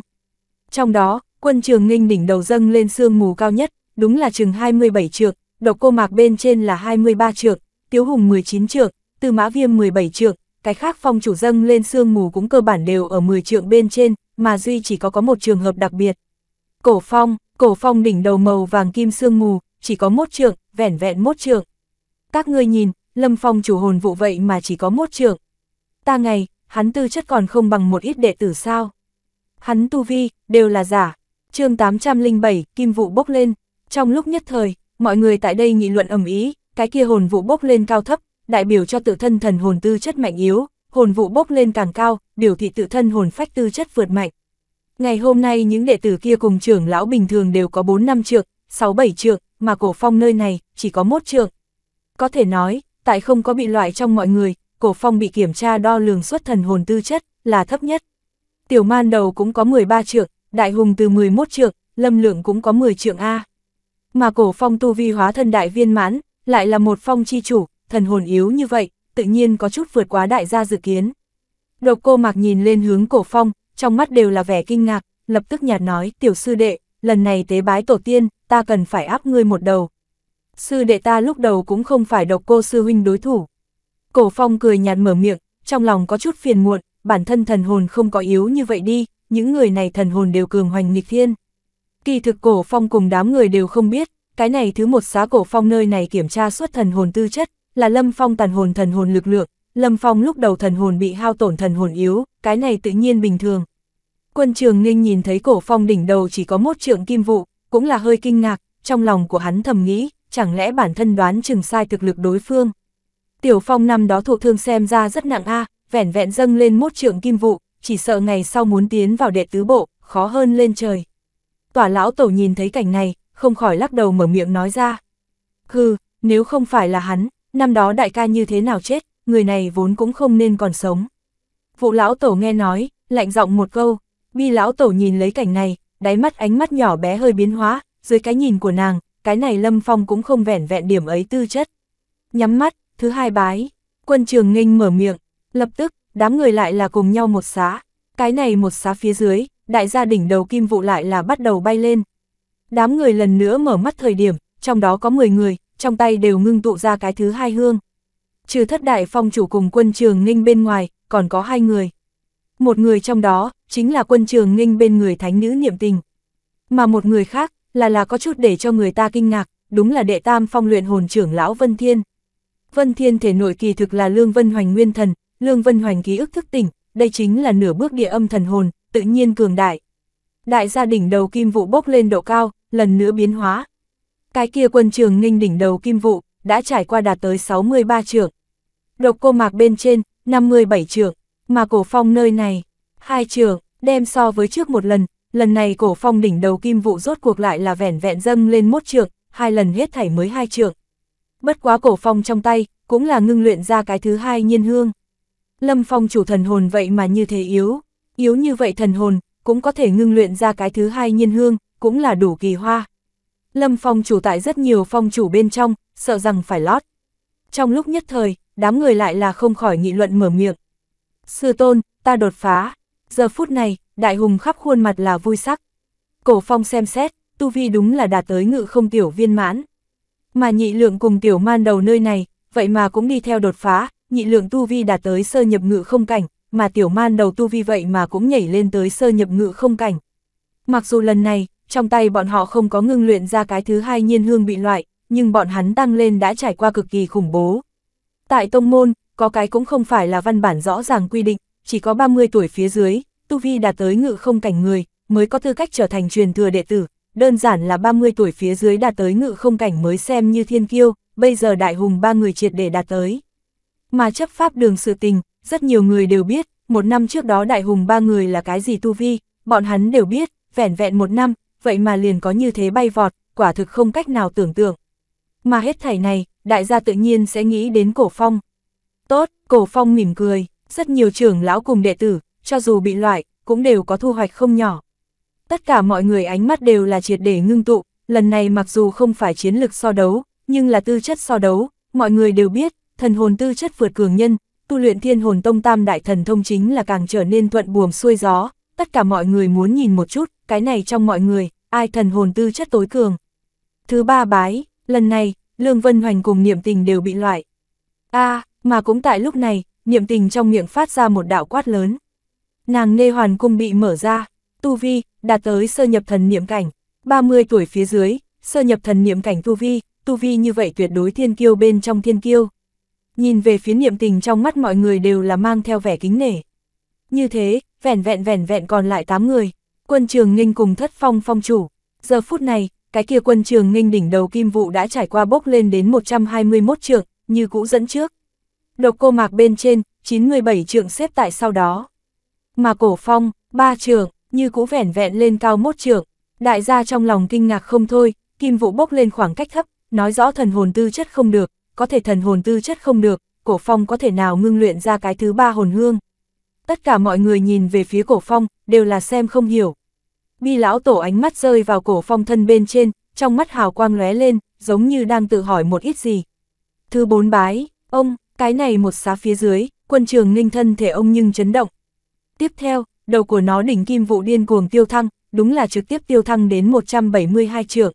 S1: Trong đó, quân trường nghinh đỉnh đầu dâng lên sương mù cao nhất, đúng là chừng 27 trược, độc cô mạc bên trên là 23 trược, tiếu hùng 19 trược, tư mã viêm 17 trược, cái khác phong chủ dâng lên sương mù cũng cơ bản đều ở 10 trượng bên trên, mà duy chỉ có có một trường hợp đặc biệt. Cổ phong, cổ phong đỉnh đầu màu vàng kim sương mù, chỉ có một trượng, vẻn vẹn một trượng. Các ngươi nhìn, lâm phong chủ hồn vụ vậy mà chỉ có một trượng. Ta ngày, hắn tư chất còn không bằng một ít đệ tử sao. Hắn tu vi, đều là giả. chương 807, kim vụ bốc lên. Trong lúc nhất thời, mọi người tại đây nghị luận ầm ý, cái kia hồn vụ bốc lên cao thấp, đại biểu cho tự thân thần hồn tư chất mạnh yếu, hồn vụ bốc lên càng cao, biểu thị tự thân hồn phách tư chất vượt mạnh. Ngày hôm nay những đệ tử kia cùng trưởng lão bình thường đều có 4 năm trượng, 6 7 trượng, mà Cổ Phong nơi này chỉ có một trượng. Có thể nói, tại không có bị loại trong mọi người, Cổ Phong bị kiểm tra đo lường xuất thần hồn tư chất là thấp nhất. Tiểu Man đầu cũng có 13 trượng, Đại Hùng từ 11 trượng, Lâm Lượng cũng có 10 trượng a. Mà Cổ Phong tu vi hóa thân đại viên mãn, lại là một phong chi chủ, thần hồn yếu như vậy, tự nhiên có chút vượt quá đại gia dự kiến. Độc cô mạc nhìn lên hướng cổ phong, trong mắt đều là vẻ kinh ngạc, lập tức nhạt nói, tiểu sư đệ, lần này tế bái tổ tiên, ta cần phải áp ngươi một đầu. Sư đệ ta lúc đầu cũng không phải độc cô sư huynh đối thủ. Cổ phong cười nhạt mở miệng, trong lòng có chút phiền muộn, bản thân thần hồn không có yếu như vậy đi, những người này thần hồn đều cường hoành nghịch thiên. Kỳ thực cổ phong cùng đám người đều không biết, cái này thứ một xá cổ phong nơi này kiểm tra suốt thần hồn tư chất, là Lâm Phong tàn hồn thần hồn lực lượng, Lâm Phong lúc đầu thần hồn bị hao tổn thần hồn yếu, cái này tự nhiên bình thường. Quân Trường Ninh nhìn thấy cổ phong đỉnh đầu chỉ có một trượng kim vụ, cũng là hơi kinh ngạc, trong lòng của hắn thầm nghĩ, chẳng lẽ bản thân đoán chừng sai thực lực đối phương. Tiểu Phong năm đó thụ thương xem ra rất nặng a, à, vẻn vẹn dâng lên một trượng kim vụ, chỉ sợ ngày sau muốn tiến vào đệ tứ bộ, khó hơn lên trời. Tòa lão tổ nhìn thấy cảnh này, không khỏi lắc đầu mở miệng nói ra. Hừ, nếu không phải là hắn, năm đó đại ca như thế nào chết, người này vốn cũng không nên còn sống. Vụ lão tổ nghe nói, lạnh giọng một câu, bi lão tổ nhìn lấy cảnh này, đáy mắt ánh mắt nhỏ bé hơi biến hóa, dưới cái nhìn của nàng, cái này lâm phong cũng không vẻn vẹn điểm ấy tư chất. Nhắm mắt, thứ hai bái, quân trường nghênh mở miệng, lập tức, đám người lại là cùng nhau một xá, cái này một xá phía dưới, đại gia đỉnh đầu kim vụ lại là bắt đầu bay lên. Đám người lần nữa mở mắt thời điểm, trong đó có 10 người, trong tay đều ngưng tụ ra cái thứ hai hương. Trừ thất đại phong chủ cùng quân trường ninh bên ngoài, còn có hai người. Một người trong đó, chính là quân trường ninh bên người thánh nữ niệm tình. Mà một người khác, là là có chút để cho người ta kinh ngạc, đúng là đệ tam phong luyện hồn trưởng lão Vân Thiên. Vân Thiên thể nội kỳ thực là Lương Vân Hoành nguyên thần, Lương Vân Hoành ký ức thức tỉnh, đây chính là nửa bước địa âm thần hồn, tự nhiên cường đại. Đại gia đỉnh đầu kim vụ bốc lên độ cao, lần nữa biến hóa, cái kia quân trường ninh đỉnh đầu kim vụ, đã trải qua đạt tới 63 trường, Độc cô mạc bên trên, 57 trường, mà cổ phong nơi này, hai trường, đem so với trước một lần, lần này cổ phong đỉnh đầu kim vụ rốt cuộc lại là vẻn vẹn dâng lên một trường, hai lần hết thảy mới hai trường. Bất quá cổ phong trong tay, cũng là ngưng luyện ra cái thứ hai nhiên hương. Lâm phong chủ thần hồn vậy mà như thế yếu, yếu như vậy thần hồn, cũng có thể ngưng luyện ra cái thứ hai nhiên hương, cũng là đủ kỳ hoa. Lâm Phong chủ tại rất nhiều phong chủ bên trong, sợ rằng phải lót. Trong lúc nhất thời, đám người lại là không khỏi nghị luận mở miệng. Sư tôn, ta đột phá. Giờ phút này, đại hùng khắp khuôn mặt là vui sắc. Cổ phong xem xét, tu vi đúng là đạt tới ngự không tiểu viên mãn. Mà nhị lượng cùng tiểu man đầu nơi này, vậy mà cũng đi theo đột phá, nhị lượng tu vi đạt tới sơ nhập ngự không cảnh, mà tiểu man đầu tu vi vậy mà cũng nhảy lên tới sơ nhập ngự không cảnh. Mặc dù lần này, trong tay bọn họ không có ngưng luyện ra cái thứ hai nhiên hương bị loại, nhưng bọn hắn tăng lên đã trải qua cực kỳ khủng bố. Tại tông môn, có cái cũng không phải là văn bản rõ ràng quy định, chỉ có 30 tuổi phía dưới, tu vi đạt tới ngự không cảnh người, mới có tư cách trở thành truyền thừa đệ tử, đơn giản là 30 tuổi phía dưới đạt tới ngự không cảnh mới xem như thiên kiêu, bây giờ đại hùng ba người triệt để đạt tới. Mà chấp pháp đường sự tình, rất nhiều người đều biết, một năm trước đó đại hùng ba người là cái gì tu vi, bọn hắn đều biết, vẻn vẹn một năm, vậy mà liền có như thế bay vọt, quả thực không cách nào tưởng tượng. Mà hết thảy này, đại gia tự nhiên sẽ nghĩ đến cổ phong. Tốt, cổ phong mỉm cười, rất nhiều trưởng lão cùng đệ tử, cho dù bị loại, cũng đều có thu hoạch không nhỏ. Tất cả mọi người ánh mắt đều là triệt để ngưng tụ, lần này mặc dù không phải chiến lực so đấu, nhưng là tư chất so đấu, mọi người đều biết, thần hồn tư chất vượt cường nhân, tu luyện thiên hồn tông tam đại thần thông chính là càng trở nên thuận buồm xuôi gió, tất cả mọi người muốn nhìn một chút, cái này trong mọi người, ai thần hồn tư chất tối cường. Thứ ba bái, lần này, Lương Vân Hoành cùng niệm tình đều bị loại. a mà cũng tại lúc này, niệm tình trong miệng phát ra một đạo quát lớn. Nàng nê hoàn cung bị mở ra, tu vi, đạt tới sơ nhập thần niệm cảnh, 30 tuổi phía dưới, sơ nhập thần niệm cảnh tu vi, tu vi như vậy tuyệt đối thiên kiêu bên trong thiên kiêu. Nhìn về phía niệm tình trong mắt mọi người đều là mang theo vẻ kính nể. Như thế, vẻn vẹn vẻn vẹn còn lại 8 người, quân trường nghinh cùng thất phong phong chủ. Giờ phút này, cái kia quân trường nghinh đỉnh đầu kim vụ đã trải qua bốc lên đến 121 trượng, như cũ dẫn trước. Độc cô mạc bên trên, 97 trượng xếp tại sau đó. Mà cổ phong, ba trượng, như cũ vẻn vẹn lên cao mốt trượng. Đại gia trong lòng kinh ngạc không thôi, kim vụ bốc lên khoảng cách thấp, nói rõ thần hồn tư chất không được, có thể thần hồn tư chất không được, cổ phong có thể nào ngưng luyện ra cái thứ ba hồn hương tất cả mọi người nhìn về phía cổ phong, đều là xem không hiểu. Bi lão tổ ánh mắt rơi vào cổ phong thân bên trên, trong mắt hào quang lóe lên, giống như đang tự hỏi một ít gì. Thứ bốn bái, ông, cái này một xá phía dưới, quân trường ninh thân thể ông nhưng chấn động. Tiếp theo, đầu của nó đỉnh kim vụ điên cuồng tiêu thăng, đúng là trực tiếp tiêu thăng đến 172 trượng.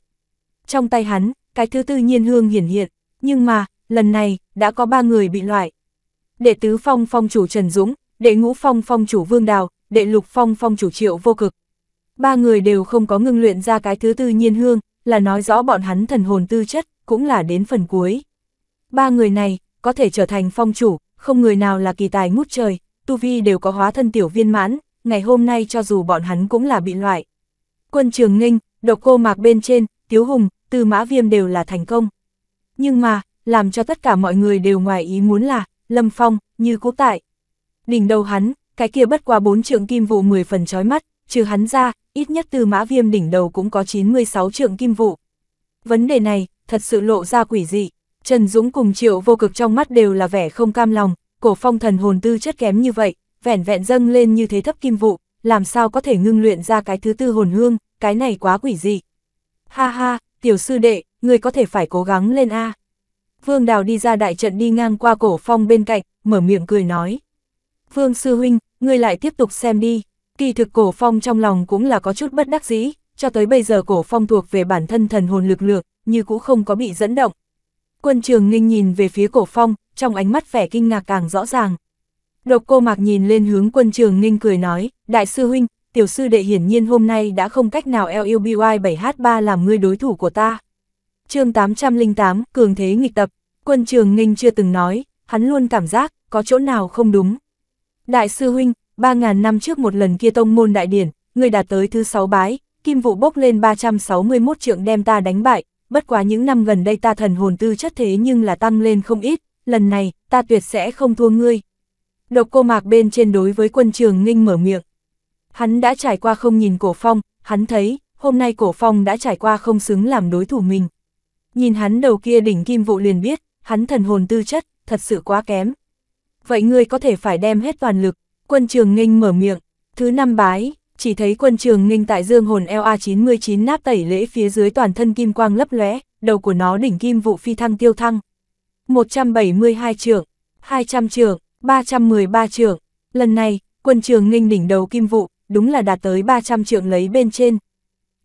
S1: Trong tay hắn, cái thứ tư nhiên hương hiển hiện, nhưng mà, lần này, đã có ba người bị loại. Đệ tứ phong phong chủ Trần Dũng, đệ ngũ phong phong chủ vương đào, đệ lục phong phong chủ triệu vô cực. Ba người đều không có ngưng luyện ra cái thứ tư nhiên hương, là nói rõ bọn hắn thần hồn tư chất, cũng là đến phần cuối. Ba người này, có thể trở thành phong chủ, không người nào là kỳ tài ngút trời, tu vi đều có hóa thân tiểu viên mãn, ngày hôm nay cho dù bọn hắn cũng là bị loại. Quân Trường Nghinh, Độc Cô Mạc bên trên, Tiếu Hùng, Tư Mã Viêm đều là thành công. Nhưng mà, làm cho tất cả mọi người đều ngoài ý muốn là, Lâm Phong, như cố tại. Đỉnh đầu hắn, cái kia bất quá bốn trượng kim vụ 10 phần chói mắt, trừ hắn ra, ít nhất từ mã viêm đỉnh đầu cũng có 96 trượng kim vụ. Vấn đề này, thật sự lộ ra quỷ dị. Trần Dũng cùng triệu vô cực trong mắt đều là vẻ không cam lòng, cổ phong thần hồn tư chất kém như vậy, vẻn vẹn dâng lên như thế thấp kim vụ, làm sao có thể ngưng luyện ra cái thứ tư hồn hương, cái này quá quỷ dị. Ha ha, tiểu sư đệ, người có thể phải cố gắng lên A. Vương Đào đi ra đại trận đi ngang qua cổ phong bên cạnh, mở miệng cười nói. Phương Sư Huynh, ngươi lại tiếp tục xem đi. Kỳ thực cổ phong trong lòng cũng là có chút bất đắc dĩ, cho tới bây giờ cổ phong thuộc về bản thân thần hồn lực lượng, như cũ không có bị dẫn động. Quân trường ninh nhìn về phía cổ phong, trong ánh mắt vẻ kinh ngạc càng rõ ràng. Độc cô mạc nhìn lên hướng quân trường ninh cười nói, đại sư huynh, tiểu sư đệ hiển nhiên hôm nay đã không cách nào LUBY 7H3 làm ngươi đối thủ của ta. chương 808, Cường Thế Nghịch Tập, quân trường ninh chưa từng nói, hắn luôn cảm giác, có chỗ nào không đúng. Đại sư huynh, 3.000 năm trước một lần kia tông môn đại điển, người đạt tới thứ 6 bái, kim vụ bốc lên 361 trượng đem ta đánh bại, bất quá những năm gần đây ta thần hồn tư chất thế nhưng là tăng lên không ít, lần này, ta tuyệt sẽ không thua ngươi. Độc cô mạc bên trên đối với quân trường nghinh mở miệng. Hắn đã trải qua không nhìn cổ phong, hắn thấy, hôm nay cổ phong đã trải qua không xứng làm đối thủ mình. Nhìn hắn đầu kia đỉnh kim vụ liền biết, hắn thần hồn tư chất, thật sự quá kém vậy ngươi có thể phải đem hết toàn lực, quân trường nghênh mở miệng, thứ năm bái, chỉ thấy quân trường nghênh tại dương hồn LA99 náp tẩy lễ phía dưới toàn thân kim quang lấp lóe đầu của nó đỉnh kim vụ phi thăng tiêu thăng. 172 trưởng, 200 trưởng, 313 trường. lần này, quân trường nghênh đỉnh đầu kim vụ, đúng là đạt tới 300 trường lấy bên trên.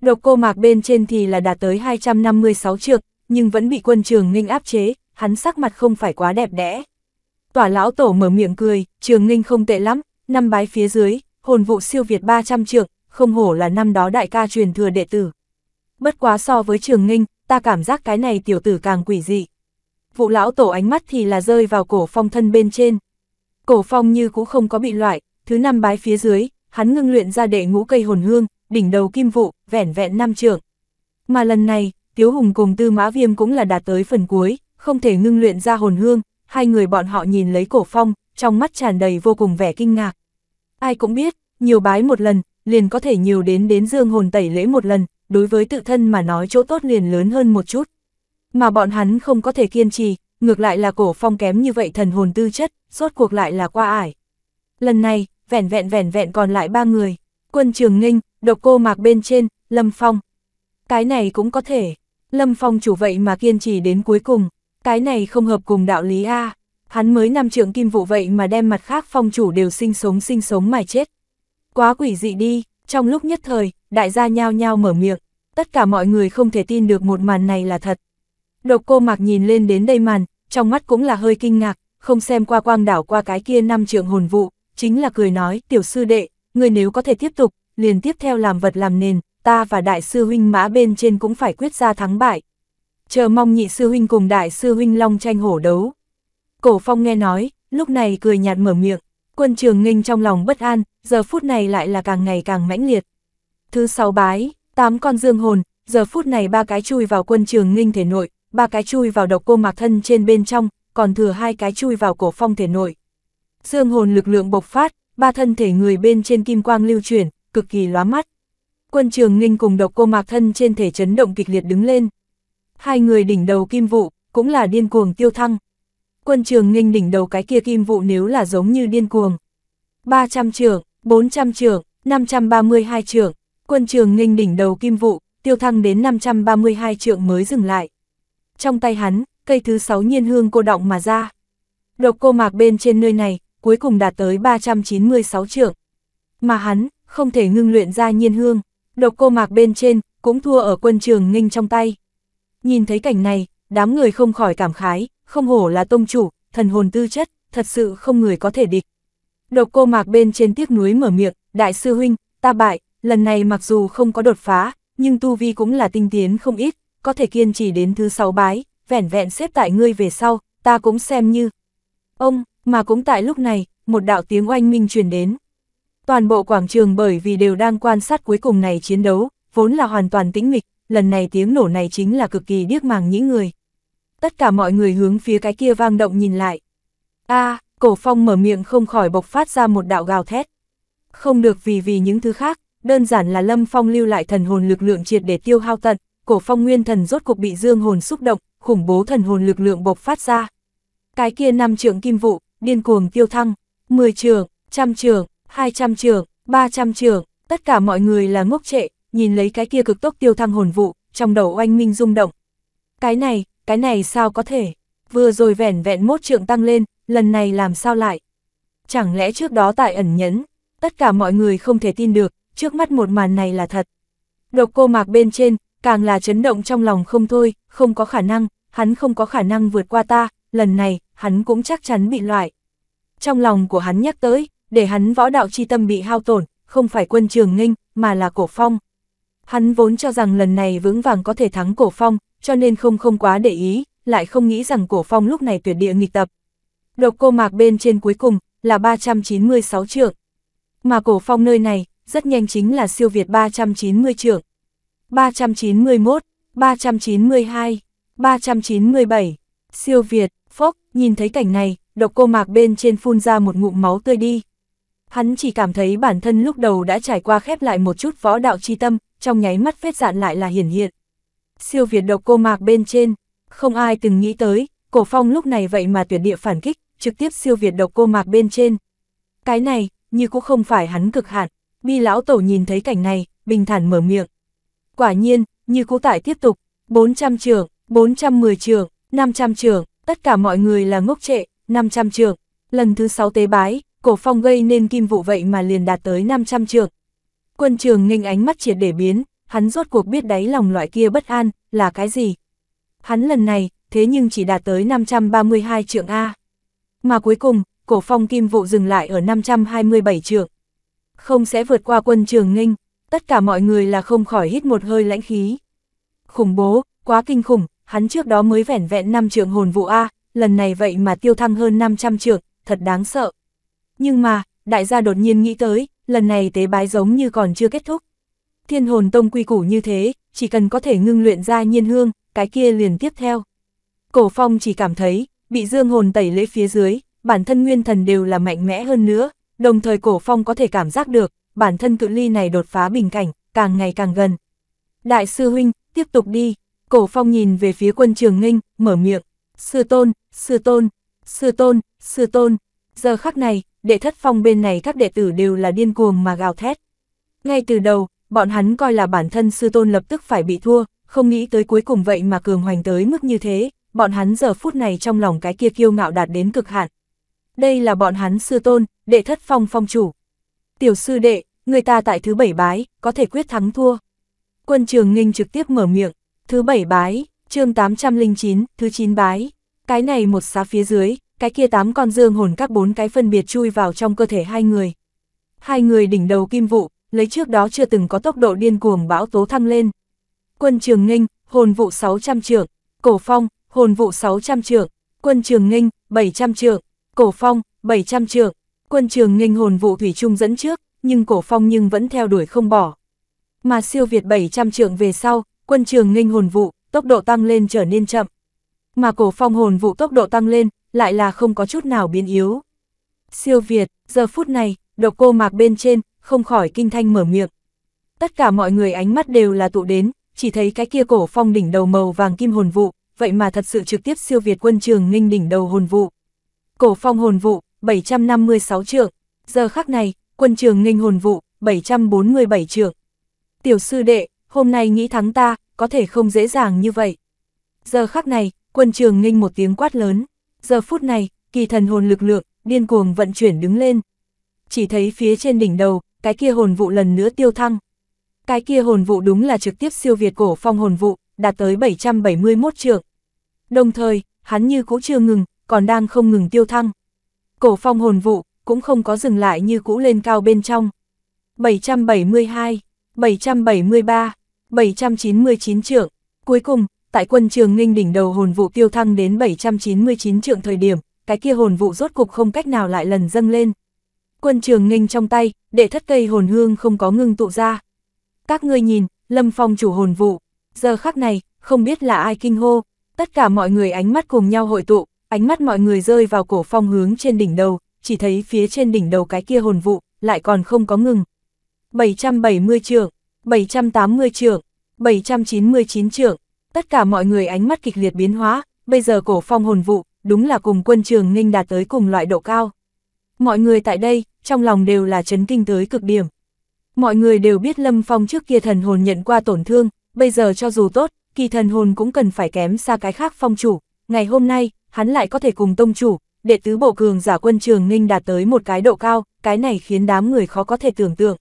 S1: Độc cô mạc bên trên thì là đạt tới 256 trường, nhưng vẫn bị quân trường nghênh áp chế, hắn sắc mặt không phải quá đẹp đẽ. Tỏa lão tổ mở miệng cười, trường ninh không tệ lắm, năm bái phía dưới, hồn vụ siêu việt 300 trượng, không hổ là năm đó đại ca truyền thừa đệ tử. Bất quá so với trường ninh, ta cảm giác cái này tiểu tử càng quỷ dị. Vụ lão tổ ánh mắt thì là rơi vào cổ phong thân bên trên. Cổ phong như cũng không có bị loại, thứ năm bái phía dưới, hắn ngưng luyện ra đệ ngũ cây hồn hương, đỉnh đầu kim vụ, vẻn vẹn năm trượng. Mà lần này, Tiếu Hùng cùng Tư Mã Viêm cũng là đạt tới phần cuối, không thể ngưng luyện ra hồn hương, hai người bọn họ nhìn lấy cổ phong, trong mắt tràn đầy vô cùng vẻ kinh ngạc. Ai cũng biết, nhiều bái một lần, liền có thể nhiều đến đến dương hồn tẩy lễ một lần, đối với tự thân mà nói chỗ tốt liền lớn hơn một chút. Mà bọn hắn không có thể kiên trì, ngược lại là cổ phong kém như vậy thần hồn tư chất, rốt cuộc lại là qua ải. Lần này, vẹn vẹn vẹn vẹn còn lại ba người, quân trường ninh, độc cô mạc bên trên, lâm phong. Cái này cũng có thể, lâm phong chủ vậy mà kiên trì đến cuối cùng. Cái này không hợp cùng đạo lý A, hắn mới năm trưởng kim vụ vậy mà đem mặt khác phong chủ đều sinh sống sinh sống mà chết. Quá quỷ dị đi, trong lúc nhất thời, đại gia nhao nhao mở miệng, tất cả mọi người không thể tin được một màn này là thật. Độc cô mặc nhìn lên đến đây màn, trong mắt cũng là hơi kinh ngạc, không xem qua quang đảo qua cái kia năm trượng hồn vụ, chính là cười nói, tiểu sư đệ, người nếu có thể tiếp tục, liền tiếp theo làm vật làm nền, ta và đại sư huynh mã bên trên cũng phải quyết ra thắng bại, chờ mong nhị sư huynh cùng đại sư huynh long tranh hổ đấu. Cổ phong nghe nói, lúc này cười nhạt mở miệng, quân trường nghênh trong lòng bất an, giờ phút này lại là càng ngày càng mãnh liệt. Thứ sáu bái, tám con dương hồn, giờ phút này ba cái chui vào quân trường nghênh thể nội, ba cái chui vào độc cô mạc thân trên bên trong, còn thừa hai cái chui vào cổ phong thể nội. Dương hồn lực lượng bộc phát, ba thân thể người bên trên kim quang lưu chuyển, cực kỳ lóa mắt. Quân trường nghênh cùng độc cô mạc thân trên thể chấn động kịch liệt đứng lên. Hai người đỉnh đầu kim vụ, cũng là điên cuồng tiêu thăng. Quân trường nghênh đỉnh đầu cái kia kim vụ nếu là giống như điên cuồng. 300 trưởng, 400 trưởng, 532 trường quân trường nghênh đỉnh đầu kim vụ, tiêu thăng đến 532 trường mới dừng lại. Trong tay hắn, cây thứ 6 nhiên hương cô động mà ra. Độc cô mạc bên trên nơi này, cuối cùng đạt tới 396 trường Mà hắn, không thể ngưng luyện ra nhiên hương, độc cô mạc bên trên, cũng thua ở quân trường nghênh trong tay. Nhìn thấy cảnh này, đám người không khỏi cảm khái, không hổ là tông chủ, thần hồn tư chất, thật sự không người có thể địch. Độc cô mạc bên trên tiếc núi mở miệng, đại sư huynh, ta bại, lần này mặc dù không có đột phá, nhưng tu vi cũng là tinh tiến không ít, có thể kiên trì đến thứ sáu bái, vẻn vẹn xếp tại ngươi về sau, ta cũng xem như. Ông, mà cũng tại lúc này, một đạo tiếng oanh minh truyền đến. Toàn bộ quảng trường bởi vì đều đang quan sát cuối cùng này chiến đấu, vốn là hoàn toàn tĩnh mịch, lần này tiếng nổ này chính là cực kỳ điếc màng những người. Tất cả mọi người hướng phía cái kia vang động nhìn lại. a à, cổ phong mở miệng không khỏi bộc phát ra một đạo gào thét. Không được vì vì những thứ khác, đơn giản là lâm phong lưu lại thần hồn lực lượng triệt để tiêu hao tận, cổ phong nguyên thần rốt cục bị dương hồn xúc động, khủng bố thần hồn lực lượng bộc phát ra. Cái kia năm trưởng kim vụ, điên cuồng tiêu thăng, 10 trường, trăm trường, 200 trường, 300 trường, tất cả mọi người là ngốc trệ, nhìn lấy cái kia cực tốc tiêu thăng hồn vụ, trong đầu oanh minh rung động. Cái này, cái này sao có thể? Vừa rồi vẻn vẹn mốt trượng tăng lên, lần này làm sao lại? Chẳng lẽ trước đó tại ẩn nhẫn, tất cả mọi người không thể tin được, trước mắt một màn này là thật. Độc cô mạc bên trên, càng là chấn động trong lòng không thôi, không có khả năng, hắn không có khả năng vượt qua ta, lần này, hắn cũng chắc chắn bị loại. Trong lòng của hắn nhắc tới, để hắn võ đạo chi tâm bị hao tổn, không phải quân trường nghinh, mà là cổ phong. Hắn vốn cho rằng lần này vững vàng có thể thắng cổ phong, cho nên không không quá để ý, lại không nghĩ rằng cổ phong lúc này tuyệt địa nghịch tập. Độc cô mạc bên trên cuối cùng là 396 trượng. Mà cổ phong nơi này, rất nhanh chính là siêu việt 390 trượng. 391, 392, 397, siêu việt, phốc, nhìn thấy cảnh này, độc cô mạc bên trên phun ra một ngụm máu tươi đi. Hắn chỉ cảm thấy bản thân lúc đầu đã trải qua khép lại một chút võ đạo chi tâm, trong nháy mắt vết dạn lại là hiển hiện. Siêu việt độc cô mạc bên trên, không ai từng nghĩ tới, cổ phong lúc này vậy mà tuyệt địa phản kích, trực tiếp siêu việt độc cô mạc bên trên. Cái này, như cũng không phải hắn cực hạn, bi lão tổ nhìn thấy cảnh này, bình thản mở miệng. Quả nhiên, như cũ tại tiếp tục, 400 trường, 410 trường, 500 trường, tất cả mọi người là ngốc trệ, 500 trường. Lần thứ 6 tế bái, cổ phong gây nên kim vụ vậy mà liền đạt tới 500 trường, Quân trường nghênh ánh mắt triệt để biến, hắn rốt cuộc biết đáy lòng loại kia bất an, là cái gì. Hắn lần này, thế nhưng chỉ đạt tới 532 trượng A. Mà cuối cùng, cổ phong kim vụ dừng lại ở 527 trượng. Không sẽ vượt qua quân trường nghênh, tất cả mọi người là không khỏi hít một hơi lãnh khí. Khủng bố, quá kinh khủng, hắn trước đó mới vẻn vẹn 5 trượng hồn vụ A, lần này vậy mà tiêu thăng hơn 500 trượng, thật đáng sợ. Nhưng mà, đại gia đột nhiên nghĩ tới, lần này tế bái giống như còn chưa kết thúc. Thiên hồn tông quy củ như thế, chỉ cần có thể ngưng luyện ra nhiên hương, cái kia liền tiếp theo. Cổ phong chỉ cảm thấy, bị dương hồn tẩy lễ phía dưới, bản thân nguyên thần đều là mạnh mẽ hơn nữa, đồng thời cổ phong có thể cảm giác được, bản thân cự ly này đột phá bình cảnh, càng ngày càng gần. Đại sư huynh, tiếp tục đi, cổ phong nhìn về phía quân trường nghinh, mở miệng, sư tôn, sư tôn, sư tôn, sư tôn, giờ khắc này, đệ thất phong bên này các đệ tử đều là điên cuồng mà gào thét. Ngay từ đầu, bọn hắn coi là bản thân sư tôn lập tức phải bị thua, không nghĩ tới cuối cùng vậy mà cường hoành tới mức như thế, bọn hắn giờ phút này trong lòng cái kia kiêu ngạo đạt đến cực hạn. Đây là bọn hắn sư tôn, đệ thất phong phong chủ. Tiểu sư đệ, người ta tại thứ bảy bái, có thể quyết thắng thua. Quân trường nghinh trực tiếp mở miệng, thứ bảy bái, chương 809, thứ 9 bái. Cái này một xá phía dưới, cái kia tám con dương hồn các bốn cái phân biệt chui vào trong cơ thể hai người. Hai người đỉnh đầu kim vụ, lấy trước đó chưa từng có tốc độ điên cuồng bão tố thăng lên. Quân Trường Nghinh, hồn vụ 600 trượng, Cổ Phong, hồn vụ 600 trượng, Quân Trường Nghinh, 700 trượng, Cổ Phong, 700 trượng. Quân Trường Nghinh hồn vụ thủy trung dẫn trước, nhưng Cổ Phong nhưng vẫn theo đuổi không bỏ. Mà siêu việt 700 trượng về sau, Quân Trường Nghinh hồn vụ, tốc độ tăng lên trở nên chậm. Mà Cổ Phong hồn vụ tốc độ tăng lên, lại là không có chút nào biến yếu. Siêu Việt, giờ phút này, độc cô mạc bên trên, không khỏi kinh thanh mở miệng. Tất cả mọi người ánh mắt đều là tụ đến, chỉ thấy cái kia cổ phong đỉnh đầu màu vàng kim hồn vụ, vậy mà thật sự trực tiếp siêu Việt quân trường nghinh đỉnh đầu hồn vụ. Cổ phong hồn vụ, 756 trượng, giờ khắc này, quân trường nghinh hồn vụ, 747 trượng. Tiểu sư đệ, hôm nay nghĩ thắng ta, có thể không dễ dàng như vậy. Giờ khắc này, quân trường nghinh một tiếng quát lớn. Giờ phút này, kỳ thần hồn lực lượng, điên cuồng vận chuyển đứng lên. Chỉ thấy phía trên đỉnh đầu, cái kia hồn vụ lần nữa tiêu thăng. Cái kia hồn vụ đúng là trực tiếp siêu việt cổ phong hồn vụ, đạt tới 771 trượng. Đồng thời, hắn như cũ chưa ngừng, còn đang không ngừng tiêu thăng. Cổ phong hồn vụ, cũng không có dừng lại như cũ lên cao bên trong. 772, 773, 799 trượng, cuối cùng, tại quân trường ninh đỉnh đầu hồn vụ tiêu thăng đến 799 trượng thời điểm, cái kia hồn vụ rốt cục không cách nào lại lần dâng lên. Quân trường ninh trong tay, để thất cây hồn hương không có ngưng tụ ra. Các ngươi nhìn, lâm phong chủ hồn vụ, giờ khắc này, không biết là ai kinh hô, tất cả mọi người ánh mắt cùng nhau hội tụ, ánh mắt mọi người rơi vào cổ phong hướng trên đỉnh đầu, chỉ thấy phía trên đỉnh đầu cái kia hồn vụ, lại còn không có ngừng. 770 trượng, 780 trượng, 799 trượng, tất cả mọi người ánh mắt kịch liệt biến hóa, bây giờ cổ phong hồn vụ, đúng là cùng quân trường nghênh đạt tới cùng loại độ cao. Mọi người tại đây, trong lòng đều là chấn kinh tới cực điểm. Mọi người đều biết Lâm Phong trước kia thần hồn nhận qua tổn thương, bây giờ cho dù tốt, kỳ thần hồn cũng cần phải kém xa cái khác phong chủ. Ngày hôm nay, hắn lại có thể cùng tông chủ, đệ tứ bộ cường giả quân trường ninh đạt tới một cái độ cao, cái này khiến đám người khó có thể tưởng tượng.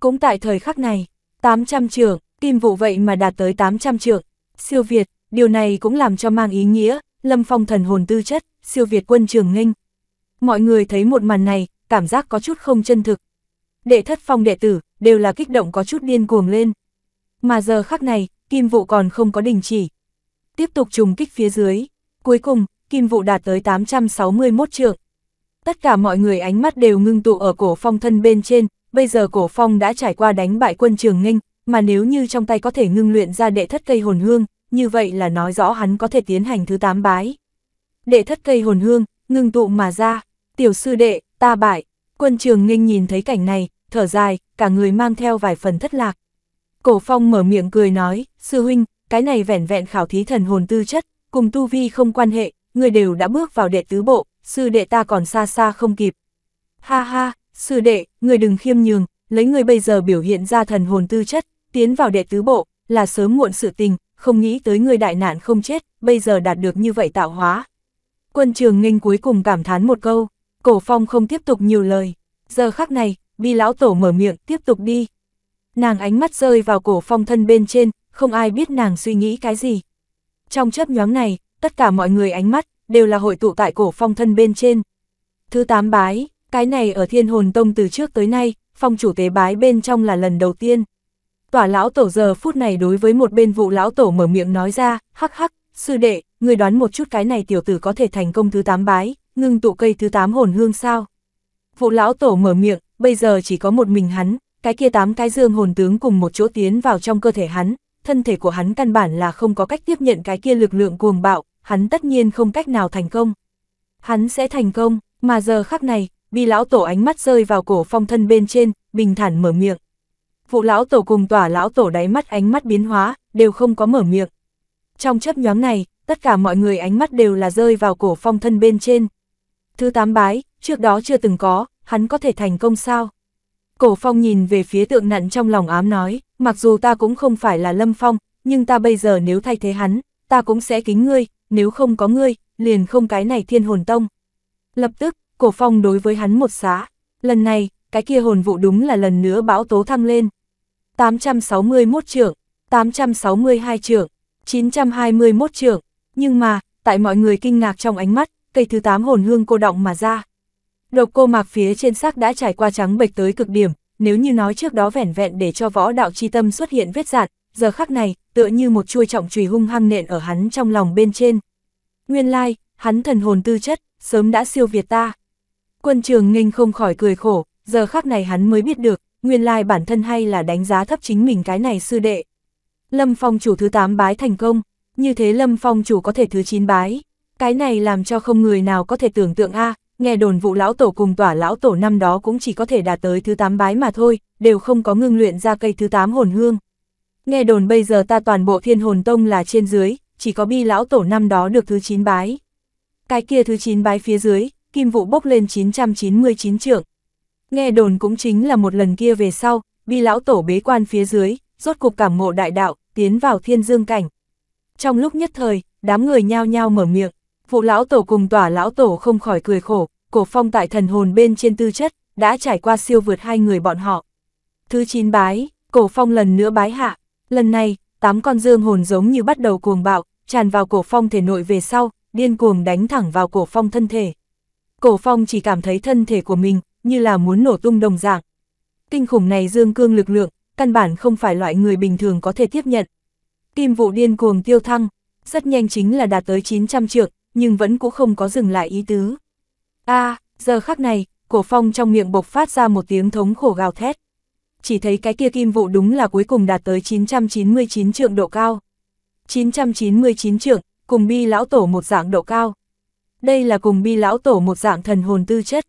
S1: Cũng tại thời khắc này, 800 trường, kim vụ vậy mà đạt tới 800 trường, siêu Việt, điều này cũng làm cho mang ý nghĩa, Lâm Phong thần hồn tư chất, siêu Việt quân trường nghênh. Mọi người thấy một màn này, cảm giác có chút không chân thực. Đệ thất phong đệ tử, đều là kích động có chút điên cuồng lên. Mà giờ khắc này, kim vụ còn không có đình chỉ. Tiếp tục trùng kích phía dưới. Cuối cùng, kim vụ đạt tới 861 trượng. Tất cả mọi người ánh mắt đều ngưng tụ ở cổ phong thân bên trên, bây giờ cổ phong đã trải qua đánh bại quân trường nghênh, mà nếu như trong tay có thể ngưng luyện ra đệ thất cây hồn hương, như vậy là nói rõ hắn có thể tiến hành thứ tám bái. Đệ thất cây hồn hương, ngưng tụ mà ra, tiểu sư đệ, ta bại, quân trường nghinh nhìn thấy cảnh này, thở dài, cả người mang theo vài phần thất lạc. Cổ phong mở miệng cười nói, sư huynh, cái này vẻn vẹn khảo thí thần hồn tư chất, cùng tu vi không quan hệ, người đều đã bước vào đệ tứ bộ, sư đệ ta còn xa xa không kịp. Ha ha, sư đệ, người đừng khiêm nhường, lấy người bây giờ biểu hiện ra thần hồn tư chất, tiến vào đệ tứ bộ, là sớm muộn sự tình, không nghĩ tới người đại nạn không chết, bây giờ đạt được như vậy tạo hóa. Quân trường nghênh cuối cùng cảm thán một câu, cổ phong không tiếp tục nhiều lời, giờ khắc này, bi lão tổ mở miệng, tiếp tục đi. Nàng ánh mắt rơi vào cổ phong thân bên trên, không ai biết nàng suy nghĩ cái gì. Trong chớp nhoáng này, tất cả mọi người ánh mắt, đều là hội tụ tại cổ phong thân bên trên. Thứ tám bái, cái này ở thiên hồn tông từ trước tới nay, phong chủ tế bái bên trong là lần đầu tiên. Tỏa lão tổ giờ phút này đối với một bên vụ lão tổ mở miệng nói ra, hắc hắc, sư đệ, người đoán một chút cái này tiểu tử có thể thành công thứ tám bái, ngưng tụ cây thứ tám hồn hương sao. Vụ lão tổ mở miệng, bây giờ chỉ có một mình hắn, cái kia tám cái dương hồn tướng cùng một chỗ tiến vào trong cơ thể hắn, thân thể của hắn căn bản là không có cách tiếp nhận cái kia lực lượng cuồng bạo, hắn tất nhiên không cách nào thành công. Hắn sẽ thành công, mà giờ khắc này, vì lão tổ ánh mắt rơi vào cổ phong thân bên trên, bình thản mở miệng. Vụ lão tổ cùng tỏa lão tổ đáy mắt ánh mắt biến hóa, đều không có mở miệng. Trong chấp nhóm này, tất cả mọi người ánh mắt đều là rơi vào cổ phong thân bên trên. Thứ tám bái, trước đó chưa từng có, hắn có thể thành công sao? Cổ phong nhìn về phía tượng nặn trong lòng ám nói, mặc dù ta cũng không phải là lâm phong, nhưng ta bây giờ nếu thay thế hắn, ta cũng sẽ kính ngươi, nếu không có ngươi, liền không cái này thiên hồn tông. Lập tức, cổ phong đối với hắn một xá, lần này, cái kia hồn vụ đúng là lần nữa bão tố thăng lên. 861 trưởng, 862 trưởng, 921 trưởng, nhưng mà, tại mọi người kinh ngạc trong ánh mắt, cây thứ 8 hồn hương cô động mà ra. Độc cô mạc phía trên xác đã trải qua trắng bệch tới cực điểm, nếu như nói trước đó vẻn vẹn để cho võ đạo chi tâm xuất hiện vết dạn, giờ khắc này, tựa như một chuôi trọng chùy hung hăng nện ở hắn trong lòng bên trên. Nguyên lai, like, hắn thần hồn tư chất, sớm đã siêu việt ta. Quân trường nghênh không khỏi cười khổ, giờ khắc này hắn mới biết được, nguyên lai bản thân hay là đánh giá thấp chính mình cái này sư đệ. Lâm Phong chủ thứ 8 bái thành công, như thế Lâm Phong chủ có thể thứ 9 bái, cái này làm cho không người nào có thể tưởng tượng a nghe đồn vụ lão tổ cùng tỏa lão tổ năm đó cũng chỉ có thể đạt tới thứ 8 bái mà thôi, đều không có ngưng luyện ra cây thứ 8 hồn hương. Nghe đồn bây giờ ta toàn bộ thiên hồn tông là trên dưới, chỉ có bi lão tổ năm đó được thứ 9 bái. Cái kia thứ 9 bái phía dưới, kim vụ bốc lên 999 trượng, Nghe đồn cũng chính là một lần kia về sau, bi lão tổ bế quan phía dưới, rốt cục cảm ngộ đại đạo, tiến vào thiên dương cảnh. Trong lúc nhất thời, đám người nhao nhao mở miệng, phụ lão tổ cùng tỏa lão tổ không khỏi cười khổ, cổ phong tại thần hồn bên trên tư chất, đã trải qua siêu vượt hai người bọn họ. Thứ chín bái, cổ phong lần nữa bái hạ, lần này, tám con dương hồn giống như bắt đầu cuồng bạo, tràn vào cổ phong thể nội về sau, điên cuồng đánh thẳng vào cổ phong thân thể. Cổ phong chỉ cảm thấy thân thể của mình như là muốn nổ tung đồng dạng. Kinh khủng này dương cương lực lượng, căn bản không phải loại người bình thường có thể tiếp nhận. Kim vụ điên cuồng tiêu thăng, rất nhanh chính là đạt tới 900 trượng, nhưng vẫn cũng không có dừng lại ý tứ. a giờ khắc này, cổ phong trong miệng bộc phát ra một tiếng thống khổ gào thét. Chỉ thấy cái kia kim vụ đúng là cuối cùng đạt tới 999 trượng độ cao. 999 trượng, cùng bi lão tổ một dạng độ cao. Đây là cùng bi lão tổ một dạng thần hồn tư chất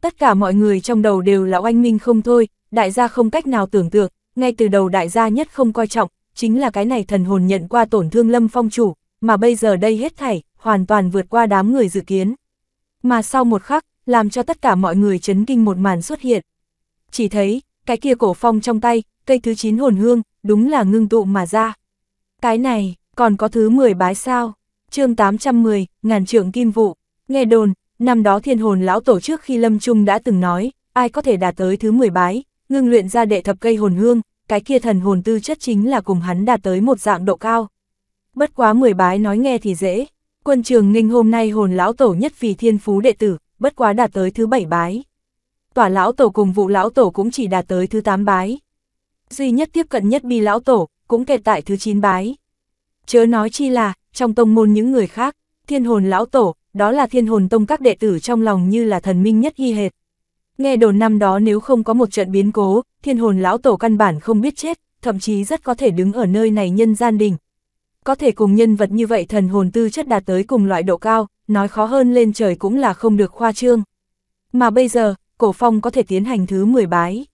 S1: tất cả mọi người trong đầu đều là oanh minh không thôi, đại gia không cách nào tưởng tượng, ngay từ đầu đại gia nhất không coi trọng, chính là cái này thần hồn nhận qua tổn thương lâm phong chủ, mà bây giờ đây hết thảy, hoàn toàn vượt qua đám người dự kiến. Mà sau một khắc, làm cho tất cả mọi người chấn kinh một màn xuất hiện. Chỉ thấy, cái kia cổ phong trong tay, cây thứ 9 hồn hương, đúng là ngưng tụ mà ra. Cái này, còn có thứ 10 bái sao? chương 810, ngàn trưởng kim vụ. Nghe đồn, Năm đó thiên hồn lão tổ trước khi lâm trung đã từng nói, ai có thể đạt tới thứ 10 bái, ngưng luyện ra đệ thập cây hồn hương, cái kia thần hồn tư chất chính là cùng hắn đạt tới một dạng độ cao. Bất quá 10 bái nói nghe thì dễ, quân trường nghênh hôm nay hồn lão tổ nhất vì thiên phú đệ tử, bất quá đạt tới thứ 7 bái. Tỏa lão tổ cùng vụ lão tổ cũng chỉ đạt tới thứ 8 bái. Duy nhất tiếp cận nhất bi lão tổ, cũng kẹt tại thứ 9 bái. Chớ nói chi là, trong tông môn những người khác, thiên hồn lão tổ, đó là thiên hồn tông các đệ tử trong lòng như là thần minh nhất hy hệt. Nghe đồn năm đó nếu không có một trận biến cố, thiên hồn lão tổ căn bản không biết chết, thậm chí rất có thể đứng ở nơi này nhân gian đình. Có thể cùng nhân vật như vậy thần hồn tư chất đạt tới cùng loại độ cao, nói khó hơn lên trời cũng là không được khoa trương. Mà bây giờ, cổ phong có thể tiến hành thứ 10 bái.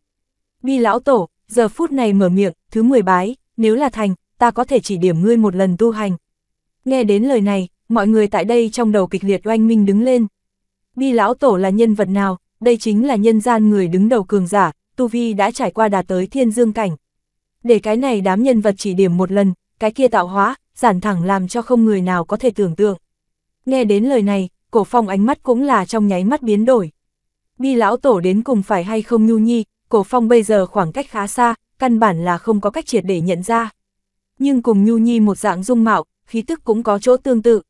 S1: Bi lão tổ, giờ phút này mở miệng, thứ 10 bái, nếu là thành, ta có thể chỉ điểm ngươi một lần tu hành. Nghe đến lời này, mọi người tại đây trong đầu kịch liệt oanh minh đứng lên. Bi lão tổ là nhân vật nào, đây chính là nhân gian người đứng đầu cường giả, Tu Vi đã trải qua đạt tới thiên dương cảnh. Để cái này đám nhân vật chỉ điểm một lần, cái kia tạo hóa, giản thẳng làm cho không người nào có thể tưởng tượng. Nghe đến lời này, cổ phong ánh mắt cũng là trong nháy mắt biến đổi. Bi lão tổ đến cùng phải hay không nhu nhi, cổ phong bây giờ khoảng cách khá xa, căn bản là không có cách triệt để nhận ra. Nhưng cùng nhu nhi một dạng dung mạo, khí tức cũng có chỗ tương tự.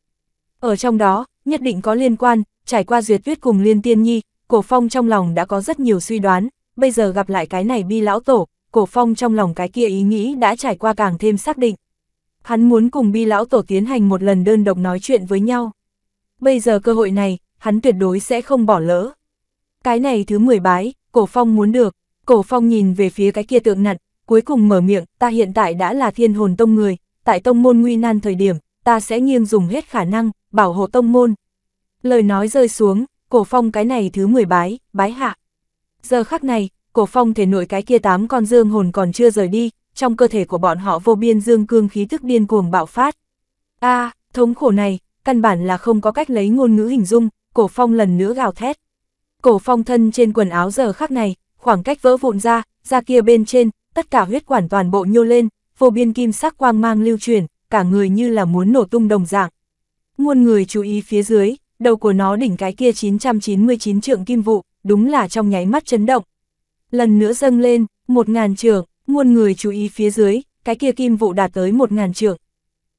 S1: Ở trong đó, nhất định có liên quan, trải qua duyệt viết cùng liên tiên nhi, cổ phong trong lòng đã có rất nhiều suy đoán, bây giờ gặp lại cái này bi lão tổ, cổ phong trong lòng cái kia ý nghĩ đã trải qua càng thêm xác định. Hắn muốn cùng bi lão tổ tiến hành một lần đơn độc nói chuyện với nhau. Bây giờ cơ hội này, hắn tuyệt đối sẽ không bỏ lỡ. Cái này thứ 10 bái, cổ phong muốn được, cổ phong nhìn về phía cái kia tượng nặn, cuối cùng mở miệng, ta hiện tại đã là thiên hồn tông người, tại tông môn nguy nan thời điểm, ta sẽ nghiêng dùng hết khả năng, bảo hộ tông môn. Lời nói rơi xuống, cổ phong cái này thứ 10 bái, bái hạ. Giờ khắc này, cổ phong thể nội cái kia tám con dương hồn còn chưa rời đi, trong cơ thể của bọn họ vô biên dương cương khí thức điên cuồng bạo phát. a thống khổ này, căn bản là không có cách lấy ngôn ngữ hình dung, cổ phong lần nữa gào thét. Cổ phong thân trên quần áo giờ khắc này, khoảng cách vỡ vụn ra, ra kia bên trên, tất cả huyết quản toàn bộ nhô lên, vô biên kim sắc quang mang lưu truyền, cả người như là muốn nổ tung đồng dạng. Nguồn người chú ý phía dưới, đầu của nó đỉnh cái kia 999 trượng kim vụ, đúng là trong nháy mắt chấn động. Lần nữa dâng lên, 1.000 trượng, nguồn người chú ý phía dưới, cái kia kim vụ đạt tới 1.000 trượng.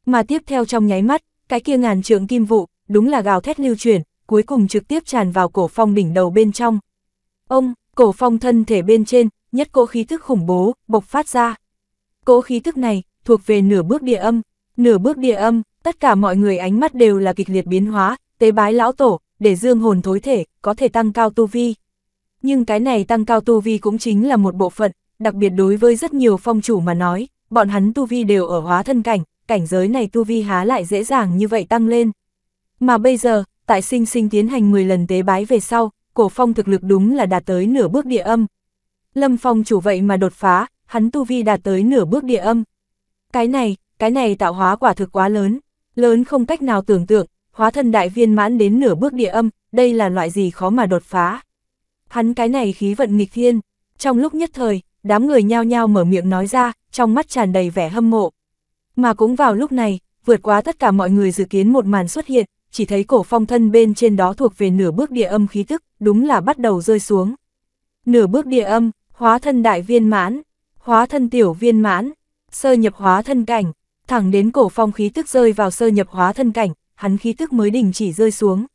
S1: Mà tiếp theo trong nháy mắt, cái kia ngàn trượng kim vụ, đúng là gào thét lưu chuyển, cuối cùng trực tiếp tràn vào cổ phong đỉnh đầu bên trong. Ông, cổ phong thân thể bên trên, nhất cỗ khí thức khủng bố, bộc phát ra. Cỗ khí thức này, thuộc về nửa bước địa âm, nửa bước địa âm, tất cả mọi người ánh mắt đều là kịch liệt biến hóa, tế bái lão tổ, để dương hồn thối thể, có thể tăng cao tu vi. Nhưng cái này tăng cao tu vi cũng chính là một bộ phận, đặc biệt đối với rất nhiều phong chủ mà nói, bọn hắn tu vi đều ở hóa thân cảnh, cảnh giới này tu vi há lại dễ dàng như vậy tăng lên. Mà bây giờ, tại sinh sinh tiến hành 10 lần tế bái về sau, cổ phong thực lực đúng là đạt tới nửa bước địa âm. Lâm phong chủ vậy mà đột phá, hắn tu vi đạt tới nửa bước địa âm. Cái này, cái này tạo hóa quả thực quá lớn lớn không cách nào tưởng tượng, hóa thân đại viên mãn đến nửa bước địa âm, đây là loại gì khó mà đột phá. Hắn cái này khí vận nghịch thiên, trong lúc nhất thời, đám người nhao nhao mở miệng nói ra, trong mắt tràn đầy vẻ hâm mộ. Mà cũng vào lúc này, vượt quá tất cả mọi người dự kiến một màn xuất hiện, chỉ thấy cổ phong thân bên trên đó thuộc về nửa bước địa âm khí tức, đúng là bắt đầu rơi xuống. Nửa bước địa âm, hóa thân đại viên mãn, hóa thân tiểu viên mãn, sơ nhập hóa thân cảnh, thẳng đến cổ phong khí tức rơi vào sơ nhập hóa thân cảnh, hắn khí tức mới đình chỉ rơi xuống.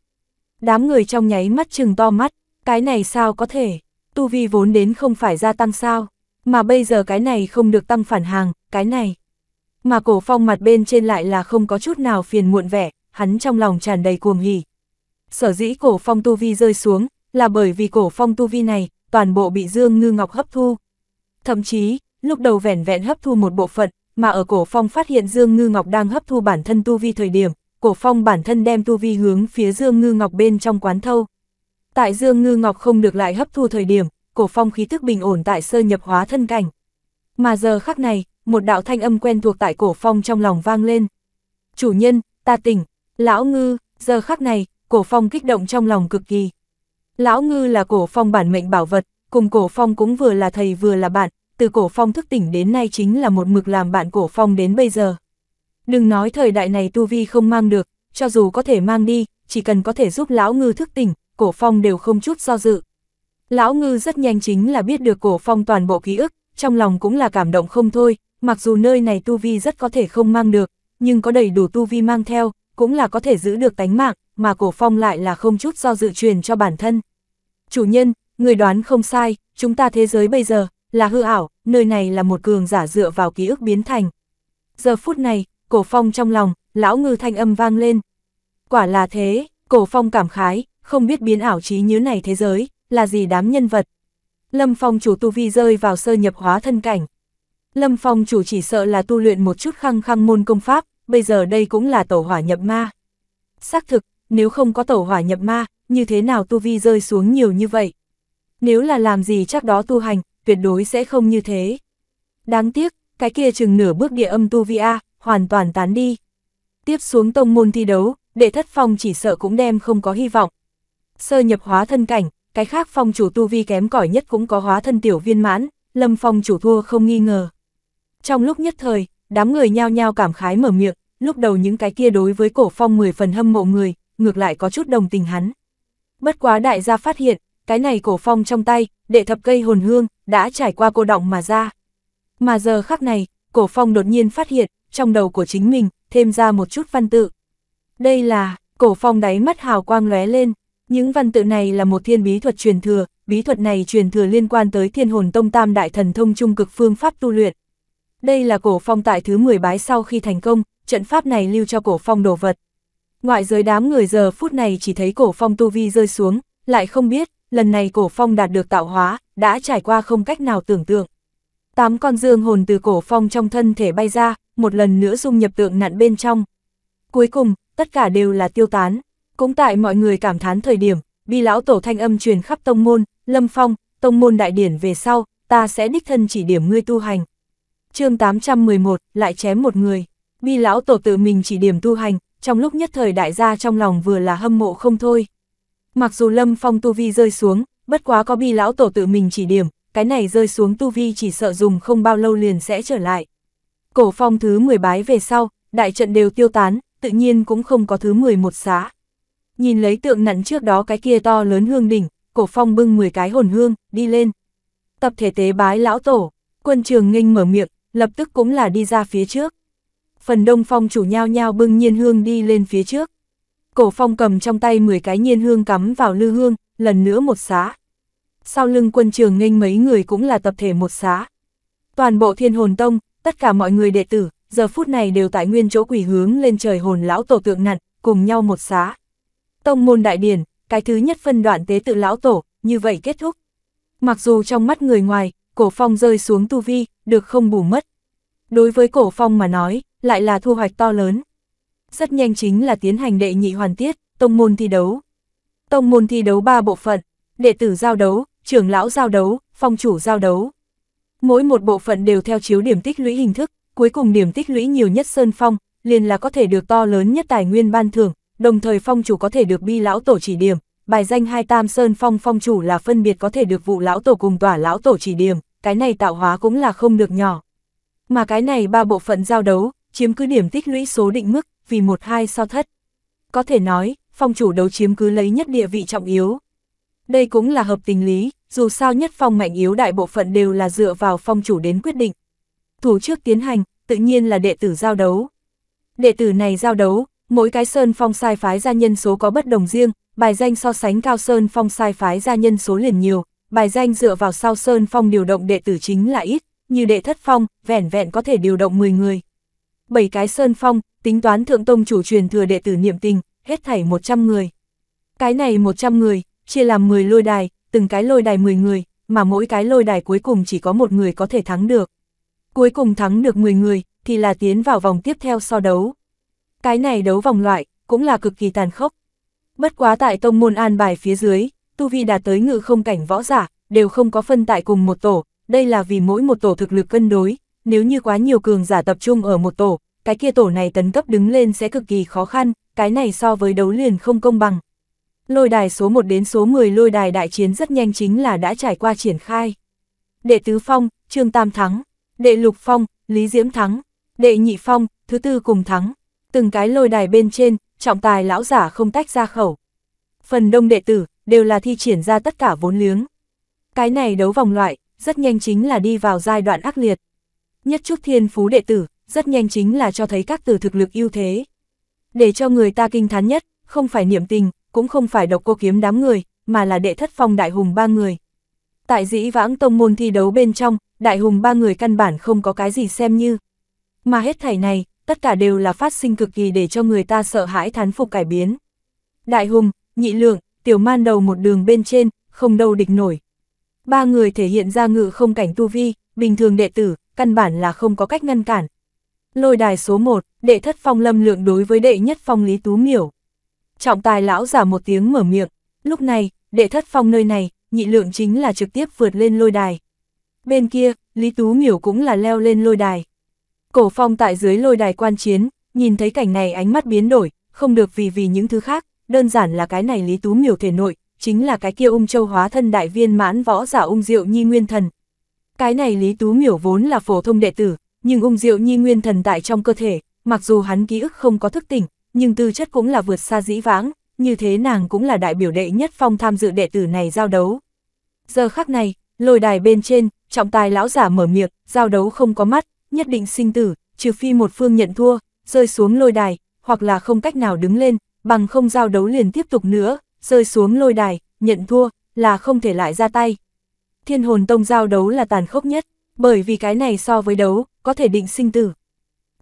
S1: Đám người trong nháy mắt chừng to mắt, cái này sao có thể, tu vi vốn đến không phải gia tăng sao, mà bây giờ cái này không được tăng phản hàng, cái này. Mà cổ phong mặt bên trên lại là không có chút nào phiền muộn vẻ, hắn trong lòng tràn đầy cuồng hỉ. Sở dĩ cổ phong tu vi rơi xuống, là bởi vì cổ phong tu vi này, toàn bộ bị Dương Ngư Ngọc hấp thu. Thậm chí, lúc đầu vẻn vẹn hấp thu một bộ phận, mà ở cổ phong phát hiện Dương Ngư Ngọc đang hấp thu bản thân tu vi thời điểm, cổ phong bản thân đem tu vi hướng phía Dương Ngư Ngọc bên trong quán thâu. Tại Dương Ngư Ngọc không được lại hấp thu thời điểm, cổ phong khí thức bình ổn tại sơ nhập hóa thân cảnh. Mà giờ khắc này, một đạo thanh âm quen thuộc tại cổ phong trong lòng vang lên. Chủ nhân, ta tỉnh, lão ngư, giờ khắc này, cổ phong kích động trong lòng cực kỳ. Lão ngư là cổ phong bản mệnh bảo vật, cùng cổ phong cũng vừa là thầy vừa là bạn, từ cổ phong thức tỉnh đến nay chính là một mực làm bạn cổ phong đến bây giờ. Đừng nói thời đại này tu vi không mang được, cho dù có thể mang đi, chỉ cần có thể giúp lão ngư thức tỉnh, cổ phong đều không chút do dự. Lão ngư rất nhanh chính là biết được cổ phong toàn bộ ký ức, trong lòng cũng là cảm động không thôi, mặc dù nơi này tu vi rất có thể không mang được, nhưng có đầy đủ tu vi mang theo, cũng là có thể giữ được tánh mạng, mà cổ phong lại là không chút do dự truyền cho bản thân. Chủ nhân, người đoán không sai, chúng ta thế giới bây giờ, là hư ảo, nơi này là một cường giả dựa vào ký ức biến thành. Giờ phút này, cổ phong trong lòng, lão ngư thanh âm vang lên. Quả là thế, cổ phong cảm khái, không biết biến ảo trí như này thế giới, là gì đám nhân vật. Lâm phong chủ tu vi rơi vào sơ nhập hóa thân cảnh. Lâm phong chủ chỉ sợ là tu luyện một chút khăng khăng môn công pháp, bây giờ đây cũng là tổ hỏa nhập ma. Xác thực, nếu không có tổ hỏa nhập ma, như thế nào tu vi rơi xuống nhiều như vậy? Nếu là làm gì chắc đó tu hành, tuyệt đối sẽ không như thế. Đáng tiếc, cái kia chừng nửa bước địa âm tu vi A, hoàn toàn tán đi. Tiếp xuống tông môn thi đấu, đệ thất phong chỉ sợ cũng đem không có hy vọng. Sơ nhập hóa thân cảnh, cái khác phong chủ tu vi kém cỏi nhất cũng có hóa thân tiểu viên mãn, lâm phong chủ thua không nghi ngờ. Trong lúc nhất thời, đám người nhao nhao cảm khái mở miệng, lúc đầu những cái kia đối với cổ phong 10 phần hâm mộ người, ngược lại có chút đồng tình hắn. Bất quá đại gia phát hiện, cái này cổ phong trong tay, đệ thập cây hồn hương, đã trải qua cô động mà ra. Mà giờ khắc này, cổ phong đột nhiên phát hiện, trong đầu của chính mình, thêm ra một chút văn tự. Đây là, cổ phong đáy mắt hào quang lóe lên, những văn tự này là một thiên bí thuật truyền thừa, bí thuật này truyền thừa liên quan tới thiên hồn tông tam đại thần thông trung cực phương pháp tu luyện. Đây là cổ phong tại thứ 10 bái sau khi thành công, trận pháp này lưu cho cổ phong đồ vật. Ngoại giới đám người giờ phút này chỉ thấy cổ phong tu vi rơi xuống, lại không biết, lần này cổ phong đạt được tạo hóa, đã trải qua không cách nào tưởng tượng. Tám con dương hồn từ cổ phong trong thân thể bay ra, một lần nữa dung nhập tượng nặn bên trong. Cuối cùng, tất cả đều là tiêu tán. Cũng tại mọi người cảm thán thời điểm, bi lão tổ thanh âm truyền khắp tông môn, lâm phong, tông môn đại điển về sau, ta sẽ đích thân chỉ điểm ngươi tu hành. chương 811, lại chém một người. Bi lão tổ tự mình chỉ điểm tu hành, trong lúc nhất thời đại gia trong lòng vừa là hâm mộ không thôi. Mặc dù Lâm Phong tu vi rơi xuống, bất quá có bi lão tổ tự mình chỉ điểm, cái này rơi xuống tu vi chỉ sợ dùng không bao lâu liền sẽ trở lại. Cổ phong thứ 10 bái về sau, đại trận đều tiêu tán, tự nhiên cũng không có thứ 11 xá. Nhìn lấy tượng nặn trước đó cái kia to lớn hương đỉnh, cổ phong bưng 10 cái hồn hương, đi lên. Tập thể tế bái lão tổ, quân trường nghênh mở miệng, lập tức cũng là đi ra phía trước. Phần đông phong chủ nhao nhao bưng nhiên hương đi lên phía trước, Cổ phong cầm trong tay 10 cái nhiên hương cắm vào lư hương, lần nữa một xá. Sau lưng quân trường nghênh mấy người cũng là tập thể một xá. Toàn bộ thiên hồn tông, tất cả mọi người đệ tử, giờ phút này đều tại nguyên chỗ quỷ hướng lên trời hồn lão tổ tượng nặn, cùng nhau một xá. Tông môn đại điển, cái thứ nhất phân đoạn tế tự lão tổ, như vậy kết thúc. Mặc dù trong mắt người ngoài, cổ phong rơi xuống tu vi, được không bù mất. Đối với cổ phong mà nói, lại là thu hoạch to lớn rất nhanh chính là tiến hành đệ nhị hoàn tiết, tông môn thi đấu. Tông môn thi đấu 3 bộ phận, đệ tử giao đấu, trưởng lão giao đấu, phong chủ giao đấu. Mỗi một bộ phận đều theo chiếu điểm tích lũy hình thức, cuối cùng điểm tích lũy nhiều nhất Sơn Phong, liền là có thể được to lớn nhất tài nguyên ban thưởng, đồng thời phong chủ có thể được bi lão tổ chỉ điểm, bài danh hai tam Sơn Phong phong chủ là phân biệt có thể được vụ lão tổ cùng tỏa lão tổ chỉ điểm, cái này tạo hóa cũng là không được nhỏ. Mà cái này ba bộ phận giao đấu, chiếm cứ điểm tích lũy số định mức, vì một hai so thất. Có thể nói, phong chủ đấu chiếm cứ lấy nhất địa vị trọng yếu. Đây cũng là hợp tình lý, dù sao nhất phong mạnh yếu đại bộ phận đều là dựa vào phong chủ đến quyết định. Thủ trước tiến hành, tự nhiên là đệ tử giao đấu. Đệ tử này giao đấu, mỗi cái sơn phong sai phái gia nhân số có bất đồng riêng, bài danh so sánh cao sơn phong sai phái gia nhân số liền nhiều, bài danh dựa vào sao sơn phong điều động đệ tử chính là ít, như đệ thất phong, vẻn vẹn có thể điều động 10 người. 7 cái sơn phong, tính toán thượng tông chủ truyền thừa đệ tử niệm tình, hết thảy 100 người. Cái này 100 người, chia làm 10 lôi đài, từng cái lôi đài 10 người, mà mỗi cái lôi đài cuối cùng chỉ có một người có thể thắng được. Cuối cùng thắng được 10 người, thì là tiến vào vòng tiếp theo so đấu. Cái này đấu vòng loại, cũng là cực kỳ tàn khốc. Bất quá tại tông môn an bài phía dưới, tu vi đạt tới ngự không cảnh võ giả, đều không có phân tại cùng một tổ, đây là vì mỗi một tổ thực lực cân đối, nếu như quá nhiều cường giả tập trung ở một tổ, cái kia tổ này tấn cấp đứng lên sẽ cực kỳ khó khăn, cái này so với đấu liền không công bằng. Lôi đài số 1 đến số 10 lôi đài đại chiến rất nhanh chính là đã trải qua triển khai. Đệ tứ phong, Trương Tam thắng, đệ lục phong, Lý Diễm thắng, đệ nhị phong, thứ tư cùng thắng. Từng cái lôi đài bên trên, trọng tài lão giả không tách ra khẩu. Phần đông đệ tử, đều là thi triển ra tất cả vốn liếng. Cái này đấu vòng loại, rất nhanh chính là đi vào giai đoạn ác liệt. Nhất chút thiên phú đệ tử, rất nhanh chính là cho thấy các từ thực lực ưu thế. Để cho người ta kinh thán nhất, không phải niệm tình, cũng không phải độc cô kiếm đám người, mà là đệ thất phong đại hùng ba người. Tại dĩ vãng tông môn thi đấu bên trong, đại hùng ba người căn bản không có cái gì xem như. Mà hết thảy này, tất cả đều là phát sinh cực kỳ để cho người ta sợ hãi thán phục cải biến. Đại hùng, nhị lượng, tiểu man đầu một đường bên trên, không đâu địch nổi. Ba người thể hiện ra ngự không cảnh tu vi, bình thường đệ tử, căn bản là không có cách ngăn cản, Lôi đài số 1, đệ thất phong lâm lượng đối với đệ nhất phong Lý Tú Miểu. Trọng tài lão giả một tiếng mở miệng, lúc này, đệ thất phong nơi này, nhị lượng chính là trực tiếp vượt lên lôi đài. Bên kia, Lý Tú Miểu cũng là leo lên lôi đài. Cổ phong tại dưới lôi đài quan chiến, nhìn thấy cảnh này ánh mắt biến đổi, không được vì vì những thứ khác, đơn giản là cái này Lý Tú Miểu thể nội, chính là cái kia ung châu hóa thân đại viên mãn võ giả ung diệu nhi nguyên thần. Cái này Lý Tú Miểu vốn là phổ thông đệ tử, nhưng ung diệu nhi nguyên thần tại trong cơ thể, mặc dù hắn ký ức không có thức tỉnh, nhưng tư chất cũng là vượt xa dĩ vãng, như thế nàng cũng là đại biểu đệ nhất phong tham dự đệ tử này giao đấu. Giờ khắc này, lôi đài bên trên, trọng tài lão giả mở miệng, giao đấu không có mắt, nhất định sinh tử, trừ phi một phương nhận thua, rơi xuống lôi đài, hoặc là không cách nào đứng lên, bằng không giao đấu liền tiếp tục nữa, rơi xuống lôi đài, nhận thua, là không thể lại ra tay. Thiên hồn tông giao đấu là tàn khốc nhất, bởi vì cái này so với đấu, có thể định sinh tử.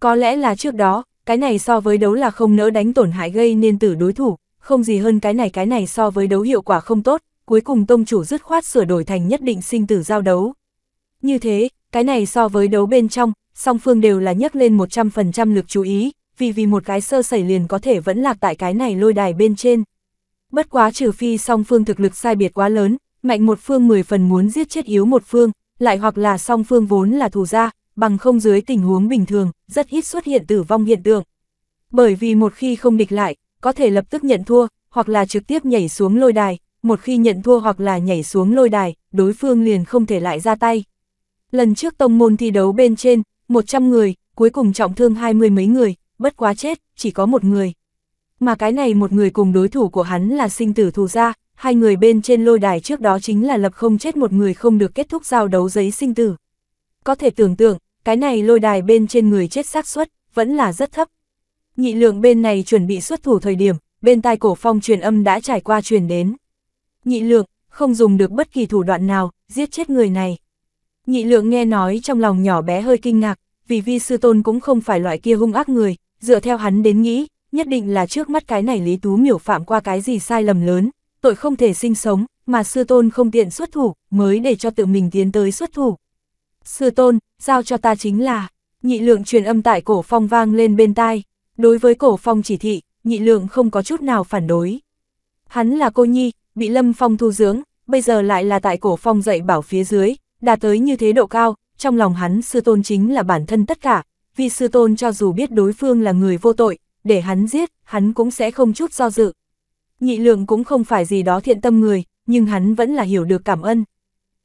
S1: Có lẽ là trước đó, cái này so với đấu là không nỡ đánh tổn hại gây nên tử đối thủ, không gì hơn cái này cái này so với đấu hiệu quả không tốt, cuối cùng tông chủ dứt khoát sửa đổi thành nhất định sinh tử giao đấu. Như thế, cái này so với đấu bên trong, song phương đều là nhấc lên 100% lực chú ý, vì vì một cái sơ sẩy liền có thể vẫn lạc tại cái này lôi đài bên trên. Bất quá trừ phi song phương thực lực sai biệt quá lớn, mạnh một phương 10 phần muốn giết chết yếu một phương, lại hoặc là song phương vốn là thù gia, bằng không dưới tình huống bình thường, rất ít xuất hiện tử vong hiện tượng. Bởi vì một khi không địch lại, có thể lập tức nhận thua, hoặc là trực tiếp nhảy xuống lôi đài, một khi nhận thua hoặc là nhảy xuống lôi đài, đối phương liền không thể lại ra tay. Lần trước tông môn thi đấu bên trên, 100 người, cuối cùng trọng thương hai mươi mấy người, bất quá chết, chỉ có một người. Mà cái này một người cùng đối thủ của hắn là sinh tử thù gia hai người bên trên lôi đài trước đó chính là lập không chết một người không được kết thúc giao đấu giấy sinh tử. Có thể tưởng tượng, cái này lôi đài bên trên người chết xác suất vẫn là rất thấp. Nhị lượng bên này chuẩn bị xuất thủ thời điểm, bên tai cổ phong truyền âm đã trải qua truyền đến. Nhị lượng, không dùng được bất kỳ thủ đoạn nào, giết chết người này. Nhị lượng nghe nói trong lòng nhỏ bé hơi kinh ngạc, vì vi sư tôn cũng không phải loại kia hung ác người, dựa theo hắn đến nghĩ, nhất định là trước mắt cái này Lý Tú miểu phạm qua cái gì sai lầm lớn, tội không thể sinh sống, mà sư tôn không tiện xuất thủ, mới để cho tự mình tiến tới xuất thủ, Sư tôn, giao cho ta chính là, nhị lượng truyền âm tại cổ phong vang lên bên tai. Đối với cổ phong chỉ thị, nhị lượng không có chút nào phản đối. Hắn là cô nhi, bị lâm phong thu dưỡng, bây giờ lại là tại cổ phong dạy bảo phía dưới, đạt tới như thế độ cao, trong lòng hắn sư tôn chính là bản thân tất cả, vì sư tôn cho dù biết đối phương là người vô tội, để hắn giết, hắn cũng sẽ không chút do dự. Nhị lượng cũng không phải gì đó thiện tâm người, nhưng hắn vẫn là hiểu được cảm ơn.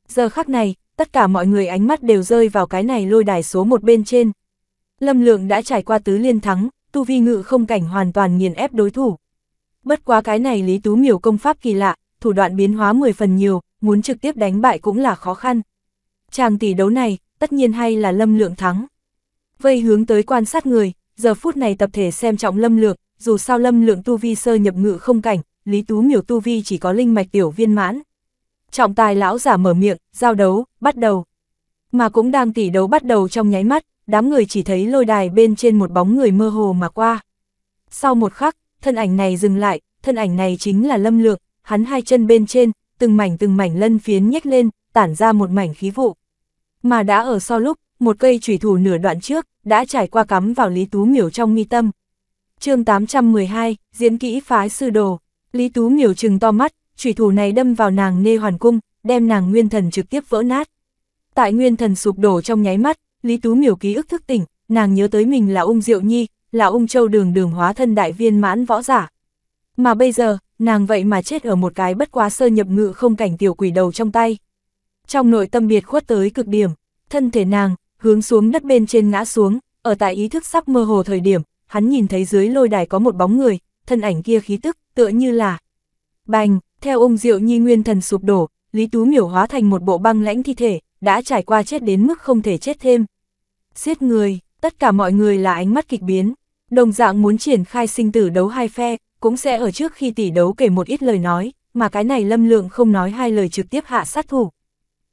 S1: Giờ khắc này, tất cả mọi người ánh mắt đều rơi vào cái này lôi đài số một bên trên. Lâm Lượng đã trải qua tứ liên thắng, tu vi ngự không cảnh hoàn toàn nghiền ép đối thủ. Bất quá cái này Lý Tú Miểu công pháp kỳ lạ, thủ đoạn biến hóa 10 phần nhiều, muốn trực tiếp đánh bại cũng là khó khăn. Chàng tỷ đấu này, tất nhiên hay là Lâm Lượng thắng. Vây hướng tới quan sát người, giờ phút này tập thể xem trọng Lâm Lượng, dù sao Lâm Lượng tu vi sơ nhập ngự không cảnh, Lý Tú Miểu tu vi chỉ có linh mạch tiểu viên mãn, trọng tài lão giả mở miệng, giao đấu, bắt đầu. Mà cũng đang tỷ đấu bắt đầu trong nháy mắt, đám người chỉ thấy lôi đài bên trên một bóng người mơ hồ mà qua. Sau một khắc, thân ảnh này dừng lại, thân ảnh này chính là lâm lược, hắn hai chân bên trên, từng mảnh từng mảnh lân phiến nhếch lên, tản ra một mảnh khí vụ. Mà đã ở sau lúc, một cây chủy thủ nửa đoạn trước, đã trải qua cắm vào Lý Tú Miểu trong nghi tâm. chương 812, diễn kỹ phái sư đồ, Lý Tú Miểu trừng to mắt, chủy thủ này đâm vào nàng nê hoàn cung, đem nàng nguyên thần trực tiếp vỡ nát. Tại nguyên thần sụp đổ trong nháy mắt, Lý Tú miểu ký ức thức tỉnh, nàng nhớ tới mình là ung diệu nhi, là ung châu đường đường hóa thân đại viên mãn võ giả. Mà bây giờ, nàng vậy mà chết ở một cái bất quá sơ nhập ngự không cảnh tiểu quỷ đầu trong tay. Trong nội tâm biệt khuất tới cực điểm, thân thể nàng, hướng xuống đất bên trên ngã xuống, ở tại ý thức sắp mơ hồ thời điểm, hắn nhìn thấy dưới lôi đài có một bóng người, thân ảnh kia khí tức, tựa như là... Bành, theo ông diệu nhi nguyên thần sụp đổ, Lý Tú miểu hóa thành một bộ băng lãnh thi thể, đã trải qua chết đến mức không thể chết thêm. Giết người, tất cả mọi người là ánh mắt kịch biến. Đồng dạng muốn triển khai sinh tử đấu hai phe, cũng sẽ ở trước khi tỷ đấu kể một ít lời nói, mà cái này lâm lượng không nói hai lời trực tiếp hạ sát thủ.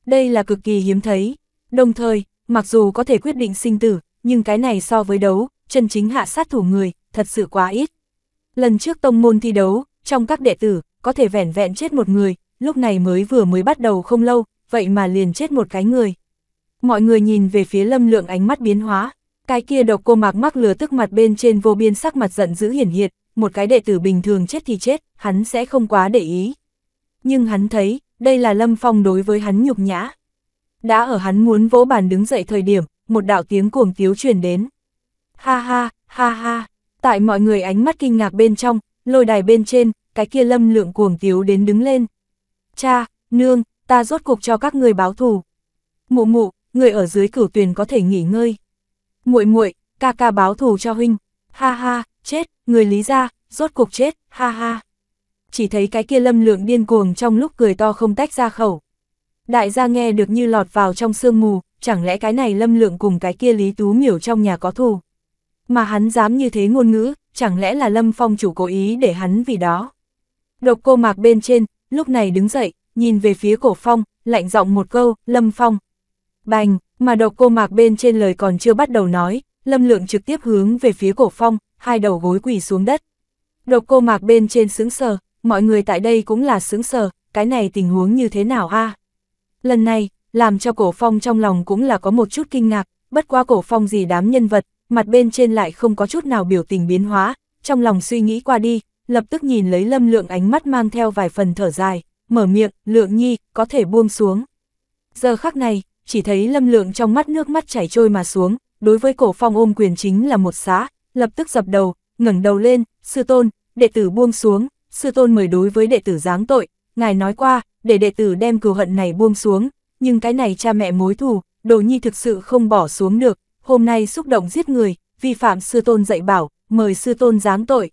S1: Đây là cực kỳ hiếm thấy. Đồng thời, mặc dù có thể quyết định sinh tử, nhưng cái này so với đấu, chân chính hạ sát thủ người, thật sự quá ít. Lần trước tông môn thi đấu, trong các đệ tử, có thể vẻn vẹn chết một người, lúc này mới vừa mới bắt đầu không lâu, vậy mà liền chết một cái người. Mọi người nhìn về phía lâm lượng ánh mắt biến hóa, cái kia độc cô mạc mắc lừa tức mặt bên trên vô biên sắc mặt giận dữ hiển hiện, một cái đệ tử bình thường chết thì chết, hắn sẽ không quá để ý. Nhưng hắn thấy, đây là lâm phong đối với hắn nhục nhã. Đã ở hắn muốn vỗ bàn đứng dậy thời điểm, một đạo tiếng cuồng tiếu truyền đến. Ha ha, ha ha, tại mọi người ánh mắt kinh ngạc bên trong, lôi đài bên trên, cái kia lâm lượng cuồng tiếu đến đứng lên. Cha, nương, ta rốt cuộc cho các người báo thù. Mụ mụ, người ở dưới cửu tuyền có thể nghỉ ngơi. muội muội ca ca báo thù cho huynh. Ha ha, chết, người lý ra, rốt cuộc chết, ha ha. Chỉ thấy cái kia lâm lượng điên cuồng trong lúc cười to không tách ra khẩu. Đại gia nghe được như lọt vào trong sương mù, chẳng lẽ cái này lâm lượng cùng cái kia lý tú miểu trong nhà có thù. Mà hắn dám như thế ngôn ngữ, chẳng lẽ là lâm phong chủ cố ý để hắn vì đó. Độc cô mạc bên trên, lúc này đứng dậy, nhìn về phía cổ phong, lạnh giọng một câu, lâm phong. Bành, mà độc cô mạc bên trên lời còn chưa bắt đầu nói, lâm lượng trực tiếp hướng về phía cổ phong, hai đầu gối quỳ xuống đất. Độc cô mạc bên trên sướng sờ, mọi người tại đây cũng là sướng sờ, cái này tình huống như thế nào ha Lần này, làm cho cổ phong trong lòng cũng là có một chút kinh ngạc, bất qua cổ phong gì đám nhân vật, mặt bên trên lại không có chút nào biểu tình biến hóa, trong lòng suy nghĩ qua đi, lập tức nhìn lấy lâm lượng ánh mắt mang theo vài phần thở dài, mở miệng, lượng nhi, có thể buông xuống. Giờ khắc này, chỉ thấy lâm lượng trong mắt nước mắt chảy trôi mà xuống, đối với cổ phong ôm quyền chính là một xã, lập tức dập đầu, ngẩng đầu lên, sư tôn, đệ tử buông xuống, sư tôn mời đối với đệ tử giáng tội, ngài nói qua, để đệ tử đem cừu hận này buông xuống, nhưng cái này cha mẹ mối thù, đồ nhi thực sự không bỏ xuống được, hôm nay xúc động giết người, vi phạm sư tôn dạy bảo, mời sư tôn giáng tội.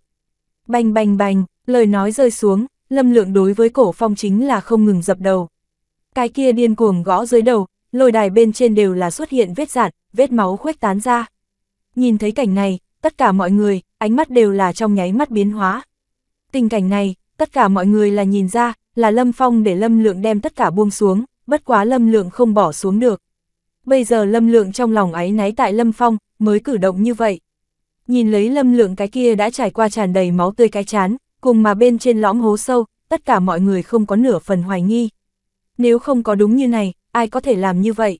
S1: Bành bành bành, lời nói rơi xuống, lâm lượng đối với cổ phong chính là không ngừng dập đầu. Cái kia điên cuồng gõ dưới đầu, lôi đài bên trên đều là xuất hiện vết dạn, vết máu khuếch tán ra. Nhìn thấy cảnh này, tất cả mọi người, ánh mắt đều là trong nháy mắt biến hóa. Tình cảnh này, tất cả mọi người là nhìn ra, là Lâm Phong để Lâm Lượng đem tất cả buông xuống, bất quá Lâm Lượng không bỏ xuống được. Bây giờ Lâm Lượng trong lòng ấy náy tại Lâm Phong, mới cử động như vậy nhìn lấy lâm lượng cái kia đã trải qua tràn đầy máu tươi cái chán, cùng mà bên trên lõm hố sâu, tất cả mọi người không có nửa phần hoài nghi. Nếu không có đúng như này, ai có thể làm như vậy?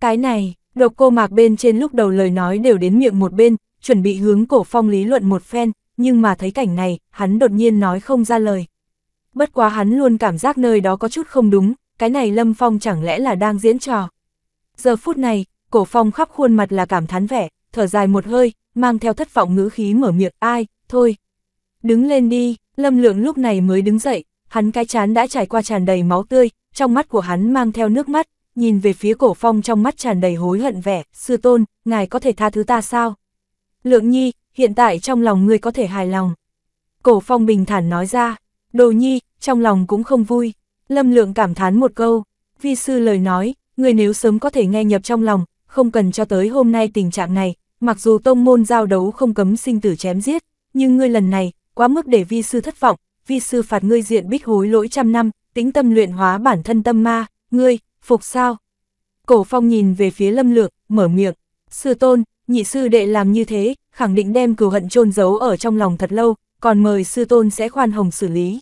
S1: Cái này, độc cô mạc bên trên lúc đầu lời nói đều đến miệng một bên, chuẩn bị hướng cổ phong lý luận một phen, nhưng mà thấy cảnh này, hắn đột nhiên nói không ra lời. Bất quá hắn luôn cảm giác nơi đó có chút không đúng, cái này Lâm Phong chẳng lẽ là đang diễn trò. Giờ phút này, cổ phong khắp khuôn mặt là cảm thán vẻ, thở dài một hơi, mang theo thất vọng ngữ khí mở miệng, ai, thôi. Đứng lên đi, Lâm Lượng lúc này mới đứng dậy, hắn cái chán đã trải qua tràn đầy máu tươi, trong mắt của hắn mang theo nước mắt, nhìn về phía cổ phong trong mắt tràn đầy hối hận vẻ, sư tôn, ngài có thể tha thứ ta sao? Lượng nhi, hiện tại trong lòng ngươi có thể hài lòng. Cổ phong bình thản nói ra, đồ nhi, trong lòng cũng không vui. Lâm lượng cảm thán một câu, vi sư lời nói, ngươi nếu sớm có thể nghe nhập trong lòng, không cần cho tới hôm nay tình trạng này, mặc dù tông môn giao đấu không cấm sinh tử chém giết, nhưng ngươi lần này, quá mức để vi sư thất vọng, vi sư phạt ngươi diện bích hối lỗi trăm năm, tính tâm luyện hóa bản thân tâm ma, ngươi, phục sao? Cổ phong nhìn về phía lâm lược, mở miệng, sư tôn, nhị sư đệ làm như thế, khẳng định đem cừu hận chôn giấu ở trong lòng thật lâu, còn mời sư tôn sẽ khoan hồng xử lý.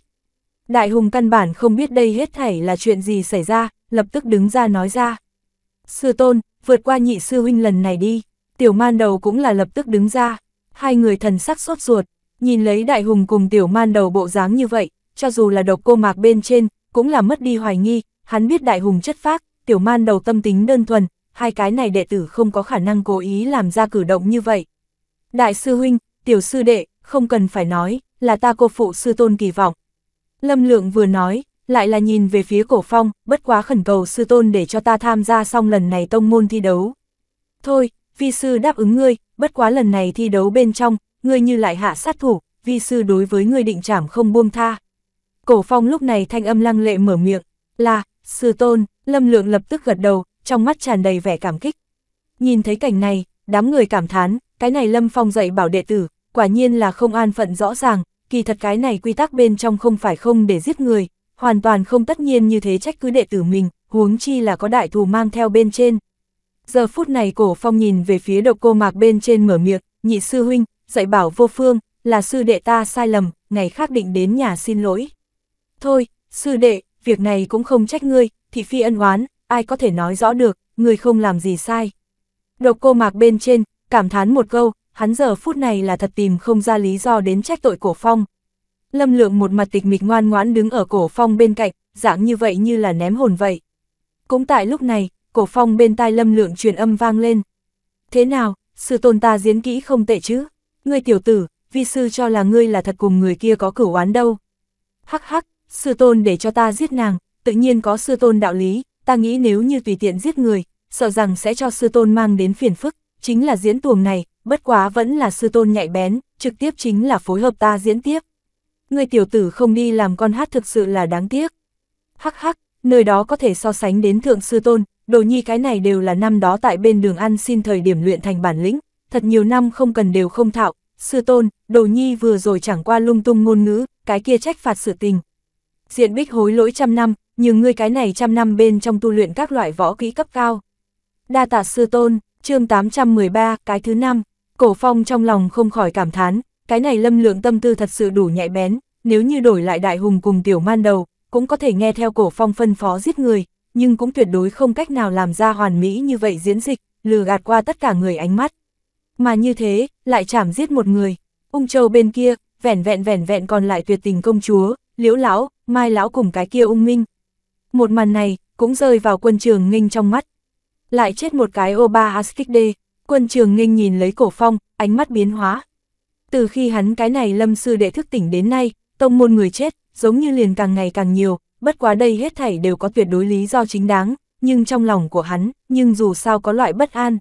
S1: Đại hùng căn bản không biết đây hết thảy là chuyện gì xảy ra, lập tức đứng ra nói ra. Sư tôn, vượt qua nhị sư huynh lần này đi tiểu man đầu cũng là lập tức đứng ra, hai người thần sắc sốt ruột, nhìn lấy đại hùng cùng tiểu man đầu bộ dáng như vậy, cho dù là độc cô mạc bên trên, cũng là mất đi hoài nghi, hắn biết đại hùng chất phác, tiểu man đầu tâm tính đơn thuần, hai cái này đệ tử không có khả năng cố ý làm ra cử động như vậy. Đại sư huynh, tiểu sư đệ, không cần phải nói, là ta cô phụ sư tôn kỳ vọng. Lâm lượng vừa nói, lại là nhìn về phía cổ phong, bất quá khẩn cầu sư tôn để cho ta tham gia xong lần này tông môn thi đấu. Thôi, vi sư đáp ứng ngươi, bất quá lần này thi đấu bên trong, ngươi như lại hạ sát thủ, vi sư đối với ngươi định trảm không buông tha. Cổ phong lúc này thanh âm lăng lệ mở miệng, là, sư tôn, lâm lượng lập tức gật đầu, trong mắt tràn đầy vẻ cảm kích. Nhìn thấy cảnh này, đám người cảm thán, cái này lâm phong dạy bảo đệ tử, quả nhiên là không an phận rõ ràng, kỳ thật cái này quy tắc bên trong không phải không để giết người, hoàn toàn không tất nhiên như thế trách cứ đệ tử mình, huống chi là có đại thù mang theo bên trên. Giờ phút này cổ phong nhìn về phía độc cô mạc bên trên mở miệng, nhị sư huynh, dạy bảo vô phương, là sư đệ ta sai lầm, ngày khác định đến nhà xin lỗi. Thôi, sư đệ, việc này cũng không trách ngươi, thị phi ân oán, ai có thể nói rõ được, ngươi không làm gì sai. Độc cô mạc bên trên, cảm thán một câu, hắn giờ phút này là thật tìm không ra lý do đến trách tội cổ phong. Lâm lượng một mặt tịch mịch ngoan ngoãn đứng ở cổ phong bên cạnh, dạng như vậy như là ném hồn vậy. Cũng tại lúc này, cổ phong bên tai lâm lượng truyền âm vang lên. Thế nào, sư tôn ta diễn kỹ không tệ chứ? Ngươi tiểu tử, vi sư cho là ngươi là thật cùng người kia có cửu oán đâu. Hắc hắc, sư tôn để cho ta giết nàng, tự nhiên có sư tôn đạo lý, ta nghĩ nếu như tùy tiện giết người, sợ rằng sẽ cho sư tôn mang đến phiền phức, chính là diễn tuồng này, bất quá vẫn là sư tôn nhạy bén, trực tiếp chính là phối hợp ta diễn tiếp. Ngươi tiểu tử không đi làm con hát thực sự là đáng tiếc. Hắc hắc, nơi đó có thể so sánh đến thượng sư tôn, đồ nhi cái này đều là năm đó tại bên đường ăn xin thời điểm luyện thành bản lĩnh, thật nhiều năm không cần đều không thạo, sư tôn, đồ nhi vừa rồi chẳng qua lung tung ngôn ngữ, cái kia trách phạt sự tình. Diện bích hối lỗi trăm năm, nhưng ngươi cái này trăm năm bên trong tu luyện các loại võ kỹ cấp cao. Đa tạ sư tôn, chương 813, cái thứ năm cổ phong trong lòng không khỏi cảm thán, cái này lâm lượng tâm tư thật sự đủ nhạy bén, nếu như đổi lại đại hùng cùng tiểu man đầu, cũng có thể nghe theo cổ phong phân phó giết người, nhưng cũng tuyệt đối không cách nào làm ra hoàn mỹ như vậy diễn dịch, lừa gạt qua tất cả người ánh mắt. Mà như thế, lại chảm giết một người. Ung châu bên kia, vẻn vẹn vẻn vẹn còn lại tuyệt tình công chúa, liễu lão, mai lão cùng cái kia ung minh. Một màn này, cũng rơi vào quân trường nghinh trong mắt. Lại chết một cái Oba Askide, quân trường nghinh nhìn lấy cổ phong, ánh mắt biến hóa. Từ khi hắn cái này lâm sư đệ thức tỉnh đến nay, tông môn người chết, giống như liền càng ngày càng nhiều, bất quá đây hết thảy đều có tuyệt đối lý do chính đáng, nhưng trong lòng của hắn, nhưng dù sao có loại bất an.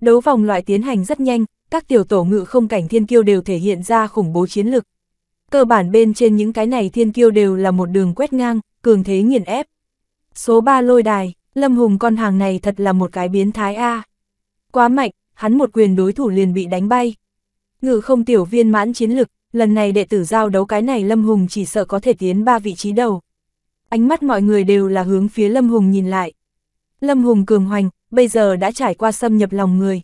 S1: Đấu vòng loại tiến hành rất nhanh, các tiểu tổ ngự không cảnh thiên kiêu đều thể hiện ra khủng bố chiến lực. Cơ bản bên trên những cái này thiên kiêu đều là một đường quét ngang, cường thế nghiền ép. Số 3 lôi đài, Lâm Hùng con hàng này thật là một cái biến thái A. Quá mạnh, hắn một quyền đối thủ liền bị đánh bay. Ngự không tiểu viên mãn chiến lực, lần này đệ tử giao đấu cái này Lâm Hùng chỉ sợ có thể tiến ba vị trí đầu. Ánh mắt mọi người đều là hướng phía Lâm Hùng nhìn lại. Lâm Hùng cường hoành, bây giờ đã trải qua xâm nhập lòng người.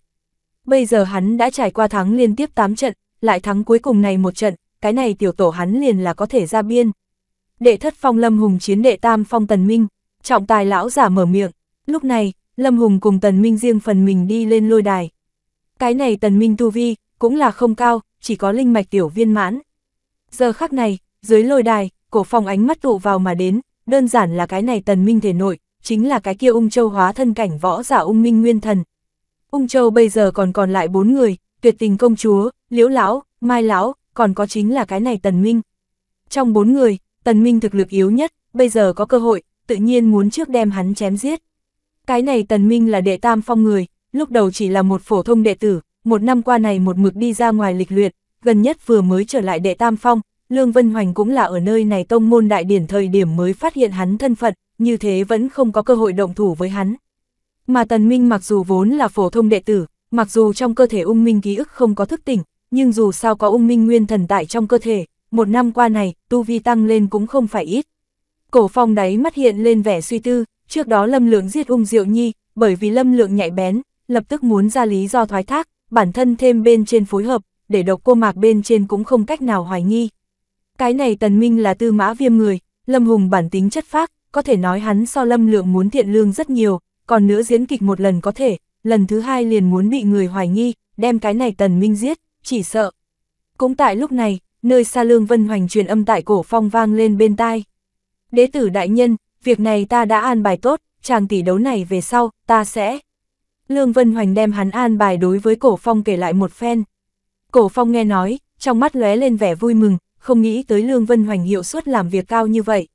S1: Bây giờ hắn đã trải qua thắng liên tiếp 8 trận, lại thắng cuối cùng này một trận, cái này tiểu tổ hắn liền là có thể ra biên. Đệ thất phong Lâm Hùng chiến đệ tam phong Tần Minh, trọng tài lão giả mở miệng, lúc này, Lâm Hùng cùng Tần Minh riêng phần mình đi lên lôi đài. Cái này Tần Minh tu vi, cũng là không cao, chỉ có linh mạch tiểu viên mãn. Giờ khắc này, dưới lôi đài, cổ phong ánh mắt tụ vào mà đến, đơn giản là cái này tần minh thể nội, chính là cái kia ung châu hóa thân cảnh võ giả ung minh nguyên thần. Ung châu bây giờ còn còn lại bốn người, tuyệt tình công chúa, liễu lão, mai lão, còn có chính là cái này tần minh. Trong bốn người, tần minh thực lực yếu nhất, bây giờ có cơ hội, tự nhiên muốn trước đem hắn chém giết. Cái này tần minh là đệ tam phong người, lúc đầu chỉ là một phổ thông đệ tử, một năm qua này một mực đi ra ngoài lịch luyện, gần nhất vừa mới trở lại đệ tam phong, Lương Vân Hoành cũng là ở nơi này tông môn đại điển thời điểm mới phát hiện hắn thân phận, như thế vẫn không có cơ hội động thủ với hắn. Mà Tần Minh mặc dù vốn là phổ thông đệ tử, mặc dù trong cơ thể ung minh ký ức không có thức tỉnh, nhưng dù sao có ung minh nguyên thần tại trong cơ thể, một năm qua này, tu vi tăng lên cũng không phải ít. Cổ phong đáy mắt hiện lên vẻ suy tư, trước đó lâm lượng giết ung diệu nhi, bởi vì lâm lượng nhạy bén, lập tức muốn ra lý do thoái thác, bản thân thêm bên trên phối hợp, để độc cô mạc bên trên cũng không cách nào hoài nghi. Cái này Tần Minh là tư mã viêm người, Lâm Hùng bản tính chất phác, có thể nói hắn so Lâm Lượng muốn thiện lương rất nhiều, còn nữa diễn kịch một lần có thể, lần thứ hai liền muốn bị người hoài nghi, đem cái này Tần Minh giết, chỉ sợ. Cũng tại lúc này, nơi xa Lương Vân Hoành truyền âm tại cổ phong vang lên bên tai. Đế tử đại nhân, việc này ta đã an bài tốt, chàng tỷ đấu này về sau, ta sẽ... Lương Vân Hoành đem hắn an bài đối với cổ phong kể lại một phen. Cổ phong nghe nói, trong mắt lóe lên vẻ vui mừng, không nghĩ tới Lương Vân Hoành hiệu suất làm việc cao như vậy.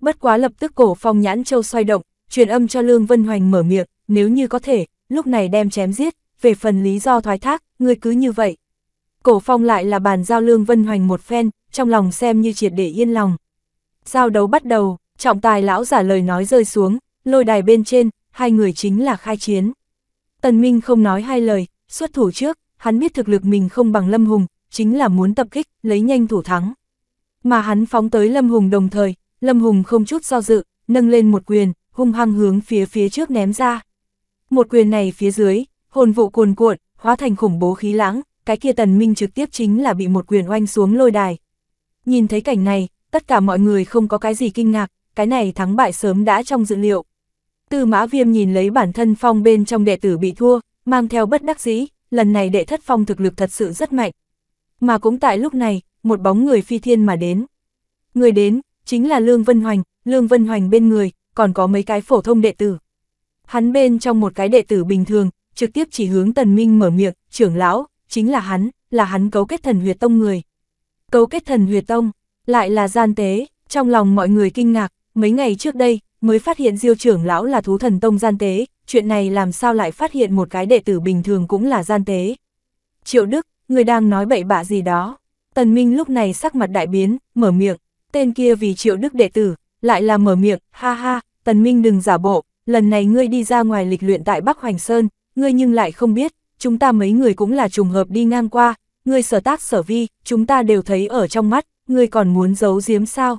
S1: Bất quá lập tức cổ phong nhãn châu xoay động, truyền âm cho Lương Vân Hoành mở miệng, nếu như có thể, lúc này đem chém giết, về phần lý do thoái thác, người cứ như vậy. Cổ phong lại là bàn giao Lương Vân Hoành một phen, trong lòng xem như triệt để yên lòng. Giao đấu bắt đầu, trọng tài lão giả lời nói rơi xuống, lôi đài bên trên, hai người chính là khai chiến. Tần Minh không nói hai lời, xuất thủ trước, hắn biết thực lực mình không bằng Lâm Hùng, chính là muốn tập kích, lấy nhanh thủ thắng. Mà hắn phóng tới Lâm Hùng đồng thời, Lâm Hùng không chút do dự, nâng lên một quyền, hung hăng hướng phía phía trước ném ra. Một quyền này phía dưới, hồn vụ cuồn cuộn, hóa thành khủng bố khí lãng, cái kia tần minh trực tiếp chính là bị một quyền oanh xuống lôi đài. Nhìn thấy cảnh này, tất cả mọi người không có cái gì kinh ngạc, cái này thắng bại sớm đã trong dự liệu. Tư mã viêm nhìn lấy bản thân phong bên trong đệ tử bị thua, mang theo bất đắc dĩ, lần này đệ thất phong thực lực thật sự rất mạnh, mà cũng tại lúc này, một bóng người phi thiên mà đến. Người đến, chính là Lương Vân Hoành, Lương Vân Hoành bên người, còn có mấy cái phổ thông đệ tử. Hắn bên trong một cái đệ tử bình thường, trực tiếp chỉ hướng Tần Minh mở miệng, trưởng lão, chính là hắn, là hắn cấu kết thần huyệt tông người. Cấu kết thần huyệt tông, lại là gian tế, trong lòng mọi người kinh ngạc, mấy ngày trước đây, mới phát hiện diêu trưởng lão là thú thần tông gian tế, chuyện này làm sao lại phát hiện một cái đệ tử bình thường cũng là gian tế. Triệu Đức, người đang nói bậy bạ gì đó. Tần Minh lúc này sắc mặt đại biến, mở miệng, tên kia vì triệu đức đệ tử, lại là mở miệng, ha ha, Tần Minh đừng giả bộ, lần này ngươi đi ra ngoài lịch luyện tại Bắc Hoành Sơn, ngươi nhưng lại không biết, chúng ta mấy người cũng là trùng hợp đi ngang qua, ngươi sở tác sở vi, chúng ta đều thấy ở trong mắt, ngươi còn muốn giấu giếm sao.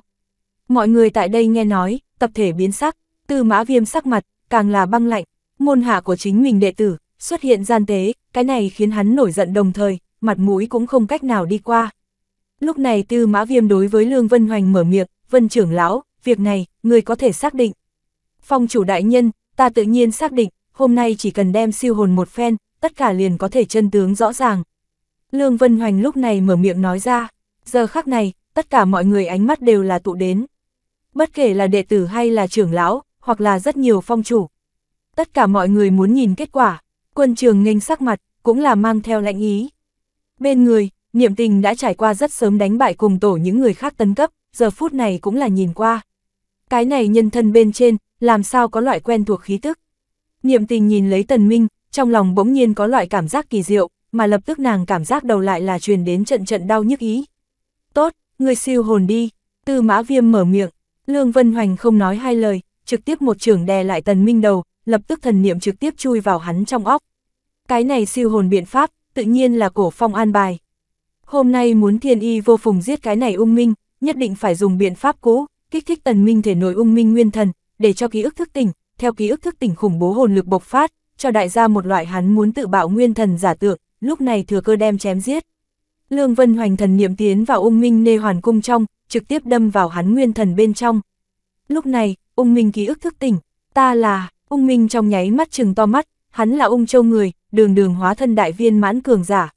S1: Mọi người tại đây nghe nói, tập thể biến sắc, tư mã viêm sắc mặt, càng là băng lạnh, môn hạ của chính mình đệ tử, xuất hiện gian tế, cái này khiến hắn nổi giận đồng thời, mặt mũi cũng không cách nào đi qua. Lúc này Tư Mã Viêm đối với Lương Vân Hoành mở miệng, Vân trưởng lão, việc này, người có thể xác định. Phong chủ đại nhân, ta tự nhiên xác định, hôm nay chỉ cần đem siêu hồn một phen, tất cả liền có thể chân tướng rõ ràng. Lương Vân Hoành lúc này mở miệng nói ra, giờ khắc này, tất cả mọi người ánh mắt đều là tụ đến. Bất kể là đệ tử hay là trưởng lão, hoặc là rất nhiều phong chủ. Tất cả mọi người muốn nhìn kết quả, quân trường nghênh sắc mặt, cũng là mang theo lãnh ý. Bên người, niệm tình đã trải qua rất sớm đánh bại cùng tổ những người khác tấn cấp, giờ phút này cũng là nhìn qua. Cái này nhân thân bên trên, làm sao có loại quen thuộc khí tức. Niệm tình nhìn lấy tần minh, trong lòng bỗng nhiên có loại cảm giác kỳ diệu, mà lập tức nàng cảm giác đầu lại là truyền đến trận trận đau nhức ý. Tốt, người siêu hồn đi, tư mã viêm mở miệng, Lương Vân Hoành không nói hai lời, trực tiếp một trưởng đè lại tần minh đầu, lập tức thần niệm trực tiếp chui vào hắn trong óc. Cái này siêu hồn biện pháp, tự nhiên là cổ phong an bài. Hôm nay muốn thiên y vô phùng giết cái này ung minh, nhất định phải dùng biện pháp cũ, kích thích tần minh thể nổi ung minh nguyên thần, để cho ký ức thức tỉnh, theo ký ức thức tỉnh khủng bố hồn lực bộc phát, cho đại gia một loại hắn muốn tự bạo nguyên thần giả tượng, lúc này thừa cơ đem chém giết. Lương Vân Hoành thần niệm tiến vào ung minh nê hoàn cung trong, trực tiếp đâm vào hắn nguyên thần bên trong. Lúc này, ung minh ký ức thức tỉnh, ta là, ung minh trong nháy mắt trừng to mắt, hắn là ung châu người, đường đường hóa thân đại viên mãn cường giả.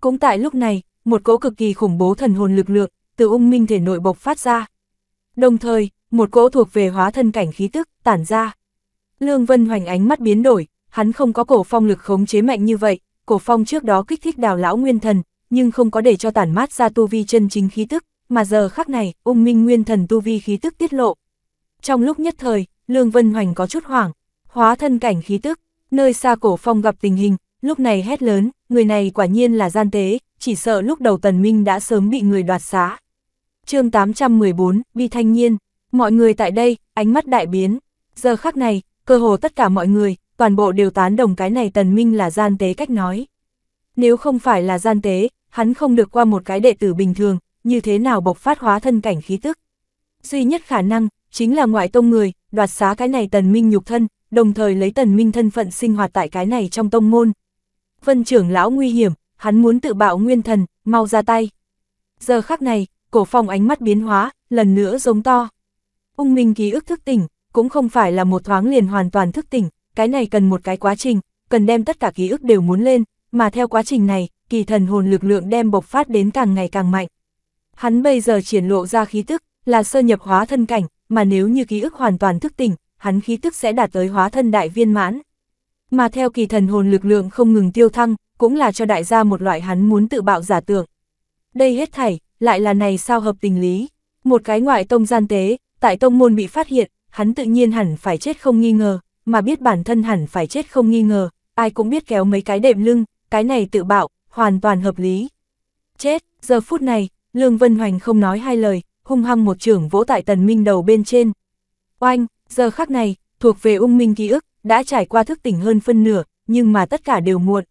S1: Cũng tại lúc này, một cỗ cực kỳ khủng bố thần hồn lực lượng, từ ung minh thể nội bộc phát ra. Đồng thời, một cỗ thuộc về hóa thân cảnh khí tức, tản ra. Lương Vân Hoành ánh mắt biến đổi, hắn không có cổ phong lực khống chế mạnh như vậy, cổ phong trước đó kích thích đào lão nguyên thần, nhưng không có để cho tản mát ra tu vi chân chính khí tức, mà giờ khắc này, ung minh nguyên thần tu vi khí tức tiết lộ. Trong lúc nhất thời, Lương Vân Hoành có chút hoảng, hóa thân cảnh khí tức, nơi xa cổ phong gặp tình hình, lúc này hét lớn, người này quả nhiên là gian tế, chỉ sợ lúc đầu tần minh đã sớm bị người đoạt xá. chương 814, Vi Thanh Nhiên, mọi người tại đây, ánh mắt đại biến, giờ khắc này, cơ hồ tất cả mọi người, toàn bộ đều tán đồng cái này tần minh là gian tế cách nói. Nếu không phải là gian tế, hắn không được qua một cái đệ tử bình thường, như thế nào bộc phát hóa thân cảnh khí tức. Duy nhất khả năng, chính là ngoại tông người, đoạt xá cái này tần minh nhục thân, đồng thời lấy tần minh thân phận sinh hoạt tại cái này trong tông môn. Vân trưởng lão nguy hiểm, hắn muốn tự bạo nguyên thần, mau ra tay. Giờ khắc này, cổ phong ánh mắt biến hóa, lần nữa giống to. Ung minh ký ức thức tỉnh, cũng không phải là một thoáng liền hoàn toàn thức tỉnh, cái này cần một cái quá trình, cần đem tất cả ký ức đều muốn lên, mà theo quá trình này, kỳ thần hồn lực lượng đem bộc phát đến càng ngày càng mạnh. Hắn bây giờ triển lộ ra khí tức, là sơ nhập hóa thân cảnh, mà nếu như ký ức hoàn toàn thức tỉnh, hắn khí tức sẽ đạt tới hóa thân đại viên mãn. Mà theo kỳ thần hồn lực lượng không ngừng tiêu thăng, cũng là cho đại gia một loại hắn muốn tự bạo giả tưởng. Đây hết thảy, lại là này sao hợp tình lý. Một cái ngoại tông gian tế, tại tông môn bị phát hiện, hắn tự nhiên hẳn phải chết không nghi ngờ, mà biết bản thân hẳn phải chết không nghi ngờ, ai cũng biết kéo mấy cái đệm lưng, cái này tự bạo, hoàn toàn hợp lý. Chết, giờ phút này, Lương Vân Hoành không nói hai lời, hung hăng một trưởng vỗ tại tần minh đầu bên trên. Oanh, Giờ khắc này, thuộc về ung minh ký ức, đã trải qua thức tỉnh hơn phân nửa, nhưng mà tất cả đều muộn.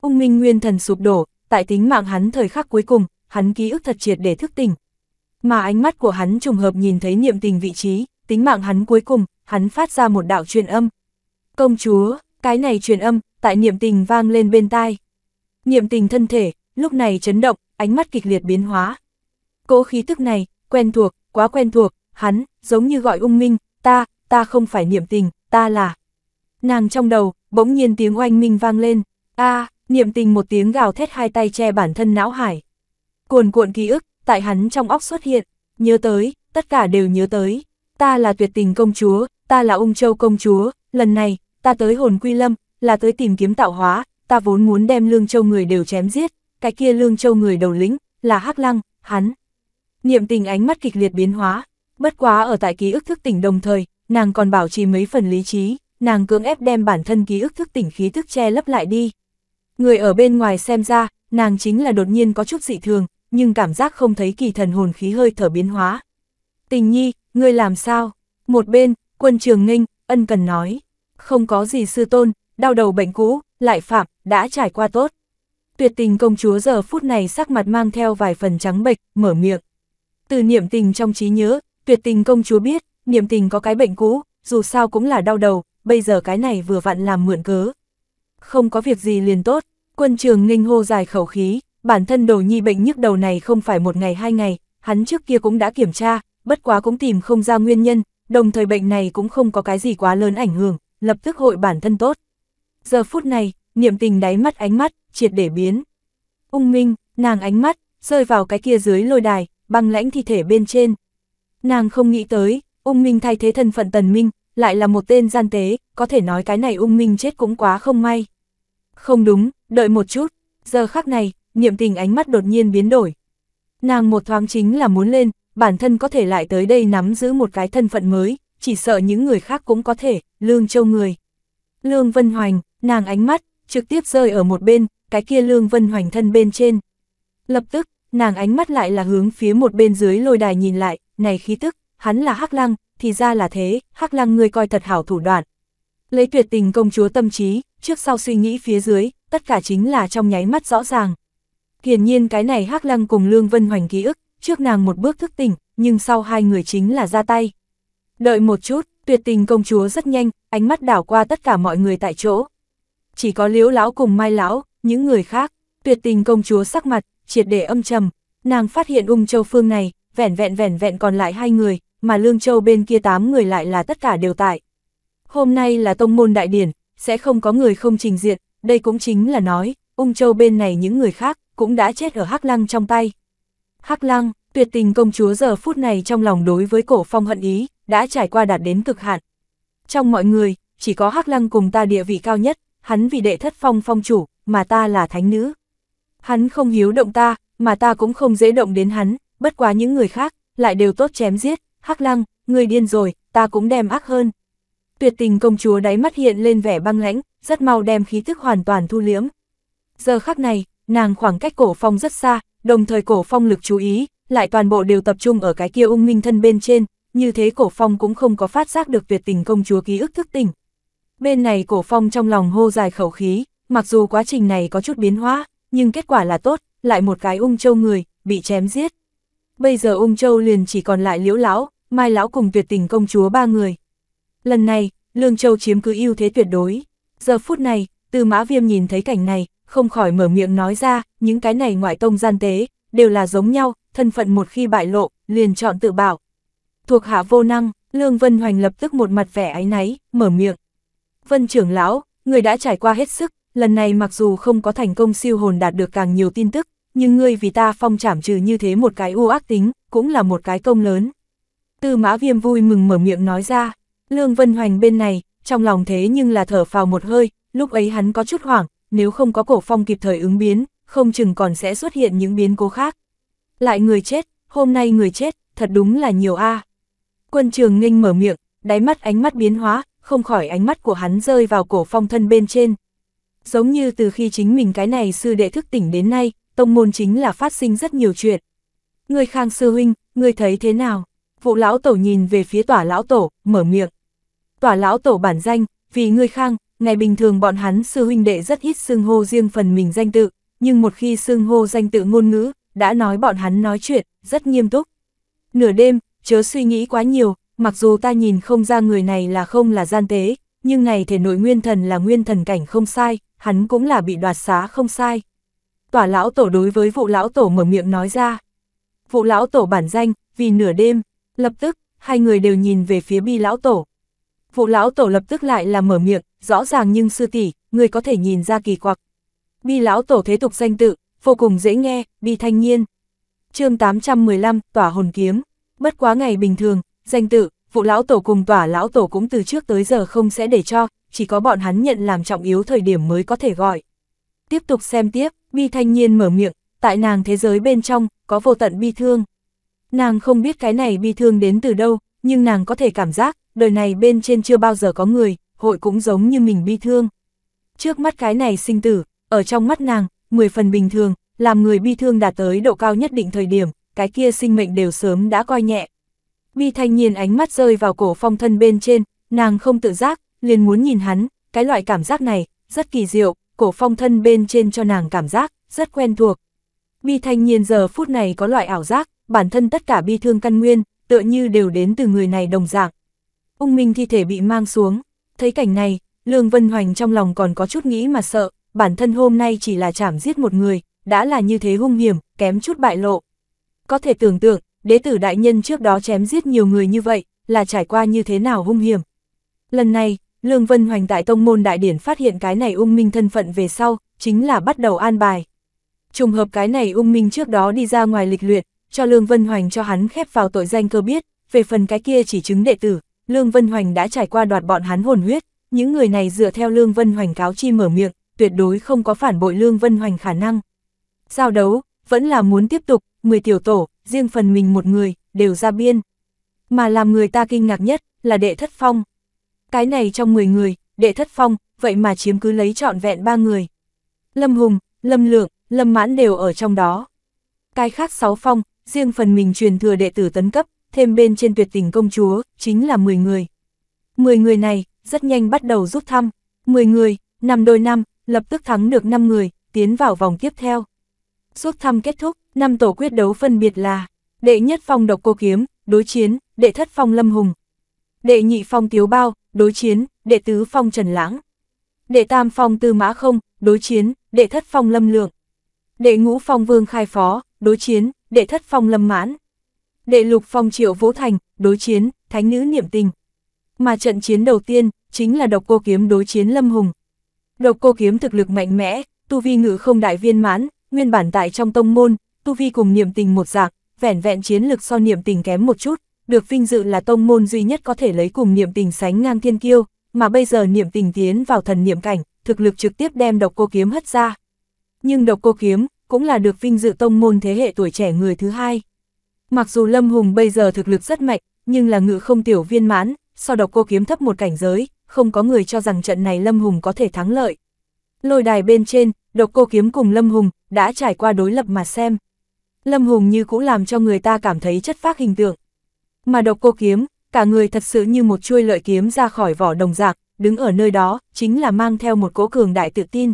S1: Ung minh nguyên thần sụp đổ, tại tính mạng hắn thời khắc cuối cùng, hắn ký ức thật triệt để thức tỉnh. Mà ánh mắt của hắn trùng hợp nhìn thấy niệm tình vị trí, tính mạng hắn cuối cùng, hắn phát ra một đạo truyền âm. Công chúa, cái này truyền âm, tại niệm tình vang lên bên tai. Niệm tình thân thể, lúc này chấn động, ánh mắt kịch liệt biến hóa. cố khí tức này, quen thuộc, quá quen thuộc, hắn, giống như gọi ung minh, ta, ta không phải niệm tình, ta là... Nàng trong đầu, bỗng nhiên tiếng oanh minh vang lên, a niệm tình một tiếng gào thét hai tay che bản thân não hải. Cuồn cuộn ký ức, tại hắn trong óc xuất hiện, nhớ tới, tất cả đều nhớ tới. Ta là tuyệt tình công chúa, ta là ung châu công chúa, lần này, ta tới hồn quy lâm, là tới tìm kiếm tạo hóa, ta vốn muốn đem lương châu người đều chém giết, cái kia lương châu người đầu lĩnh, là hắc lăng, hắn. Niệm tình ánh mắt kịch liệt biến hóa, bất quá ở tại ký ức thức tỉnh đồng thời, nàng còn bảo trì mấy phần lý trí, nàng cưỡng ép đem bản thân ký ức thức tỉnh khí thức che lấp lại đi. Người ở bên ngoài xem ra, nàng chính là đột nhiên có chút dị thường, nhưng cảm giác không thấy kỳ thần hồn khí hơi thở biến hóa. Tình nhi, ngươi làm sao? Một bên, quân trường nghênh, ân cần nói. Không có gì sư tôn, đau đầu bệnh cũ, lại phạm, đã trải qua tốt. Tuyệt tình công chúa giờ phút này sắc mặt mang theo vài phần trắng bệch, mở miệng. Từ niệm tình trong trí nhớ, Tuyệt tình công chúa biết, niềm tình có cái bệnh cũ, dù sao cũng là đau đầu, bây giờ cái này vừa vặn làm mượn cớ. Không có việc gì liền tốt, quân trường nghênh hô dài khẩu khí, bản thân đồ nhi bệnh nhức đầu này không phải một ngày hai ngày, hắn trước kia cũng đã kiểm tra, bất quá cũng tìm không ra nguyên nhân, đồng thời bệnh này cũng không có cái gì quá lớn ảnh hưởng, lập tức hội bản thân tốt. Giờ phút này, niệm tình đáy mắt ánh mắt, triệt để biến. Ung minh, nàng ánh mắt, rơi vào cái kia dưới lôi đài, băng lãnh thi thể bên trên, Nàng không nghĩ tới, ung minh thay thế thân phận tần minh, lại là một tên gian tế, có thể nói cái này ung minh chết cũng quá không may. Không đúng, đợi một chút, giờ khắc này, niệm tình ánh mắt đột nhiên biến đổi. Nàng một thoáng chính là muốn lên, bản thân có thể lại tới đây nắm giữ một cái thân phận mới, chỉ sợ những người khác cũng có thể, lương châu người. Lương Vân Hoành, nàng ánh mắt, trực tiếp rơi ở một bên, cái kia Lương Vân Hoành thân bên trên. Lập tức, nàng ánh mắt lại là hướng phía một bên dưới lôi đài nhìn lại, này khí tức, hắn là Hắc Lăng, thì ra là thế, Hắc Lăng ngươi coi thật hảo thủ đoạn. Lấy tuyệt tình công chúa tâm trí, trước sau suy nghĩ phía dưới, tất cả chính là trong nháy mắt rõ ràng. Hiển nhiên cái này Hắc Lăng cùng Lương Vân Hoành ký ức, trước nàng một bước thức tỉnh, nhưng sau hai người chính là ra tay. Đợi một chút, tuyệt tình công chúa rất nhanh, ánh mắt đảo qua tất cả mọi người tại chỗ. Chỉ có liễu lão cùng mai lão, những người khác, tuyệt tình công chúa sắc mặt, triệt để âm trầm, nàng phát hiện ung châu phương này, vẹn vẹn vẹn vẹn còn lại hai người, mà Lương Châu bên kia tám người lại là tất cả đều tại. Hôm nay là tông môn đại điển, sẽ không có người không trình diện, đây cũng chính là nói, ung châu bên này những người khác cũng đã chết ở Hắc Lăng trong tay. Hắc Lăng, tuyệt tình công chúa giờ phút này trong lòng đối với cổ phong hận ý, đã trải qua đạt đến cực hạn. Trong mọi người, chỉ có Hắc Lăng cùng ta địa vị cao nhất, hắn vì đệ thất phong phong chủ, mà ta là thánh nữ. Hắn không hiếu động ta, mà ta cũng không dễ động đến hắn, bất quá những người khác, lại đều tốt chém giết, hắc lăng, người điên rồi, ta cũng đem ác hơn. Tuyệt tình công chúa đáy mắt hiện lên vẻ băng lãnh, rất mau đem khí thức hoàn toàn thu liễm. Giờ khắc này, nàng khoảng cách cổ phong rất xa, đồng thời cổ phong lực chú ý, lại toàn bộ đều tập trung ở cái kia ung minh thân bên trên, như thế cổ phong cũng không có phát giác được tuyệt tình công chúa ký ức thức tỉnh. Bên này cổ phong trong lòng hô dài khẩu khí, mặc dù quá trình này có chút biến hóa, nhưng kết quả là tốt, lại một cái ung châu người, bị chém giết bây giờ Ung Châu liền chỉ còn lại Liễu Lão, Mai Lão cùng tuyệt tình công chúa ba người. Lần này, Lương Châu chiếm cứ ưu thế tuyệt đối. Giờ phút này, Tư Mã Viêm nhìn thấy cảnh này, không khỏi mở miệng nói ra, những cái này ngoại tông gian tế, đều là giống nhau, thân phận một khi bại lộ, liền chọn tự bảo. Thuộc hạ vô năng, Lương Vân Hoành lập tức một mặt vẻ áy náy, mở miệng. Vân trưởng lão, người đã trải qua hết sức, lần này mặc dù không có thành công siêu hồn đạt được càng nhiều tin tức, nhưng ngươi vì ta phong trảm trừ như thế một cái u ác tính, cũng là một cái công lớn. Tư mã viêm vui mừng mở miệng nói ra, Lương Vân Hoành bên này, trong lòng thế nhưng là thở phào một hơi, lúc ấy hắn có chút hoảng, nếu không có cổ phong kịp thời ứng biến, không chừng còn sẽ xuất hiện những biến cố khác. Lại người chết, hôm nay người chết, thật đúng là nhiều a. Quân trường nghênh mở miệng, đáy mắt ánh mắt biến hóa, không khỏi ánh mắt của hắn rơi vào cổ phong thân bên trên. Giống như từ khi chính mình cái này sư đệ thức tỉnh đến nay, tông môn chính là phát sinh rất nhiều chuyện. Người khang sư huynh, người thấy thế nào? Vụ lão tổ nhìn về phía tỏa lão tổ, mở miệng. Tỏa lão tổ bản danh, vì người khang, ngày bình thường bọn hắn sư huynh đệ rất ít xưng hô riêng phần mình danh tự, nhưng một khi xưng hô danh tự ngôn ngữ, đã nói bọn hắn nói chuyện, rất nghiêm túc. Nửa đêm, chớ suy nghĩ quá nhiều, mặc dù ta nhìn không ra người này là không là gian tế, nhưng này thể nội nguyên thần là nguyên thần cảnh không sai, hắn cũng là bị đoạt xá không sai tòa lão tổ đối với vụ lão tổ mở miệng nói ra. Vụ lão tổ bản danh, vì nửa đêm, lập tức, hai người đều nhìn về phía bi lão tổ. Vụ lão tổ lập tức lại là mở miệng, rõ ràng nhưng sư tỷ người có thể nhìn ra kỳ quặc. Bi lão tổ thế tục danh tự, vô cùng dễ nghe, bi thanh nhiên chương 815, tỏa hồn kiếm, bất quá ngày bình thường, danh tự, vụ lão tổ cùng tỏa lão tổ cũng từ trước tới giờ không sẽ để cho, chỉ có bọn hắn nhận làm trọng yếu thời điểm mới có thể gọi. Tiếp tục xem tiếp, Bi thanh niên mở miệng, tại nàng thế giới bên trong, có vô tận bi thương. Nàng không biết cái này bi thương đến từ đâu, nhưng nàng có thể cảm giác, đời này bên trên chưa bao giờ có người, hội cũng giống như mình bi thương. Trước mắt cái này sinh tử, ở trong mắt nàng, 10 phần bình thường, làm người bi thương đạt tới độ cao nhất định thời điểm, cái kia sinh mệnh đều sớm đã coi nhẹ. Bi thanh niên ánh mắt rơi vào cổ phong thân bên trên, nàng không tự giác, liền muốn nhìn hắn, cái loại cảm giác này, rất kỳ diệu, cổ phong thân bên trên cho nàng cảm giác, rất quen thuộc. Bi thanh nhiên giờ phút này có loại ảo giác, bản thân tất cả bi thương căn nguyên, tựa như đều đến từ người này đồng dạng. Ung minh thi thể bị mang xuống, thấy cảnh này, Lương Vân Hoành trong lòng còn có chút nghĩ mà sợ, bản thân hôm nay chỉ là chảm giết một người, đã là như thế hung hiểm, kém chút bại lộ. Có thể tưởng tượng, đế tử đại nhân trước đó chém giết nhiều người như vậy, là trải qua như thế nào hung hiểm. Lần này, Lương Vân Hoành tại Tông Môn Đại Điển phát hiện cái này ung minh thân phận về sau, chính là bắt đầu an bài. Trùng hợp cái này ung minh trước đó đi ra ngoài lịch luyện, cho Lương Vân Hoành cho hắn khép vào tội danh cơ biết, về phần cái kia chỉ chứng đệ tử, Lương Vân Hoành đã trải qua đoạt bọn hắn hồn huyết, những người này dựa theo Lương Vân Hoành cáo chi mở miệng, tuyệt đối không có phản bội Lương Vân Hoành khả năng. Giao đấu, vẫn là muốn tiếp tục, 10 tiểu tổ, riêng phần mình một người, đều ra biên. Mà làm người ta kinh ngạc nhất là đệ thất phong, cái này trong 10 người, đệ thất phong, vậy mà chiếm cứ lấy trọn vẹn ba người. Lâm Hùng, Lâm Lượng, Lâm Mãn đều ở trong đó. Cái khác 6 phong, riêng phần mình truyền thừa đệ tử tấn cấp, thêm bên trên tuyệt tình công chúa, chính là 10 người. 10 người này, rất nhanh bắt đầu rút thăm. 10 người, năm đôi năm, lập tức thắng được 5 người, tiến vào vòng tiếp theo. Rút thăm kết thúc, năm tổ quyết đấu phân biệt là đệ nhất phong độc cô kiếm, đối chiến, đệ thất phong lâm hùng. Đệ nhị phong tiếu bao, đối chiến, đệ tứ phong Trần Lãng. Đệ tam phong Tư Mã Không, đối chiến, đệ thất phong Lâm Lượng. Đệ ngũ phong Vương Khai Phó, đối chiến, đệ thất phong Lâm Mãn. Đệ lục phong Triệu Vũ Thành, đối chiến, Thánh Nữ Niệm Tình. Mà trận chiến đầu tiên, chính là độc cô kiếm đối chiến Lâm Hùng. Độc cô kiếm thực lực mạnh mẽ, tu vi ngự không đại viên mãn, nguyên bản tại trong tông môn, tu vi cùng niệm tình một dạng, vẻn vẹn chiến lực so niệm tình kém một chút, được vinh dự là tông môn duy nhất có thể lấy cùng niệm tình sánh ngang thiên kiêu, mà bây giờ niệm tình tiến vào thần niệm cảnh, thực lực trực tiếp đem độc cô kiếm hất ra. Nhưng độc cô kiếm cũng là được vinh dự tông môn thế hệ tuổi trẻ người thứ hai. Mặc dù Lâm Hùng bây giờ thực lực rất mạnh, nhưng là ngự không tiểu viên mãn, so độc cô kiếm thấp một cảnh giới, không có người cho rằng trận này Lâm Hùng có thể thắng lợi. Lôi đài bên trên, độc cô kiếm cùng Lâm Hùng đã trải qua đối lập mà xem. Lâm Hùng như cũng làm cho người ta cảm thấy chất phác hình tượng. Mà độc cô kiếm, cả người thật sự như một chuôi lợi kiếm ra khỏi vỏ đồng giạc, đứng ở nơi đó, chính là mang theo một cỗ cường đại tự tin.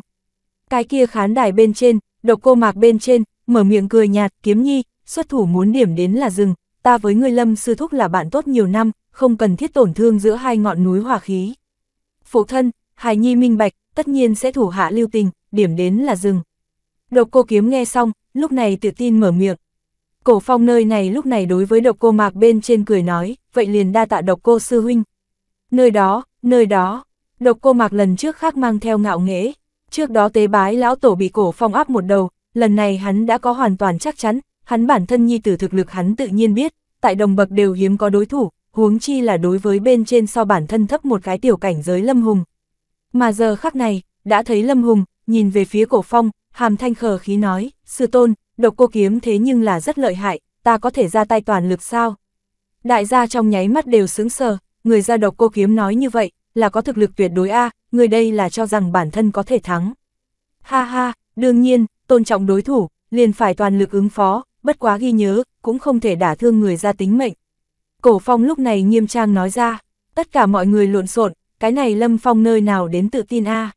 S1: Cái kia khán đài bên trên, độc cô mạc bên trên, mở miệng cười nhạt, kiếm nhi, xuất thủ muốn điểm đến là rừng, ta với ngươi lâm sư thúc là bạn tốt nhiều năm, không cần thiết tổn thương giữa hai ngọn núi hòa khí. Phụ thân, hài nhi minh bạch, tất nhiên sẽ thủ hạ lưu tình, điểm đến là rừng. Độc cô kiếm nghe xong, lúc này tự tin mở miệng, Cổ phong nơi này lúc này đối với độc cô mạc bên trên cười nói, vậy liền đa tạ độc cô sư huynh. Nơi đó, nơi đó, độc cô mạc lần trước khác mang theo ngạo nghễ. Trước đó tế bái lão tổ bị cổ phong áp một đầu, lần này hắn đã có hoàn toàn chắc chắn, hắn bản thân nhi tử thực lực hắn tự nhiên biết, tại đồng bậc đều hiếm có đối thủ, huống chi là đối với bên trên so bản thân thấp một cái tiểu cảnh giới Lâm Hùng. Mà giờ khắc này, đã thấy Lâm Hùng, nhìn về phía cổ phong, hàm thanh khờ khí nói, sư tôn, độc cô kiếm thế nhưng là rất lợi hại, ta có thể ra tay toàn lực sao? Đại gia trong nháy mắt đều sướng sờ, người ra độc cô kiếm nói như vậy, là có thực lực tuyệt đối A, người đây là cho rằng bản thân có thể thắng. Ha ha, đương nhiên, tôn trọng đối thủ, liền phải toàn lực ứng phó, bất quá ghi nhớ, cũng không thể đả thương người ra tính mệnh. Cổ phong lúc này nghiêm trang nói ra, tất cả mọi người lộn xộn, cái này lâm phong nơi nào đến tự tin A.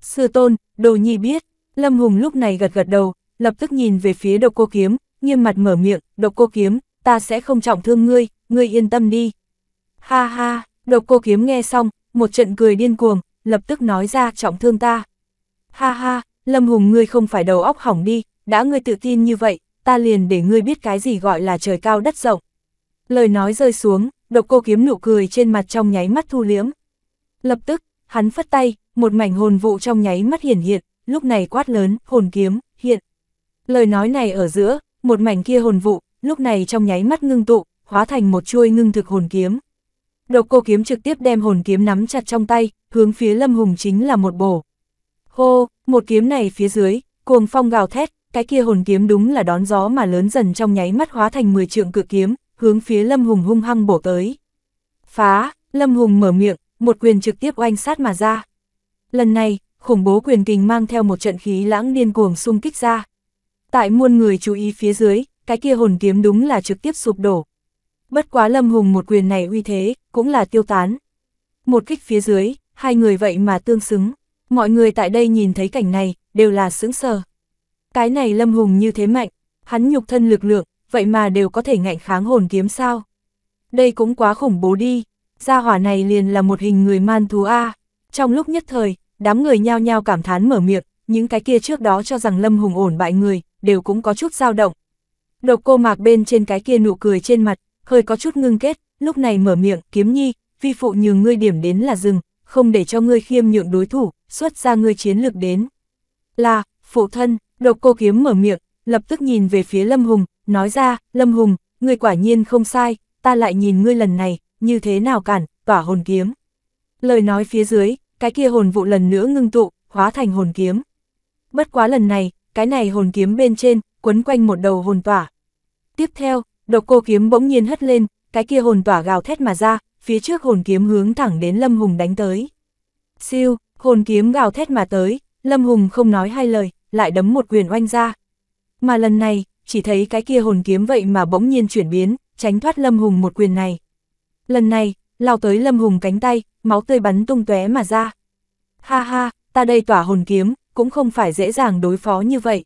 S1: Sư tôn, đồ nhi biết, lâm hùng lúc này gật gật đầu, lập tức nhìn về phía độc cô kiếm, nghiêm mặt mở miệng, độc cô kiếm, ta sẽ không trọng thương ngươi, ngươi yên tâm đi. Ha ha, độc cô kiếm nghe xong, một trận cười điên cuồng, lập tức nói ra trọng thương ta. Ha ha, Lâm Hùng ngươi không phải đầu óc hỏng đi, đã ngươi tự tin như vậy, ta liền để ngươi biết cái gì gọi là trời cao đất rộng. Lời nói rơi xuống, độc cô kiếm nụ cười trên mặt trong nháy mắt thu liễm. Lập tức, hắn phất tay, một mảnh hồn vụ trong nháy mắt hiển hiện, lúc này quát lớn, hồn kiếm, hiện. Lời nói này ở giữa, một mảnh kia hồn vụ, lúc này trong nháy mắt ngưng tụ, hóa thành một chuôi ngưng thực hồn kiếm. Độc cô kiếm trực tiếp đem hồn kiếm nắm chặt trong tay, hướng phía Lâm Hùng chính là một bổ. Hô, một kiếm này phía dưới, cuồng phong gào thét, cái kia hồn kiếm đúng là đón gió mà lớn dần trong nháy mắt hóa thành 10 trượng cự kiếm, hướng phía Lâm Hùng hung hăng bổ tới. Phá, Lâm Hùng mở miệng, một quyền trực tiếp oanh sát mà ra. Lần này, khủng bố quyền kình mang theo một trận khí lãng điên cuồng xung kích ra. Tại muôn người chú ý phía dưới, cái kia hồn kiếm đúng là trực tiếp sụp đổ. Bất quá Lâm Hùng một quyền này uy thế, cũng là tiêu tán. Một kích phía dưới, hai người vậy mà tương xứng. Mọi người tại đây nhìn thấy cảnh này, đều là sững sờ. Cái này Lâm Hùng như thế mạnh, hắn nhục thân lực lượng, vậy mà đều có thể ngạnh kháng hồn kiếm sao. Đây cũng quá khủng bố đi, gia hỏa này liền là một hình người man thú A. Trong lúc nhất thời, đám người nhao nhao cảm thán mở miệng, những cái kia trước đó cho rằng Lâm Hùng ổn bại người, đều cũng có chút dao động. Độc cô mạc bên trên cái kia nụ cười trên mặt, hơi có chút ngưng kết, lúc này mở miệng, kiếm nhi, vi phụ nhường ngươi điểm đến là rừng, không để cho ngươi khiêm nhượng đối thủ, xuất ra ngươi chiến lược đến. Là, phụ thân, độc cô kiếm mở miệng, lập tức nhìn về phía Lâm Hùng, nói ra, Lâm Hùng, ngươi quả nhiên không sai, ta lại nhìn ngươi lần này, như thế nào cản, tỏa hồn kiếm. Lời nói phía dưới, cái kia hồn vụ lần nữa ngưng tụ, hóa thành hồn kiếm. Bất quá lần này, cái này hồn kiếm bên trên, quấn quanh một đầu hồn tỏa. Tiếp theo, độc cô kiếm bỗng nhiên hất lên, cái kia hồn tỏa gào thét mà ra, phía trước hồn kiếm hướng thẳng đến Lâm Hùng đánh tới. Siêu, hồn kiếm gào thét mà tới, Lâm Hùng không nói hai lời, lại đấm một quyền oanh ra. Mà lần này, chỉ thấy cái kia hồn kiếm vậy mà bỗng nhiên chuyển biến, tránh thoát Lâm Hùng một quyền này. Lần này, lao tới Lâm Hùng cánh tay, máu tươi bắn tung tóe mà ra. Ha ha, ta đây tỏa hồn kiếm, cũng không phải dễ dàng đối phó như vậy.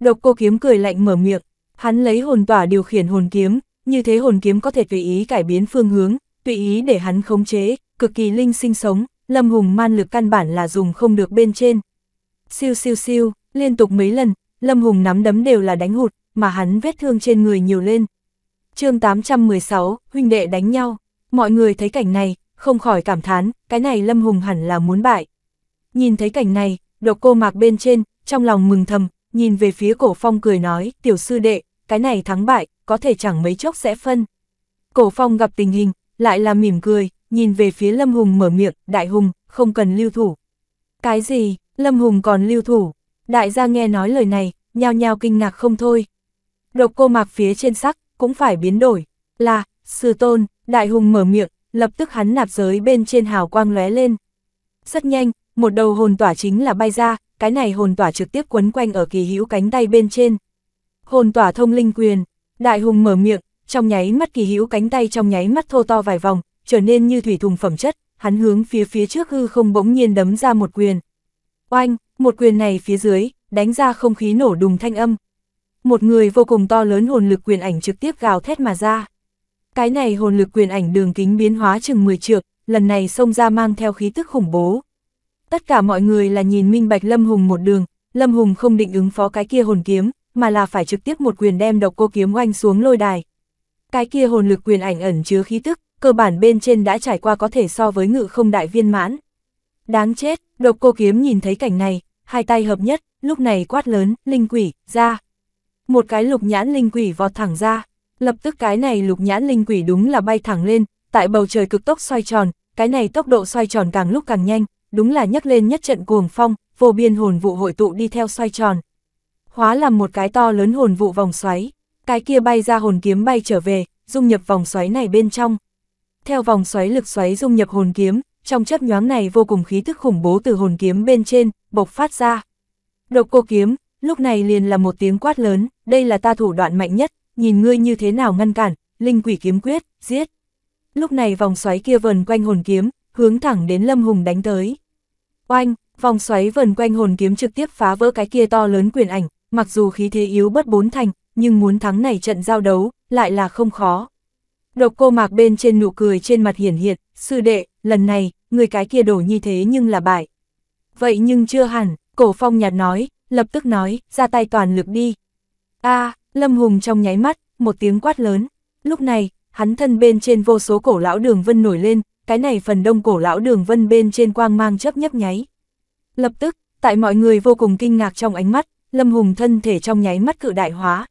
S1: Độc cô kiếm cười lạnh mở miệng, hắn lấy hồn tỏa điều khiển hồn kiếm, như thế hồn kiếm có thể tùy ý cải biến phương hướng, tùy ý để hắn khống chế, cực kỳ linh sinh sống, lâm hùng man lực căn bản là dùng không được bên trên. Siêu siêu siêu, liên tục mấy lần, lâm hùng nắm đấm đều là đánh hụt, mà hắn vết thương trên người nhiều lên. chương 816, huynh đệ đánh nhau, mọi người thấy cảnh này, không khỏi cảm thán, cái này lâm hùng hẳn là muốn bại. Nhìn thấy cảnh này, độc cô mạc bên trên, trong lòng mừng thầm, nhìn về phía cổ phong cười nói, tiểu sư đệ, cái này thắng bại, có thể chẳng mấy chốc sẽ phân. Cổ phong gặp tình hình, lại là mỉm cười, nhìn về phía Lâm Hùng mở miệng, đại hùng, không cần lưu thủ. Cái gì, Lâm Hùng còn lưu thủ, đại gia nghe nói lời này, nhao nhao kinh ngạc không thôi. Độc cô mạc phía trên sắc, cũng phải biến đổi, là, sư tôn, đại hùng mở miệng, lập tức hắn nạp giới bên trên hào quang lóe lên. Rất nhanh, một đầu hồn tỏa chính là bay ra, cái này hồn tỏa trực tiếp quấn quanh ở kỳ hữu cánh tay bên trên. Hồn tỏa thông linh quyền, đại hùng mở miệng, trong nháy mắt kỳ hữu cánh tay trong nháy mắt thô to vài vòng, trở nên như thủy thùng phẩm chất, hắn hướng phía phía trước hư không bỗng nhiên đấm ra một quyền. Oanh, một quyền này phía dưới, đánh ra không khí nổ đùng thanh âm. Một người vô cùng to lớn hồn lực quyền ảnh trực tiếp gào thét mà ra. Cái này hồn lực quyền ảnh đường kính biến hóa chừng 10 trượng, lần này xông ra mang theo khí tức khủng bố, Tất cả mọi người là nhìn minh bạch Lâm Hùng một đường, Lâm Hùng không định ứng phó cái kia hồn kiếm, mà là phải trực tiếp một quyền đem độc cô kiếm oanh xuống lôi đài. Cái kia hồn lực quyền ảnh ẩn chứa khí tức, cơ bản bên trên đã trải qua có thể so với ngự không đại viên mãn. Đáng chết, độc cô kiếm nhìn thấy cảnh này, hai tay hợp nhất, lúc này quát lớn, linh quỷ, ra. Một cái lục nhãn linh quỷ vọt thẳng ra, lập tức cái này lục nhãn linh quỷ đúng là bay thẳng lên, tại bầu trời cực tốc xoay tròn, cái này tốc độ xoay tròn càng lúc càng nhanh, đúng là nhấc lên nhất trận cuồng phong, vô biên hồn vụ hội tụ đi theo xoay tròn. Hóa làm một cái to lớn hồn vụ vòng xoáy, cái kia bay ra hồn kiếm bay trở về, dung nhập vòng xoáy này bên trong. Theo vòng xoáy lực xoáy dung nhập hồn kiếm, trong chấp nhoáng này vô cùng khí thức khủng bố từ hồn kiếm bên trên, bộc phát ra. Độc cô kiếm, lúc này liền là một tiếng quát lớn, đây là ta thủ đoạn mạnh nhất, nhìn ngươi như thế nào ngăn cản, linh quỷ kiếm quyết, giết. Lúc này vòng xoáy kia vần quanh hồn kiếm, hướng thẳng đến Lâm Hùng đánh tới. Oanh, vòng xoáy vần quanh hồn kiếm trực tiếp phá vỡ cái kia to lớn quyền ảnh, mặc dù khí thế yếu bất bốn thành, nhưng muốn thắng này trận giao đấu, lại là không khó. Độc cô mạc bên trên nụ cười trên mặt hiển hiện, sư đệ, lần này, người cái kia đổ như thế nhưng là bại. Vậy nhưng chưa hẳn, cổ phong nhạt nói, lập tức nói, ra tay toàn lực đi. a Lâm Hùng trong nháy mắt, một tiếng quát lớn. Lúc này, hắn thân bên trên vô số cổ lão đường vân nổi lên, cái này phần đông cổ lão đường vân bên trên quang mang chấp nhấp nháy. Lập tức, tại mọi người vô cùng kinh ngạc trong ánh mắt, Lâm Hùng thân thể trong nháy mắt cự đại hóa.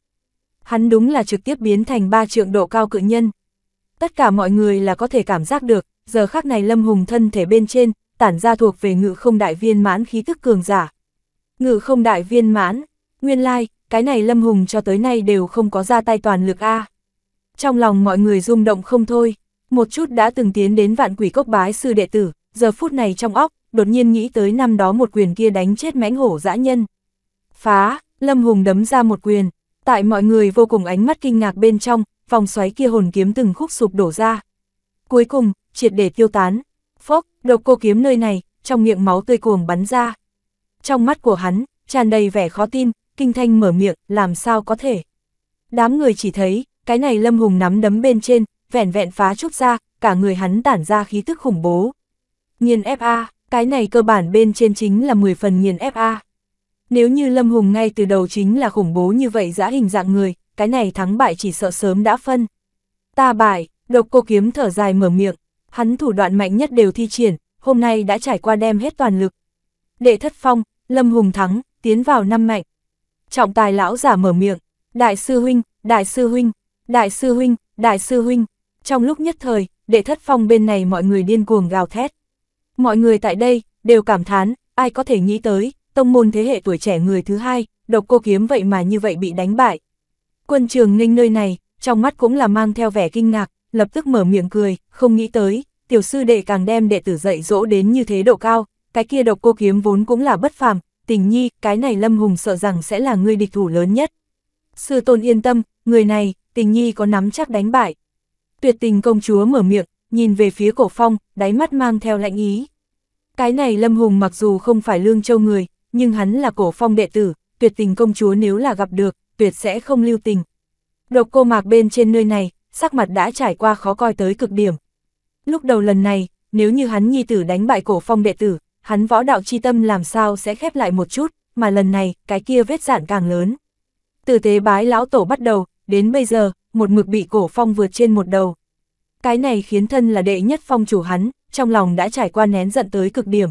S1: Hắn đúng là trực tiếp biến thành ba trượng độ cao cự nhân. Tất cả mọi người là có thể cảm giác được, giờ khác này Lâm Hùng thân thể bên trên, tản ra thuộc về ngự không đại viên mãn khí tức cường giả. Ngự không đại viên mãn, nguyên lai, cái này Lâm Hùng cho tới nay đều không có ra tay toàn lực A. Trong lòng mọi người rung động không thôi. Một chút đã từng tiến đến vạn quỷ cốc bái sư đệ tử, giờ phút này trong óc, đột nhiên nghĩ tới năm đó một quyền kia đánh chết mãnh hổ dã nhân. Phá, Lâm Hùng đấm ra một quyền, tại mọi người vô cùng ánh mắt kinh ngạc bên trong, vòng xoáy kia hồn kiếm từng khúc sụp đổ ra. Cuối cùng, triệt để tiêu tán. Phốc, độc cô kiếm nơi này, trong miệng máu tươi cuồng bắn ra. Trong mắt của hắn, tràn đầy vẻ khó tin, kinh thanh mở miệng, làm sao có thể. Đám người chỉ thấy, cái này Lâm Hùng nắm đấm bên trên, vẹn vẹn phá trúc ra, cả người hắn tản ra khí tức khủng bố. Nghiền FA, cái này cơ bản bên trên chính là 10 phần nghiền FA. Nếu như Lâm Hùng ngay từ đầu chính là khủng bố như vậy dã hình dạng người, cái này thắng bại chỉ sợ sớm đã phân. Ta bại, độc cô kiếm thở dài mở miệng, hắn thủ đoạn mạnh nhất đều thi triển, hôm nay đã trải qua đem hết toàn lực. Đệ thất phong, Lâm Hùng thắng, tiến vào năm mạnh. Trọng tài lão giả mở miệng, đại sư huynh, đại sư huynh, đại sư huynh, đại sư huynh, trong lúc nhất thời, đệ thất phong bên này mọi người điên cuồng gào thét. Mọi người tại đây, đều cảm thán, ai có thể nghĩ tới, tông môn thế hệ tuổi trẻ người thứ hai, độc cô kiếm vậy mà như vậy bị đánh bại. Quân trường ninh nơi này, trong mắt cũng là mang theo vẻ kinh ngạc, lập tức mở miệng cười, không nghĩ tới, tiểu sư đệ càng đem đệ tử dạy dỗ đến như thế độ cao, cái kia độc cô kiếm vốn cũng là bất phàm, tình nhi, cái này Lâm Hùng sợ rằng sẽ là người địch thủ lớn nhất. Sư tôn yên tâm, người này, tình nhi có nắm chắc đánh bại. Tuyệt tình công chúa mở miệng, nhìn về phía cổ phong, đáy mắt mang theo lạnh ý. Cái này Lâm Hùng mặc dù không phải lương châu người, nhưng hắn là cổ phong đệ tử, tuyệt tình công chúa nếu là gặp được, tuyệt sẽ không lưu tình. Độc cô mạc bên trên nơi này, sắc mặt đã trải qua khó coi tới cực điểm. Lúc đầu lần này, nếu như hắn nhi tử đánh bại cổ phong đệ tử, hắn võ đạo chi tâm làm sao sẽ khép lại một chút, mà lần này, cái kia vết giản càng lớn. Từ tế bái lão tổ bắt đầu, đến bây giờ, một mực bị cổ phong vượt trên một đầu. Cái này khiến thân là đệ nhất phong chủ hắn, trong lòng đã trải qua nén giận tới cực điểm.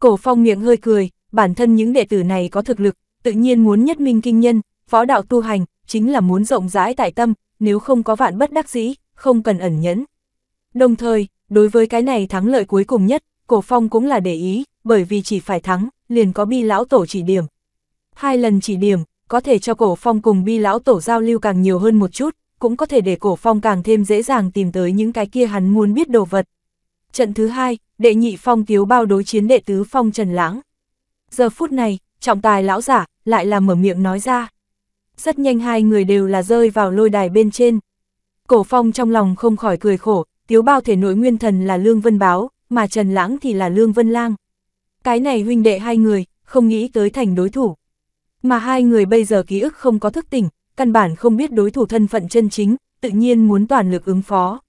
S1: Cổ phong miệng hơi cười, bản thân những đệ tử này có thực lực, tự nhiên muốn nhất minh kinh nhân, phó đạo tu hành, chính là muốn rộng rãi tại tâm, nếu không có vạn bất đắc dĩ, không cần ẩn nhẫn. Đồng thời, đối với cái này thắng lợi cuối cùng nhất, cổ phong cũng là để ý, bởi vì chỉ phải thắng, liền có bi lão tổ chỉ điểm. Hai lần chỉ điểm, có thể cho cổ phong cùng bi lão tổ giao lưu càng nhiều hơn một chút, cũng có thể để cổ phong càng thêm dễ dàng tìm tới những cái kia hắn muốn biết đồ vật. Trận thứ hai, đệ nhị phong tiếu bao đối chiến đệ tứ phong trần lãng. Giờ phút này, trọng tài lão giả, lại là mở miệng nói ra. Rất nhanh hai người đều là rơi vào lôi đài bên trên. Cổ phong trong lòng không khỏi cười khổ, tiếu bao thể nội nguyên thần là Lương Vân Báo, mà Trần Lãng thì là Lương Vân Lang. Cái này huynh đệ hai người, không nghĩ tới thành đối thủ. Mà hai người bây giờ ký ức không có thức tỉnh, căn bản không biết đối thủ thân phận chân chính, tự nhiên muốn toàn lực ứng phó.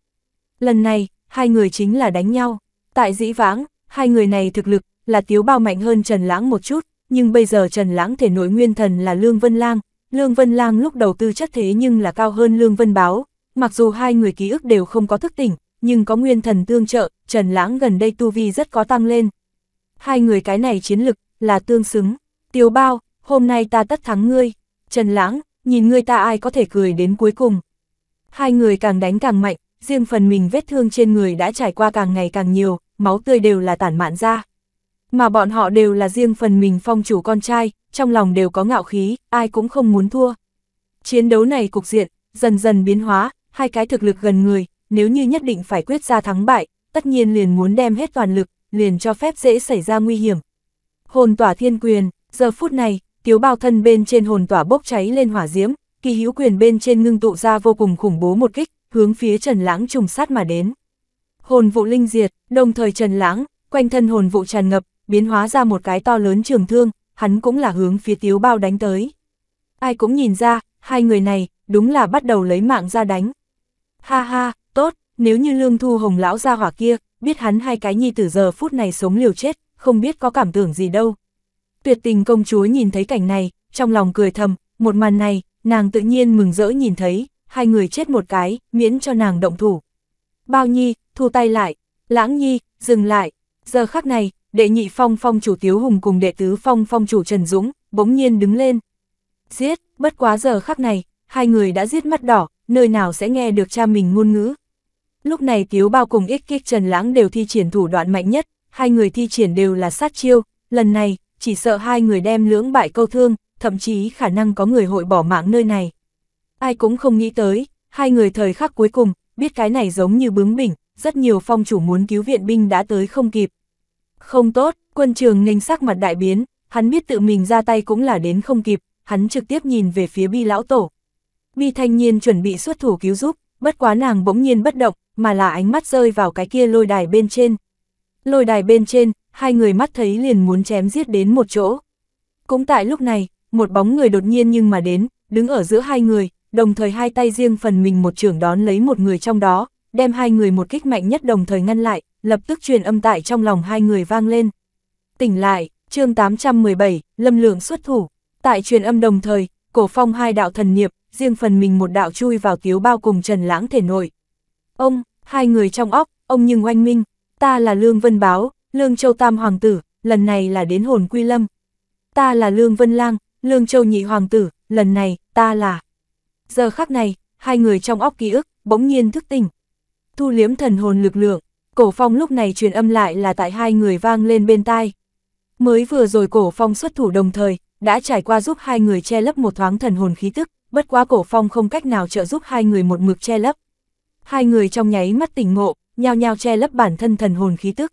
S1: Lần này, hai người chính là đánh nhau. Tại dĩ vãng, hai người này thực lực là tiếu bao mạnh hơn Trần Lãng một chút, nhưng bây giờ Trần Lãng thể nội nguyên thần là Lương Vân Lang. Lương Vân Lang lúc đầu tư chất thế nhưng là cao hơn Lương Vân Báo. Mặc dù hai người ký ức đều không có thức tỉnh, nhưng có nguyên thần tương trợ, Trần Lãng gần đây tu vi rất có tăng lên. Hai người cái này chiến lực là tương xứng. Tiếu bao, hôm nay ta tất thắng ngươi. Trần Lãng, nhìn người ta ai có thể cười đến cuối cùng. Hai người càng đánh càng mạnh, riêng phần mình vết thương trên người đã trải qua càng ngày càng nhiều, máu tươi đều là tản mạn ra. Mà bọn họ đều là riêng phần mình phong chủ con trai, trong lòng đều có ngạo khí, ai cũng không muốn thua. Chiến đấu này cục diện, dần dần biến hóa, hai cái thực lực gần người, nếu như nhất định phải quyết ra thắng bại, tất nhiên liền muốn đem hết toàn lực, liền cho phép dễ xảy ra nguy hiểm. Hồn tỏa thiên quyền, giờ phút này, tiếu bào thân bên trên hồn tỏa bốc cháy lên hỏa diễm, kỳ hữu quyền bên trên ngưng tụ ra vô cùng khủng bố một kích, hướng phía Trần Lãng trùng sát mà đến. Hồn vụ linh diệt, đồng thời Trần Lãng, quanh thân hồn vụ tràn ngập, biến hóa ra một cái to lớn trường thương, hắn cũng là hướng phía tiếu bao đánh tới. Ai cũng nhìn ra, hai người này, đúng là bắt đầu lấy mạng ra đánh. Ha ha, tốt, nếu như lương thu hồng lão ra hỏa kia, biết hắn hai cái nhi tử giờ phút này sống liều chết, không biết có cảm tưởng gì đâu. Tuyệt tình công chúa nhìn thấy cảnh này, trong lòng cười thầm, một màn này, nàng tự nhiên mừng rỡ nhìn thấy, hai người chết một cái, miễn cho nàng động thủ. Bao nhi, thu tay lại, lãng nhi, dừng lại. Giờ khắc này, đệ nhị phong phong chủ Tiếu Hùng cùng đệ tứ phong phong chủ Trần Dũng, bỗng nhiên đứng lên. Giết, bất quá giờ khắc này, hai người đã giết mắt đỏ, nơi nào sẽ nghe được cha mình ngôn ngữ. Lúc này Tiếu Bao cùng ích kích Trần Lãng đều thi triển thủ đoạn mạnh nhất, hai người thi triển đều là sát chiêu, lần này, chỉ sợ hai người đem lưỡng bại câu thương, thậm chí khả năng có người hội bỏ mạng nơi này. Ai cũng không nghĩ tới, hai người thời khắc cuối cùng, biết cái này giống như bướng bỉnh, rất nhiều phong chủ muốn cứu viện binh đã tới không kịp. Không tốt, quân trường nghênh sắc mặt đại biến, hắn biết tự mình ra tay cũng là đến không kịp, hắn trực tiếp nhìn về phía bi lão tổ. Bi thanh niên chuẩn bị xuất thủ cứu giúp, bất quá nàng bỗng nhiên bất động, mà là ánh mắt rơi vào cái kia lôi đài bên trên lôi đài bên trên, hai người mắt thấy liền muốn chém giết đến một chỗ. Cũng tại lúc này, một bóng người đột nhiên nhưng mà đến, đứng ở giữa hai người, đồng thời hai tay riêng phần mình một trưởng đón lấy một người trong đó, đem hai người một kích mạnh nhất đồng thời ngăn lại, lập tức truyền âm tại trong lòng hai người vang lên. Tỉnh lại, chương 817, Lâm Lượng xuất thủ. Tại truyền âm đồng thời, cổ phong hai đạo thần niệm, riêng phần mình một đạo chui vào tiếu bao cùng Trần Lãng thể nội. Ông, hai người trong óc, ông nhưng oanh minh, Ta là Lương Vân Báo, Lương Châu Tam Hoàng tử, lần này là đến hồn quy lâm. Ta là Lương Vân Lang, Lương Châu Nhị Hoàng tử, lần này, ta là... Giờ khắc này, hai người trong óc ký ức, bỗng nhiên thức tỉnh. Thu liếm thần hồn lực lượng, cổ phong lúc này truyền âm lại là tại hai người vang lên bên tai. Mới vừa rồi cổ phong xuất thủ đồng thời, đã trải qua giúp hai người che lấp một thoáng thần hồn khí tức, bất quá cổ phong không cách nào trợ giúp hai người một mực che lấp. Hai người trong nháy mắt tỉnh ngộ, nhao nhao che lấp bản thân thần hồn khí tức.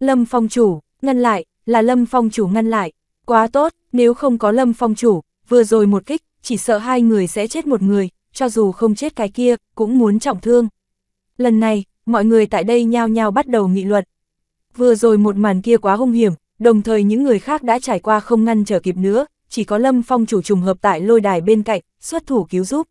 S1: Lâm phong chủ, ngăn lại, là lâm phong chủ ngăn lại, quá tốt, nếu không có lâm phong chủ, vừa rồi một kích, chỉ sợ hai người sẽ chết một người, cho dù không chết cái kia, cũng muốn trọng thương. Lần này, mọi người tại đây nhao nhao bắt đầu nghị luận. Vừa rồi một màn kia quá hung hiểm, đồng thời những người khác đã trải qua không ngăn trở kịp nữa, chỉ có Lâm Phong chủ trùng hợp tại lôi đài bên cạnh, xuất thủ cứu giúp.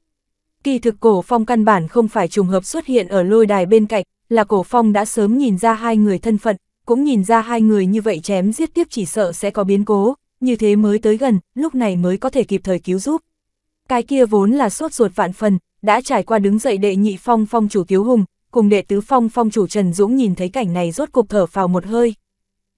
S1: Kỳ thực cổ phong căn bản không phải trùng hợp xuất hiện ở lôi đài bên cạnh, là cổ phong đã sớm nhìn ra hai người thân phận, cũng nhìn ra hai người như vậy chém giết tiếp chỉ sợ sẽ có biến cố, như thế mới tới gần, lúc này mới có thể kịp thời cứu giúp. Cái kia vốn là sốt ruột vạn phần, đã trải qua đứng dậy đệ nhị phong phong chủ Tiếu Hùng, cùng đệ tứ phong phong chủ Trần Dũng nhìn thấy cảnh này rốt cục thở vào một hơi.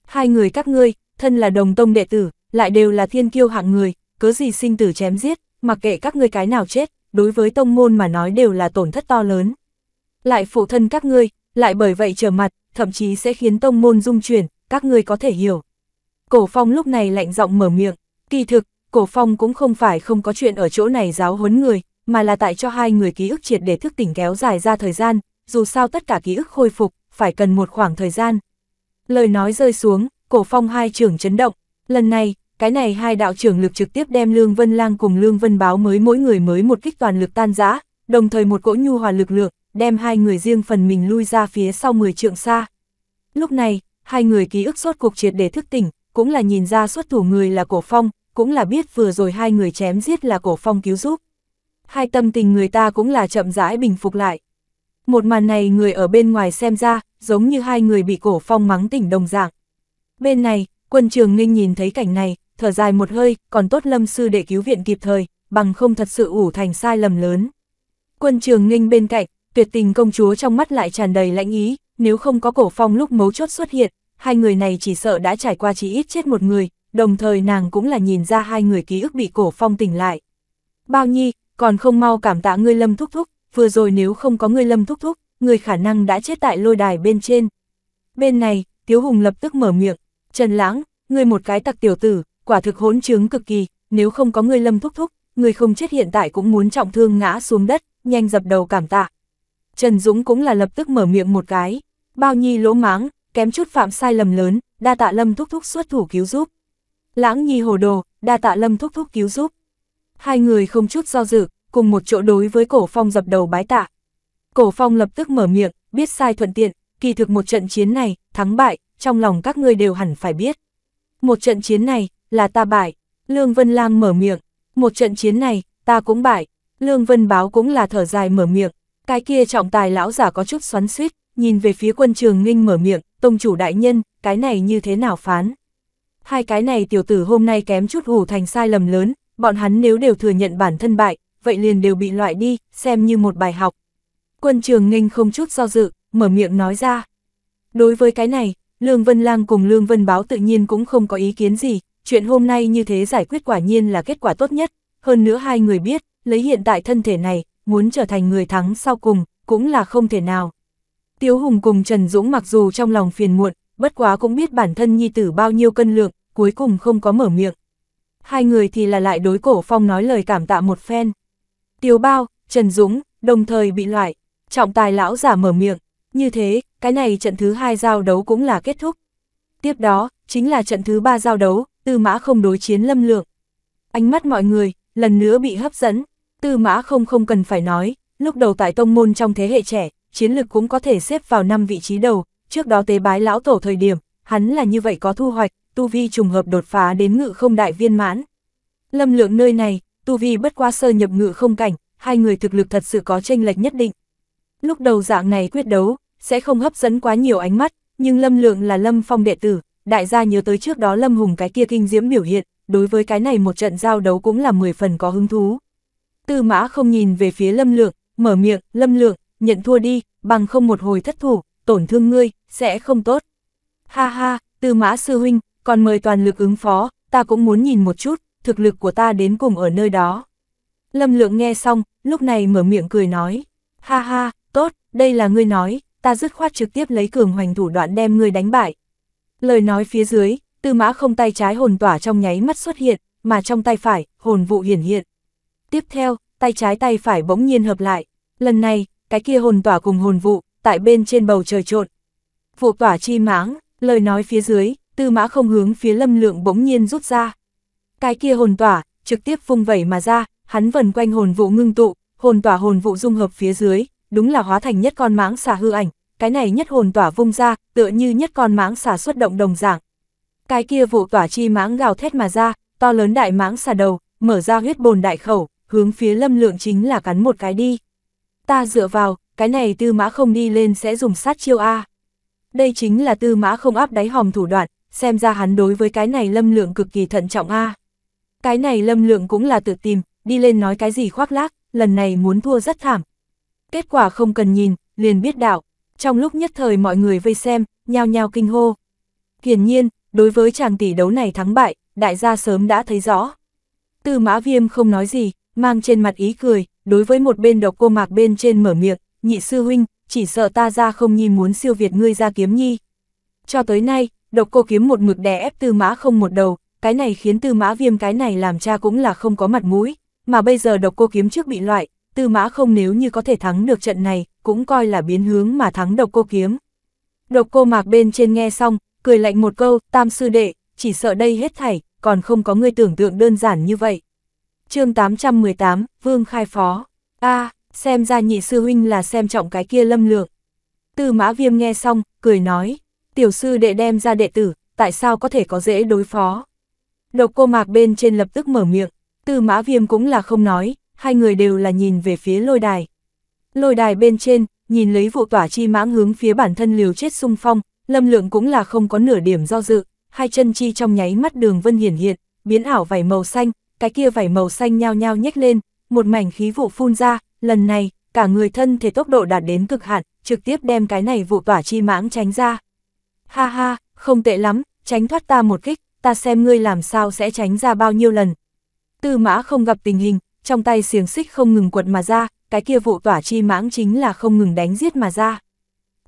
S1: Hai người các ngươi, thân là đồng tông đệ tử, lại đều là thiên kiêu hạng người, cớ gì sinh tử chém giết, mặc kệ các ngươi cái nào chết, đối với tông môn mà nói đều là tổn thất to lớn. Lại phụ thân các ngươi, lại bởi vậy trở mặt, thậm chí sẽ khiến tông môn dung chuyển, các ngươi có thể hiểu. Cổ phong lúc này lạnh giọng mở miệng, kỳ thực, cổ phong cũng không phải không có chuyện ở chỗ này giáo huấn người, mà là tại cho hai người ký ức triệt để thức tỉnh kéo dài ra thời gian, dù sao tất cả ký ức khôi phục, phải cần một khoảng thời gian. Lời nói rơi xuống, cổ phong hai trưởng chấn động, lần này, cái này hai đạo trưởng lực trực tiếp đem Lương Vân Lang cùng Lương Vân Báo mới mỗi người mới một kích toàn lực tan giã, đồng thời một cỗ nhu hòa lực lượng, đem hai người riêng phần mình lui ra phía sau 10 trượng xa. Lúc này, hai người ký ức suốt cuộc triệt để thức tỉnh, cũng là nhìn ra xuất thủ người là cổ phong, cũng là biết vừa rồi hai người chém giết là cổ phong cứu giúp. Hai tâm tình người ta cũng là chậm rãi bình phục lại. Một màn này người ở bên ngoài xem ra, giống như hai người bị cổ phong mắng tỉnh đồng dạng. Bên này, quân trường ninh nhìn thấy cảnh này, thở dài một hơi, còn tốt lâm sư để cứu viện kịp thời, bằng không thật sự ủ thành sai lầm lớn. Quân trường ninh bên cạnh, tuyệt tình công chúa trong mắt lại tràn đầy lãnh ý, nếu không có cổ phong lúc mấu chốt xuất hiện, hai người này chỉ sợ đã trải qua chỉ ít chết một người, đồng thời nàng cũng là nhìn ra hai người ký ức bị cổ phong tỉnh lại. Bao nhi, còn không mau cảm tạ ngươi lâm thúc thúc, vừa rồi nếu không có ngươi lâm thúc thúc, người khả năng đã chết tại lôi đài bên trên. Bên này, Tiếu Hùng lập tức mở miệng, Trần Lãng, ngươi một cái tặc tiểu tử, quả thực hỗn trướng cực kỳ, nếu không có ngươi lâm thúc thúc, ngươi không chết hiện tại cũng muốn trọng thương ngã xuống đất, nhanh dập đầu cảm tạ. Trần Dũng cũng là lập tức mở miệng một cái. Bao nhi lỗ máng, kém chút phạm sai lầm lớn, đa tạ lâm thúc thúc xuất thủ cứu giúp. Lãng nhi hồ đồ, đa tạ lâm thúc thúc cứu giúp. Hai người không chút do dự, cùng một chỗ đối với cổ phong dập đầu bái tạ. Cổ phong lập tức mở miệng, biết sai thuận tiện, kỳ thực một trận chiến này, thắng bại, trong lòng các ngươi đều hẳn phải biết. Một trận chiến này, là ta bại, Lương Vân Lang mở miệng, một trận chiến này, ta cũng bại, Lương Vân Báo cũng là thở dài mở miệng, cái kia trọng tài lão giả có chút xoắn suýt, nhìn về phía quân trường nghinh mở miệng, tông chủ đại nhân, cái này như thế nào phán? Hai cái này tiểu tử hôm nay kém chút hủ thành sai lầm lớn, bọn hắn nếu đều thừa nhận bản thân bại, vậy liền đều bị loại đi, xem như một bài học. Quân trường nghinh không chút do dự, mở miệng nói ra. Đối với cái này, Lương Vân Lang cùng Lương Vân Báo tự nhiên cũng không có ý kiến gì, chuyện hôm nay như thế giải quyết quả nhiên là kết quả tốt nhất, hơn nữa hai người biết, lấy hiện tại thân thể này, muốn trở thành người thắng sau cùng, cũng là không thể nào. Tiếu Hùng cùng Trần Dũng mặc dù trong lòng phiền muộn, bất quá cũng biết bản thân nhi tử bao nhiêu cân lượng, cuối cùng không có mở miệng. Hai người thì là lại đối cổ phong nói lời cảm tạ một phen. Tiếu Bao, Trần Dũng, đồng thời bị loại, trọng tài lão giả mở miệng, như thế, cái này trận thứ hai giao đấu cũng là kết thúc. Tiếp đó, chính là trận thứ ba giao đấu, tư mã không đối chiến lâm lượng. Ánh mắt mọi người, lần nữa bị hấp dẫn. Tư mã không không cần phải nói, lúc đầu tại tông môn trong thế hệ trẻ, chiến lực cũng có thể xếp vào năm vị trí đầu, trước đó tế bái lão tổ thời điểm, hắn là như vậy có thu hoạch, tu vi trùng hợp đột phá đến ngự không đại viên mãn. Lâm lượng nơi này, tu vi bất qua sơ nhập ngự không cảnh, hai người thực lực thật sự có tranh lệch nhất định. Lúc đầu dạng này quyết đấu, sẽ không hấp dẫn quá nhiều ánh mắt, nhưng Lâm Lượng là Lâm Phong đệ tử, đại gia nhớ tới trước đó Lâm Hùng cái kia kinh diễm biểu hiện, đối với cái này một trận giao đấu cũng là 10 phần có hứng thú. Tư mã không nhìn về phía lâm lượng, mở miệng, lâm lượng, nhận thua đi, bằng không một hồi thất thủ, tổn thương ngươi, sẽ không tốt. Ha ha, tư mã sư huynh, còn mời toàn lực ứng phó, ta cũng muốn nhìn một chút, thực lực của ta đến cùng ở nơi đó. Lâm lượng nghe xong, lúc này mở miệng cười nói, ha ha, tốt, đây là ngươi nói, ta dứt khoát trực tiếp lấy cường hoành thủ đoạn đem ngươi đánh bại. Lời nói phía dưới, tư mã không tay trái hồn tỏa trong nháy mắt xuất hiện, mà trong tay phải, hồn vụ hiển hiện. Tiếp theo, tay trái tay phải bỗng nhiên hợp lại. Lần này, cái kia hồn tỏa cùng hồn vụ, tại bên trên bầu trời trộn. Vụ tỏa chi mãng, lời nói phía dưới, tư mã không hướng phía lâm lượng bỗng nhiên rút ra. Cái kia hồn tỏa, trực tiếp phung vẩy mà ra, hắn vần quanh hồn vụ ngưng tụ, hồn tỏa hồn vụ dung hợp phía dưới, đúng là hóa thành nhất con mãng xà hư ảnh, cái này nhất hồn tỏa vung ra, tựa như nhất con mãng xà xuất động đồng dạng. Cái kia vụ tỏa chi mãng gào thét mà ra, to lớn đại mãng xà đầu, mở ra huyết bồn đại khẩu, hướng phía lâm lượng chính là cắn một cái đi. Ta dựa vào, cái này tư mã không đi lên sẽ dùng sát chiêu A. Đây chính là tư mã không áp đáy hòm thủ đoạn, xem ra hắn đối với cái này lâm lượng cực kỳ thận trọng A. Cái này lâm lượng cũng là tự tìm, đi lên nói cái gì khoác lác, lần này muốn thua rất thảm. Kết quả không cần nhìn, liền biết đạo, trong lúc nhất thời mọi người vây xem, nhao nhao kinh hô. Hiển nhiên, đối với chàng tỷ đấu này thắng bại, đại gia sớm đã thấy rõ. Tư mã viêm không nói gì, mang trên mặt ý cười, đối với một bên độc cô mạc bên trên mở miệng, nhị sư huynh, chỉ sợ ta ra không nhi muốn siêu việt ngươi ra kiếm nhi. Cho tới nay, độc cô kiếm một mực đè ép tư mã không một đầu, cái này khiến tư mã viêm cái này làm cha cũng là không có mặt mũi, mà bây giờ độc cô kiếm trước bị loại, tư mã không nếu như có thể thắng được trận này, cũng coi là biến hướng mà thắng độc cô kiếm. Độc cô mạc bên trên nghe xong, cười lạnh một câu, tam sư đệ, chỉ sợ đây hết thảy, còn không có người tưởng tượng đơn giản như vậy chương 818, Vương khai phó. a xem ra nhị sư huynh là xem trọng cái kia lâm lượng. Tư mã viêm nghe xong, cười nói, tiểu sư đệ đem ra đệ tử, tại sao có thể có dễ đối phó. Độc cô mạc bên trên lập tức mở miệng, tư mã viêm cũng là không nói, hai người đều là nhìn về phía lôi đài. Lôi đài bên trên, nhìn lấy vụ tỏa chi mãng hướng phía bản thân liều chết sung phong, lâm lượng cũng là không có nửa điểm do dự, hai chân chi trong nháy mắt đường vân hiển hiện, biến ảo vảy màu xanh, cái kia vảy màu xanh nhao nhao nhếch lên, một mảnh khí vụ phun ra, lần này, cả người thân thể tốc độ đạt đến cực hạn, trực tiếp đem cái này vụ tỏa chi mãng tránh ra. Ha ha, không tệ lắm, tránh thoát ta một kích, ta xem ngươi làm sao sẽ tránh ra bao nhiêu lần. Tư mã không gặp tình hình, trong tay xiềng xích không ngừng quật mà ra, cái kia vụ tỏa chi mãng chính là không ngừng đánh giết mà ra.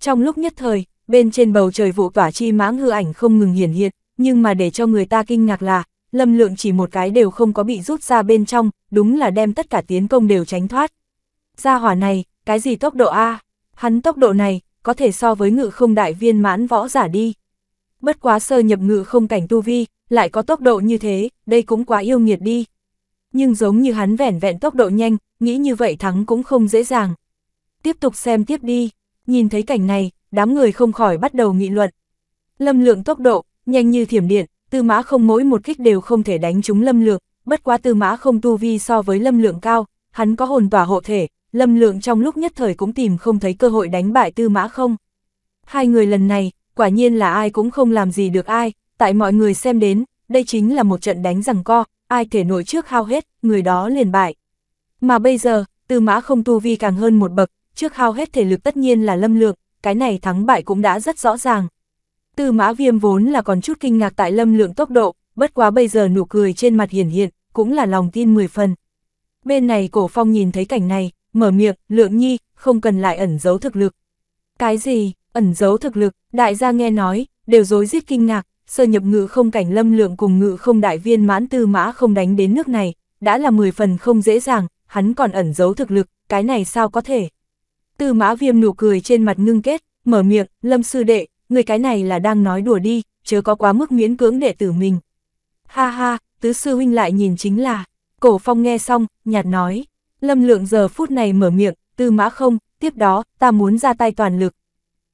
S1: Trong lúc nhất thời, bên trên bầu trời vụ tỏa chi mãng hư ảnh không ngừng hiển hiện, nhưng mà để cho người ta kinh ngạc là, Lâm Lượng chỉ một cái đều không có bị rút ra bên trong, đúng là đem tất cả tiến công đều tránh thoát. Gia hỏa này, cái gì tốc độ A? Hắn tốc độ này, có thể so với ngự không đại viên mãn võ giả đi. Bất quá sơ nhập ngự không cảnh tu vi, lại có tốc độ như thế, đây cũng quá yêu nghiệt đi. Nhưng giống như hắn vẻn vẹn tốc độ nhanh, nghĩ như vậy thắng cũng không dễ dàng. Tiếp tục xem tiếp đi, nhìn thấy cảnh này, đám người không khỏi bắt đầu nghị luận. Lâm lượng tốc độ, nhanh như thiểm điện, tư mã không mỗi một kích đều không thể đánh trúng lâm lượng, bất quá tư mã không tu vi so với lâm lượng cao, hắn có hồn tỏa hộ thể, lâm lượng trong lúc nhất thời cũng tìm không thấy cơ hội đánh bại tư mã không. Hai người lần này, quả nhiên là ai cũng không làm gì được ai, tại mọi người xem đến, đây chính là một trận đánh rằng co, ai thể nổi trước hao hết, người đó liền bại. Mà bây giờ, tư mã không tu vi càng hơn một bậc, trước hao hết thể lực tất nhiên là lâm lượng, cái này thắng bại cũng đã rất rõ ràng. Tư mã viêm vốn là còn chút kinh ngạc tại lâm lượng tốc độ, bất quá bây giờ nụ cười trên mặt hiển hiện, cũng là lòng tin 10 phần. Bên này cổ phong nhìn thấy cảnh này, mở miệng, lượng nhi, không cần lại ẩn giấu thực lực. Cái gì, ẩn giấu thực lực, đại gia nghe nói, đều dối rít kinh ngạc, sơ nhập ngự không cảnh lâm lượng cùng ngự không đại viên mãn tư mã không đánh đến nước này, đã là 10 phần không dễ dàng, hắn còn ẩn giấu thực lực, cái này sao có thể. Tư mã viêm nụ cười trên mặt ngưng kết, mở miệng, lâm sư đệ, người cái này là đang nói đùa đi, chớ có quá mức miễn cưỡng đệ tử mình. Ha ha, tứ sư huynh lại nhìn chính là, cổ phong nghe xong, nhạt nói, lâm lượng giờ phút này mở miệng, tư mã không, tiếp đó, ta muốn ra tay toàn lực.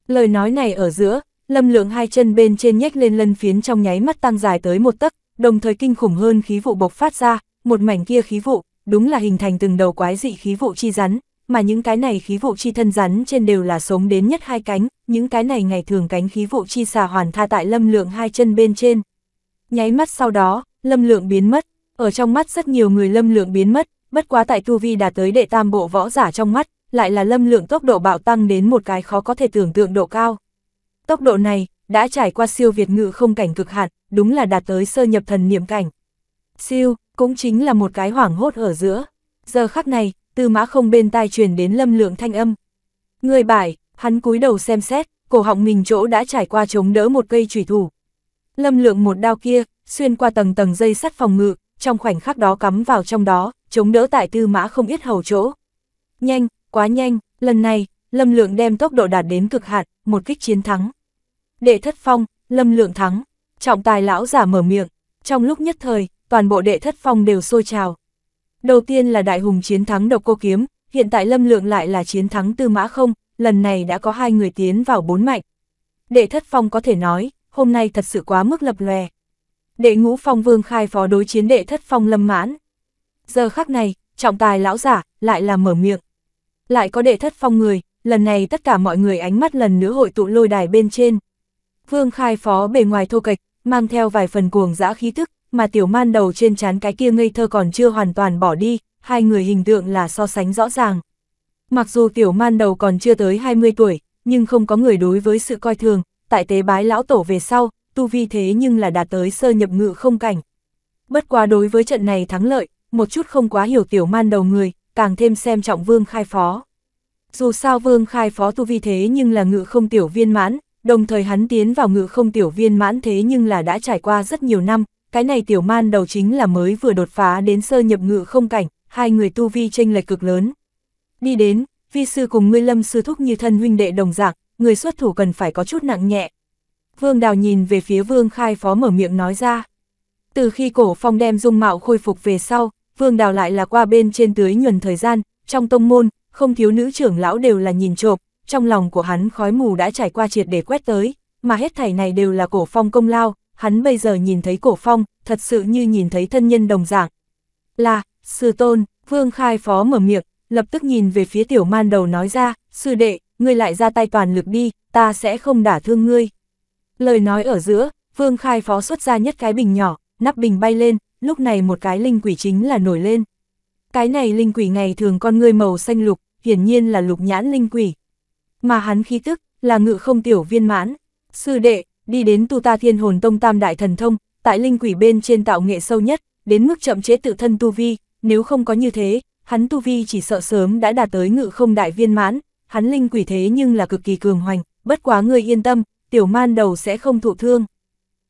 S1: Lời nói này ở giữa, lâm lượng hai chân bên trên nhếch lên lân phiến trong nháy mắt tăng dài tới một tấc, đồng thời kinh khủng hơn khí vụ bộc phát ra, một mảnh kia khí vụ, đúng là hình thành từng đầu quái dị khí vụ chi rắn, mà những cái này khí vụ chi thân rắn trên đều là sống đến nhất hai cánh, những cái này ngày thường cánh khí vụ chi xà hoàn tha tại lâm lượng hai chân bên trên. Nháy mắt sau đó, lâm lượng biến mất, ở trong mắt rất nhiều người lâm lượng biến mất, bất quá tại tu vi đã tới đệ tam bộ võ giả trong mắt, lại là lâm lượng tốc độ bạo tăng đến một cái khó có thể tưởng tượng độ cao. Tốc độ này, đã trải qua siêu việt ngự không cảnh cực hạn, đúng là đạt tới sơ nhập thần niệm cảnh. Siêu, cũng chính là một cái hoảng hốt ở giữa. Giờ khắc này, tư mã không bên tai truyền đến lâm lượng thanh âm. Người bài, hắn cúi đầu xem xét, cổ họng mình chỗ đã trải qua chống đỡ một cây trùy thủ. Lâm lượng một đao kia, xuyên qua tầng tầng dây sắt phòng ngự, trong khoảnh khắc đó cắm vào trong đó, chống đỡ tại tư mã không ít hầu chỗ. Nhanh, quá nhanh, lần này, Lâm Lượng đem tốc độ đạt đến cực hạn, một kích chiến thắng. Đệ thất phong, Lâm Lượng thắng, trọng tài lão giả mở miệng, trong lúc nhất thời, toàn bộ đệ thất phong đều sôi trào. Đầu tiên là Đại Hùng chiến thắng độc cô kiếm, hiện tại Lâm Lượng lại là chiến thắng Tư Mã không, lần này đã có hai người tiến vào bốn mạnh. Đệ thất phong có thể nói, hôm nay thật sự quá mức lập lòe. Đệ ngũ phong vương khai phó đối chiến đệ thất phong lâm mãn. Giờ khắc này, trọng tài lão giả, lại là mở miệng. Lại có đệ thất phong người, lần này tất cả mọi người ánh mắt lần nữa hội tụ lôi đài bên trên. Vương khai phó bề ngoài thô kịch, mang theo vài phần cuồng dã khí thức, mà tiểu man đầu trên trán cái kia ngây thơ còn chưa hoàn toàn bỏ đi, hai người hình tượng là so sánh rõ ràng. Mặc dù tiểu man đầu còn chưa tới 20 tuổi, nhưng không có người đối với sự coi thường, tại tế bái lão tổ về sau, tu vi thế nhưng là đạt tới sơ nhập ngự không cảnh. Bất quá đối với trận này thắng lợi, một chút không quá hiểu tiểu man đầu người, càng thêm xem trọng vương khai phó. Dù sao vương khai phó tu vi thế nhưng là ngự không tiểu viên mãn, đồng thời hắn tiến vào ngự không tiểu viên mãn thế nhưng là đã trải qua rất nhiều năm, cái này tiểu man đầu chính là mới vừa đột phá đến sơ nhập ngự không cảnh, hai người tu vi tranh lệch cực lớn. Đi đến, vi sư cùng ngươi lâm sư thúc như thân huynh đệ đồng dạng, người xuất thủ cần phải có chút nặng nhẹ. Vương Đào nhìn về phía Vương Khai Phó mở miệng nói ra. Từ khi cổ phong đem dung mạo khôi phục về sau, Vương Đào lại là qua bên trên tưới nhuần thời gian, trong tông môn, không thiếu nữ trưởng lão đều là nhìn trộm, trong lòng của hắn khói mù đã trải qua triệt để quét tới, mà hết thảy này đều là cổ phong công lao, hắn bây giờ nhìn thấy cổ phong, thật sự như nhìn thấy thân nhân đồng dạng. Là, sư tôn, vương khai phó mở miệng, lập tức nhìn về phía tiểu man đầu nói ra, sư đệ, ngươi lại ra tay toàn lực đi, ta sẽ không đả thương ngươi. Lời nói ở giữa, vương khai phó xuất ra nhất cái bình nhỏ, nắp bình bay lên, lúc này một cái linh quỷ chính là nổi lên. Cái này linh quỷ ngày thường con ngươi màu xanh lục, hiển nhiên là lục nhãn linh quỷ. Mà hắn khí tức, là ngự không tiểu viên mãn. Sư đệ, đi đến tu ta thiên hồn tông tam đại thần thông, tại linh quỷ bên trên tạo nghệ sâu nhất, đến mức chậm chế tự thân tu vi, nếu không có như thế, hắn tu vi chỉ sợ sớm đã đạt tới ngự không đại viên mãn, hắn linh quỷ thế nhưng là cực kỳ cường hoành, bất quá ngươi yên tâm, tiểu man đầu sẽ không thụ thương.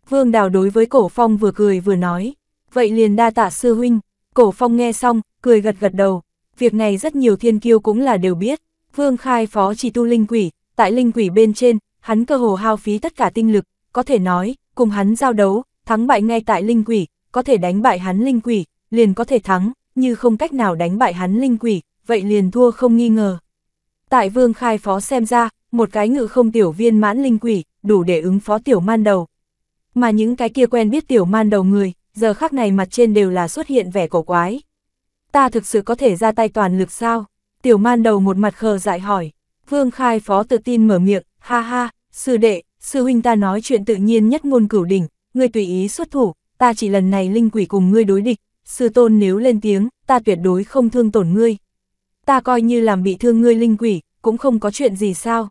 S1: Vương Đào đối với Cổ Phong vừa cười vừa nói, vậy liền đa tạ sư huynh, Cổ Phong nghe xong, cười gật gật đầu, việc này rất nhiều thiên kiêu cũng là đều biết, Vương Khai phó chỉ tu linh quỷ, tại linh quỷ bên trên, hắn cơ hồ hao phí tất cả tinh lực, có thể nói, cùng hắn giao đấu, thắng bại ngay tại linh quỷ, có thể đánh bại hắn linh quỷ, liền có thể thắng, như không cách nào đánh bại hắn linh quỷ, vậy liền thua không nghi ngờ. Tại vương khai phó xem ra, một cái ngự không tiểu viên mãn linh quỷ, đủ để ứng phó tiểu man đầu. Mà những cái kia quen biết tiểu man đầu người, giờ khác này mặt trên đều là xuất hiện vẻ cổ quái. Ta thực sự có thể ra tay toàn lực sao? Tiểu man đầu một mặt khờ dại hỏi. Vương khai phó tự tin mở miệng, Ha ha, sư đệ, sư huynh ta nói chuyện tự nhiên nhất ngôn cửu đỉnh, ngươi tùy ý xuất thủ, ta chỉ lần này linh quỷ cùng ngươi đối địch, sư tôn nếu lên tiếng, ta tuyệt đối không thương tổn ngươi. Ta coi như làm bị thương ngươi linh quỷ, cũng không có chuyện gì sao.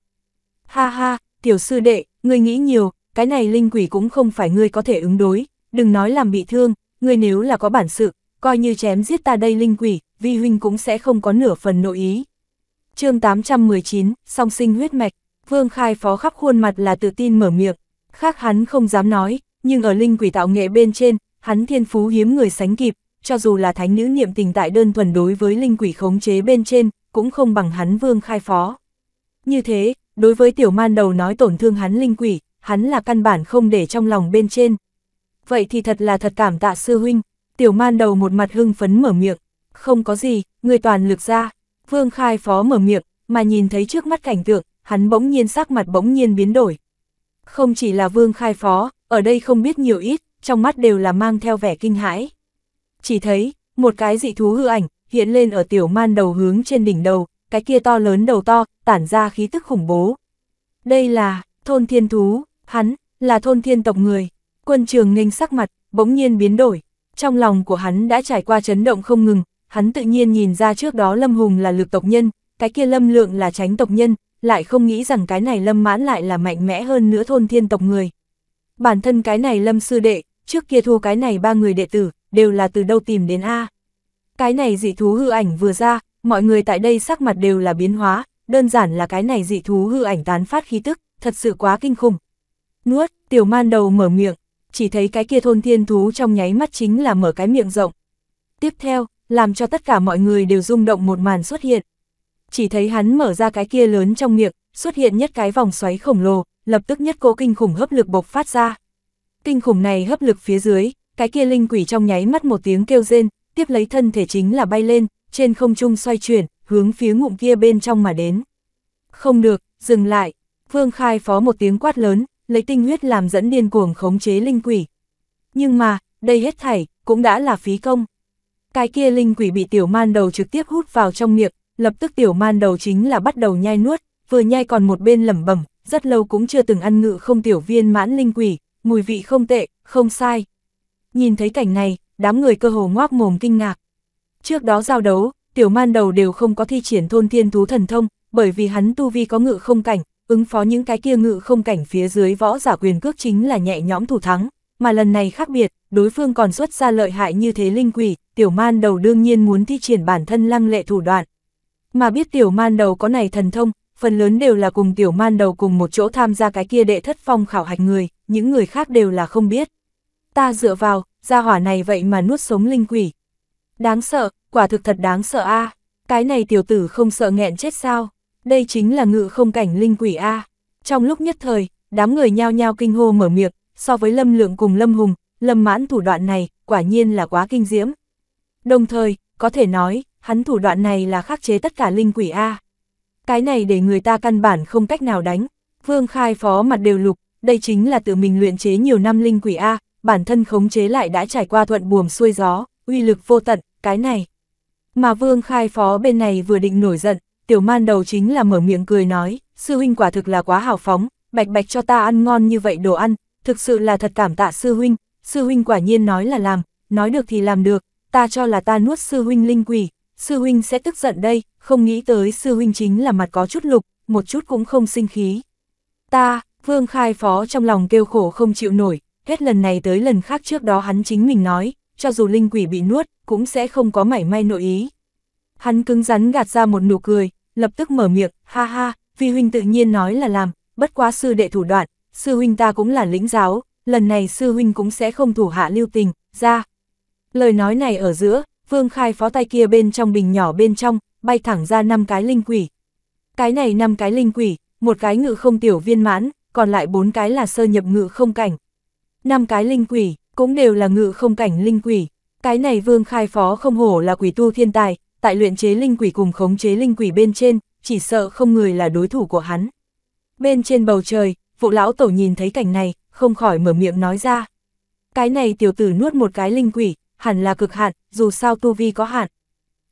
S1: Ha ha, tiểu sư đệ, ngươi nghĩ nhiều, cái này linh quỷ cũng không phải ngươi có thể ứng đối, đừng nói làm bị thương, ngươi nếu là có bản sự, coi như chém giết ta đây linh quỷ, vi huynh cũng sẽ không có nửa phần nội ý. chương 819, song sinh huyết mạch. Vương Khai Phó khắp khuôn mặt là tự tin mở miệng, khác hắn không dám nói, nhưng ở linh quỷ tạo nghệ bên trên, hắn thiên phú hiếm người sánh kịp, cho dù là thánh nữ niệm tình tại đơn thuần đối với linh quỷ khống chế bên trên, cũng không bằng hắn Vương Khai Phó. Như thế, đối với tiểu man đầu nói tổn thương hắn linh quỷ, hắn là căn bản không để trong lòng bên trên. Vậy thì thật là thật cảm tạ sư huynh, tiểu man đầu một mặt hưng phấn mở miệng, không có gì, người toàn lực ra, vương khai phó mở miệng, mà nhìn thấy trước mắt cảnh tượng, hắn bỗng nhiên sắc mặt bỗng nhiên biến đổi. Không chỉ là vương khai phó, ở đây không biết nhiều ít, trong mắt đều là mang theo vẻ kinh hãi. Chỉ thấy, một cái dị thú hư ảnh, hiện lên ở tiểu man đầu hướng trên đỉnh đầu, cái kia to lớn đầu to, tản ra khí tức khủng bố. Đây là, thôn thiên thú, hắn, là thôn thiên tộc người. Quân trường nghênh sắc mặt, bỗng nhiên biến đổi. Trong lòng của hắn đã trải qua chấn động không ngừng, hắn tự nhiên nhìn ra trước đó Lâm Hùng là lực tộc nhân, cái kia Lâm Lượng là tránh tộc nhân, lại không nghĩ rằng cái này lâm mãn lại là mạnh mẽ hơn nữa thôn thiên tộc người. Bản thân cái này lâm sư đệ, trước kia thua cái này ba người đệ tử, đều là từ đâu tìm đến A. Cái này dị thú hư ảnh vừa ra, mọi người tại đây sắc mặt đều là biến hóa, đơn giản là cái này dị thú hư ảnh tán phát khí tức, thật sự quá kinh khủng. Nuốt, tiểu man đầu mở miệng, chỉ thấy cái kia thôn thiên thú trong nháy mắt chính là mở cái miệng rộng. Tiếp theo, làm cho tất cả mọi người đều rung động một màn xuất hiện chỉ thấy hắn mở ra cái kia lớn trong miệng, xuất hiện nhất cái vòng xoáy khổng lồ, lập tức nhất cố kinh khủng hấp lực bộc phát ra. Kinh khủng này hấp lực phía dưới, cái kia linh quỷ trong nháy mắt một tiếng kêu rên, tiếp lấy thân thể chính là bay lên, trên không trung xoay chuyển, hướng phía ngụm kia bên trong mà đến. Không được, dừng lại. Vương Khai phó một tiếng quát lớn, lấy tinh huyết làm dẫn điên cuồng khống chế linh quỷ. Nhưng mà, đây hết thảy, cũng đã là phí công. Cái kia linh quỷ bị tiểu man đầu trực tiếp hút vào trong miệng, lập tức tiểu man đầu chính là bắt đầu nhai nuốt, vừa nhai còn một bên lẩm bẩm, rất lâu cũng chưa từng ăn ngự không tiểu viên mãn linh quỷ, mùi vị không tệ, không sai. Nhìn thấy cảnh này, đám người cơ hồ ngoác mồm kinh ngạc. Trước đó giao đấu, tiểu man đầu đều không có thi triển thôn thiên thú thần thông, bởi vì hắn tu vi có ngự không cảnh, ứng phó những cái kia ngự không cảnh phía dưới võ giả quyền cước chính là nhẹ nhõm thủ thắng, mà lần này khác biệt, đối phương còn xuất ra lợi hại như thế linh quỷ, tiểu man đầu đương nhiên muốn thi triển bản thân lăng lệ thủ đoạn, mà biết tiểu man đầu có này thần thông, phần lớn đều là cùng tiểu man đầu cùng một chỗ tham gia cái kia đệ thất phong khảo hạch người, những người khác đều là không biết. Ta dựa vào, gia hỏa này vậy mà nuốt sống linh quỷ. Đáng sợ, quả thực thật đáng sợ a cái này tiểu tử không sợ nghẹn chết sao, đây chính là ngự không cảnh linh quỷ a Trong lúc nhất thời, đám người nhao nhao kinh hô mở miệng, so với lâm lượng cùng lâm hùng, lâm mãn thủ đoạn này, quả nhiên là quá kinh diễm. Đồng thời, có thể nói, hắn thủ đoạn này là khắc chế tất cả linh quỷ A. Cái này để người ta căn bản không cách nào đánh, Vương Khai phó mặt đều lục, đây chính là tự mình luyện chế nhiều năm linh quỷ A, bản thân khống chế lại đã trải qua thuận buồm xuôi gió, uy lực vô tận, cái này. Mà Vương Khai phó bên này vừa định nổi giận, tiểu man đầu chính là mở miệng cười nói, sư huynh quả thực là quá hào phóng, bạch bạch cho ta ăn ngon như vậy đồ ăn, thực sự là thật cảm tạ sư huynh, sư huynh quả nhiên nói là làm, nói được thì làm được, ta cho là ta nuốt sư huynh linh quỷ, sư huynh sẽ tức giận đây, không nghĩ tới sư huynh chính là mặt có chút lục, một chút cũng không sinh khí. Ta, Vương Khai Phó trong lòng kêu khổ không chịu nổi, hết lần này tới lần khác trước đó hắn chính mình nói, cho dù linh quỷ bị nuốt, cũng sẽ không có mảy may nội ý. Hắn cứng rắn gạt ra một nụ cười, lập tức mở miệng, ha ha, vi huynh tự nhiên nói là làm, bất quá sư đệ thủ đoạn, sư huynh ta cũng là lĩnh giáo, lần này sư huynh cũng sẽ không thủ hạ lưu tình, ra. Lời nói này ở giữa, Vương Khai phó tay kia bên trong bình nhỏ bên trong, bay thẳng ra năm cái linh quỷ. Cái này năm cái linh quỷ, một cái ngự không tiểu viên mãn, còn lại bốn cái là sơ nhập ngự không cảnh. Năm cái linh quỷ, cũng đều là ngự không cảnh linh quỷ. Cái này Vương Khai phó không hổ là quỷ tu thiên tài, tại luyện chế linh quỷ cùng khống chế linh quỷ bên trên, chỉ sợ không người là đối thủ của hắn. Bên trên bầu trời, phụ lão tổ nhìn thấy cảnh này, không khỏi mở miệng nói ra. Cái này tiểu tử nuốt một cái linh quỷ, hẳn là cực hạn, dù sao tu vi có hạn.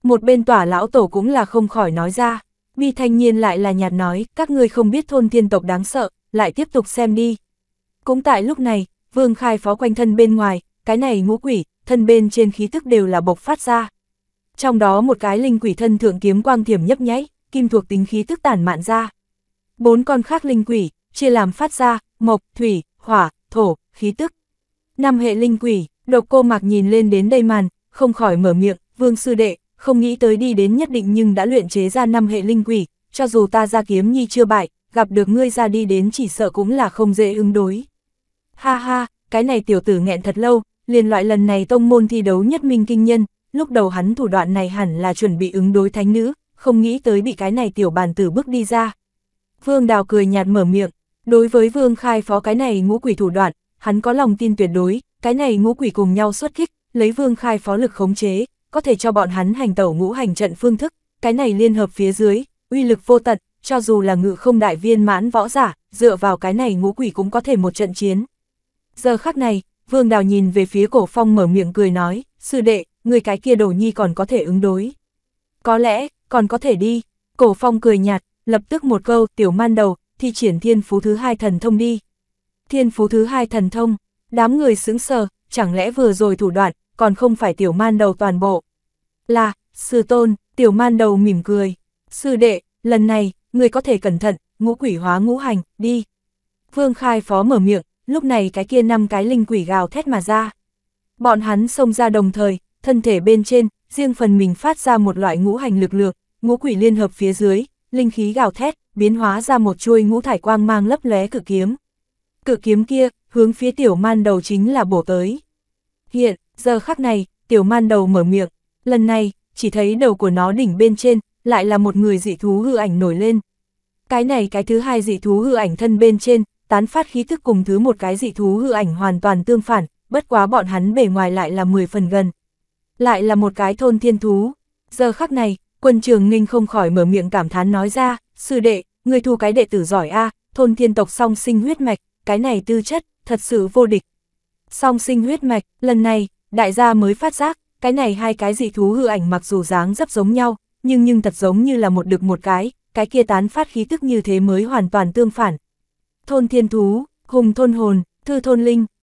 S1: Một bên tỏa lão tổ cũng là không khỏi nói ra, vi thanh niên lại là nhạt nói, các ngươi không biết thôn thiên tộc đáng sợ, lại tiếp tục xem đi. Cũng tại lúc này, vương khai phó quanh thân bên ngoài, cái này ngũ quỷ, thân bên trên khí tức đều là bộc phát ra. Trong đó một cái linh quỷ thân thượng kiếm quang thiểm nhấp nháy, kim thuộc tính khí tức tản mạn ra. Bốn con khác linh quỷ, chia làm phát ra, mộc, thủy, hỏa, thổ, khí tức. Năm hệ linh quỷ, Độc cô mạc nhìn lên đến đây màn, không khỏi mở miệng, vương sư đệ, không nghĩ tới đi đến nhất định nhưng đã luyện chế ra năm hệ linh quỷ, cho dù ta ra kiếm nhi chưa bại, gặp được ngươi ra đi đến chỉ sợ cũng là không dễ ứng đối. Ha ha, cái này tiểu tử nghẹn thật lâu, liền loại lần này tông môn thi đấu nhất minh kinh nhân, lúc đầu hắn thủ đoạn này hẳn là chuẩn bị ứng đối thánh nữ, không nghĩ tới bị cái này tiểu bàn tử bước đi ra. Vương Đào cười nhạt mở miệng, đối với Vương Khai phó cái này ngũ quỷ thủ đoạn, hắn có lòng tin tuyệt đối, cái này ngũ quỷ cùng nhau xuất kích, lấy vương khai phó lực khống chế, có thể cho bọn hắn hành tẩu ngũ hành trận phương thức, cái này liên hợp phía dưới, uy lực vô tận, cho dù là ngự không đại viên mãn võ giả, dựa vào cái này ngũ quỷ cũng có thể một trận chiến. Giờ khắc này, vương đào nhìn về phía cổ phong mở miệng cười nói, sư đệ, người cái kia đồ nhi còn có thể ứng đối. Có lẽ, còn có thể đi, cổ phong cười nhạt, lập tức một câu tiểu man đầu, thi triển thiên phú thứ hai thần thông đi. Thiên phú thứ hai thần thông, Đám người xứng sờ, chẳng lẽ vừa rồi thủ đoạn, còn không phải tiểu man đầu toàn bộ. Là, sư tôn, tiểu man đầu mỉm cười. Sư đệ, lần này, người có thể cẩn thận, ngũ quỷ hóa ngũ hành, đi. Vương khai phó mở miệng, lúc này cái kia năm cái linh quỷ gào thét mà ra. Bọn hắn xông ra đồng thời, thân thể bên trên, riêng phần mình phát ra một loại ngũ hành lực lượng, ngũ quỷ liên hợp phía dưới, linh khí gào thét, biến hóa ra một chuôi ngũ thải quang mang lấp lóe cử kiếm. Cử kiếm kia, hướng phía tiểu man đầu chính là bổ tới. Hiện, giờ khắc này, tiểu man đầu mở miệng, lần này, chỉ thấy đầu của nó đỉnh bên trên, lại là một người dị thú hư ảnh nổi lên. Cái này cái thứ hai dị thú hư ảnh thân bên trên, tán phát khí thức cùng thứ một cái dị thú hư ảnh hoàn toàn tương phản, bất quá bọn hắn bề ngoài lại là 10 phần gần. Lại là một cái thôn thiên thú. Giờ khắc này, quân trường ninh không khỏi mở miệng cảm thán nói ra, sư đệ, người thu cái đệ tử giỏi a thôn thiên tộc song sinh huyết mạch, cái này tư chất, thật sự vô địch. Song sinh huyết mạch, lần này, đại gia mới phát giác, cái này hai cái dị thú hư ảnh mặc dù dáng rất giống nhau, nhưng nhưng thật giống như là một được một cái, cái kia tán phát khí tức như thế mới hoàn toàn tương phản. Thôn thiên thú, hùng thôn hồn, thư thôn linh,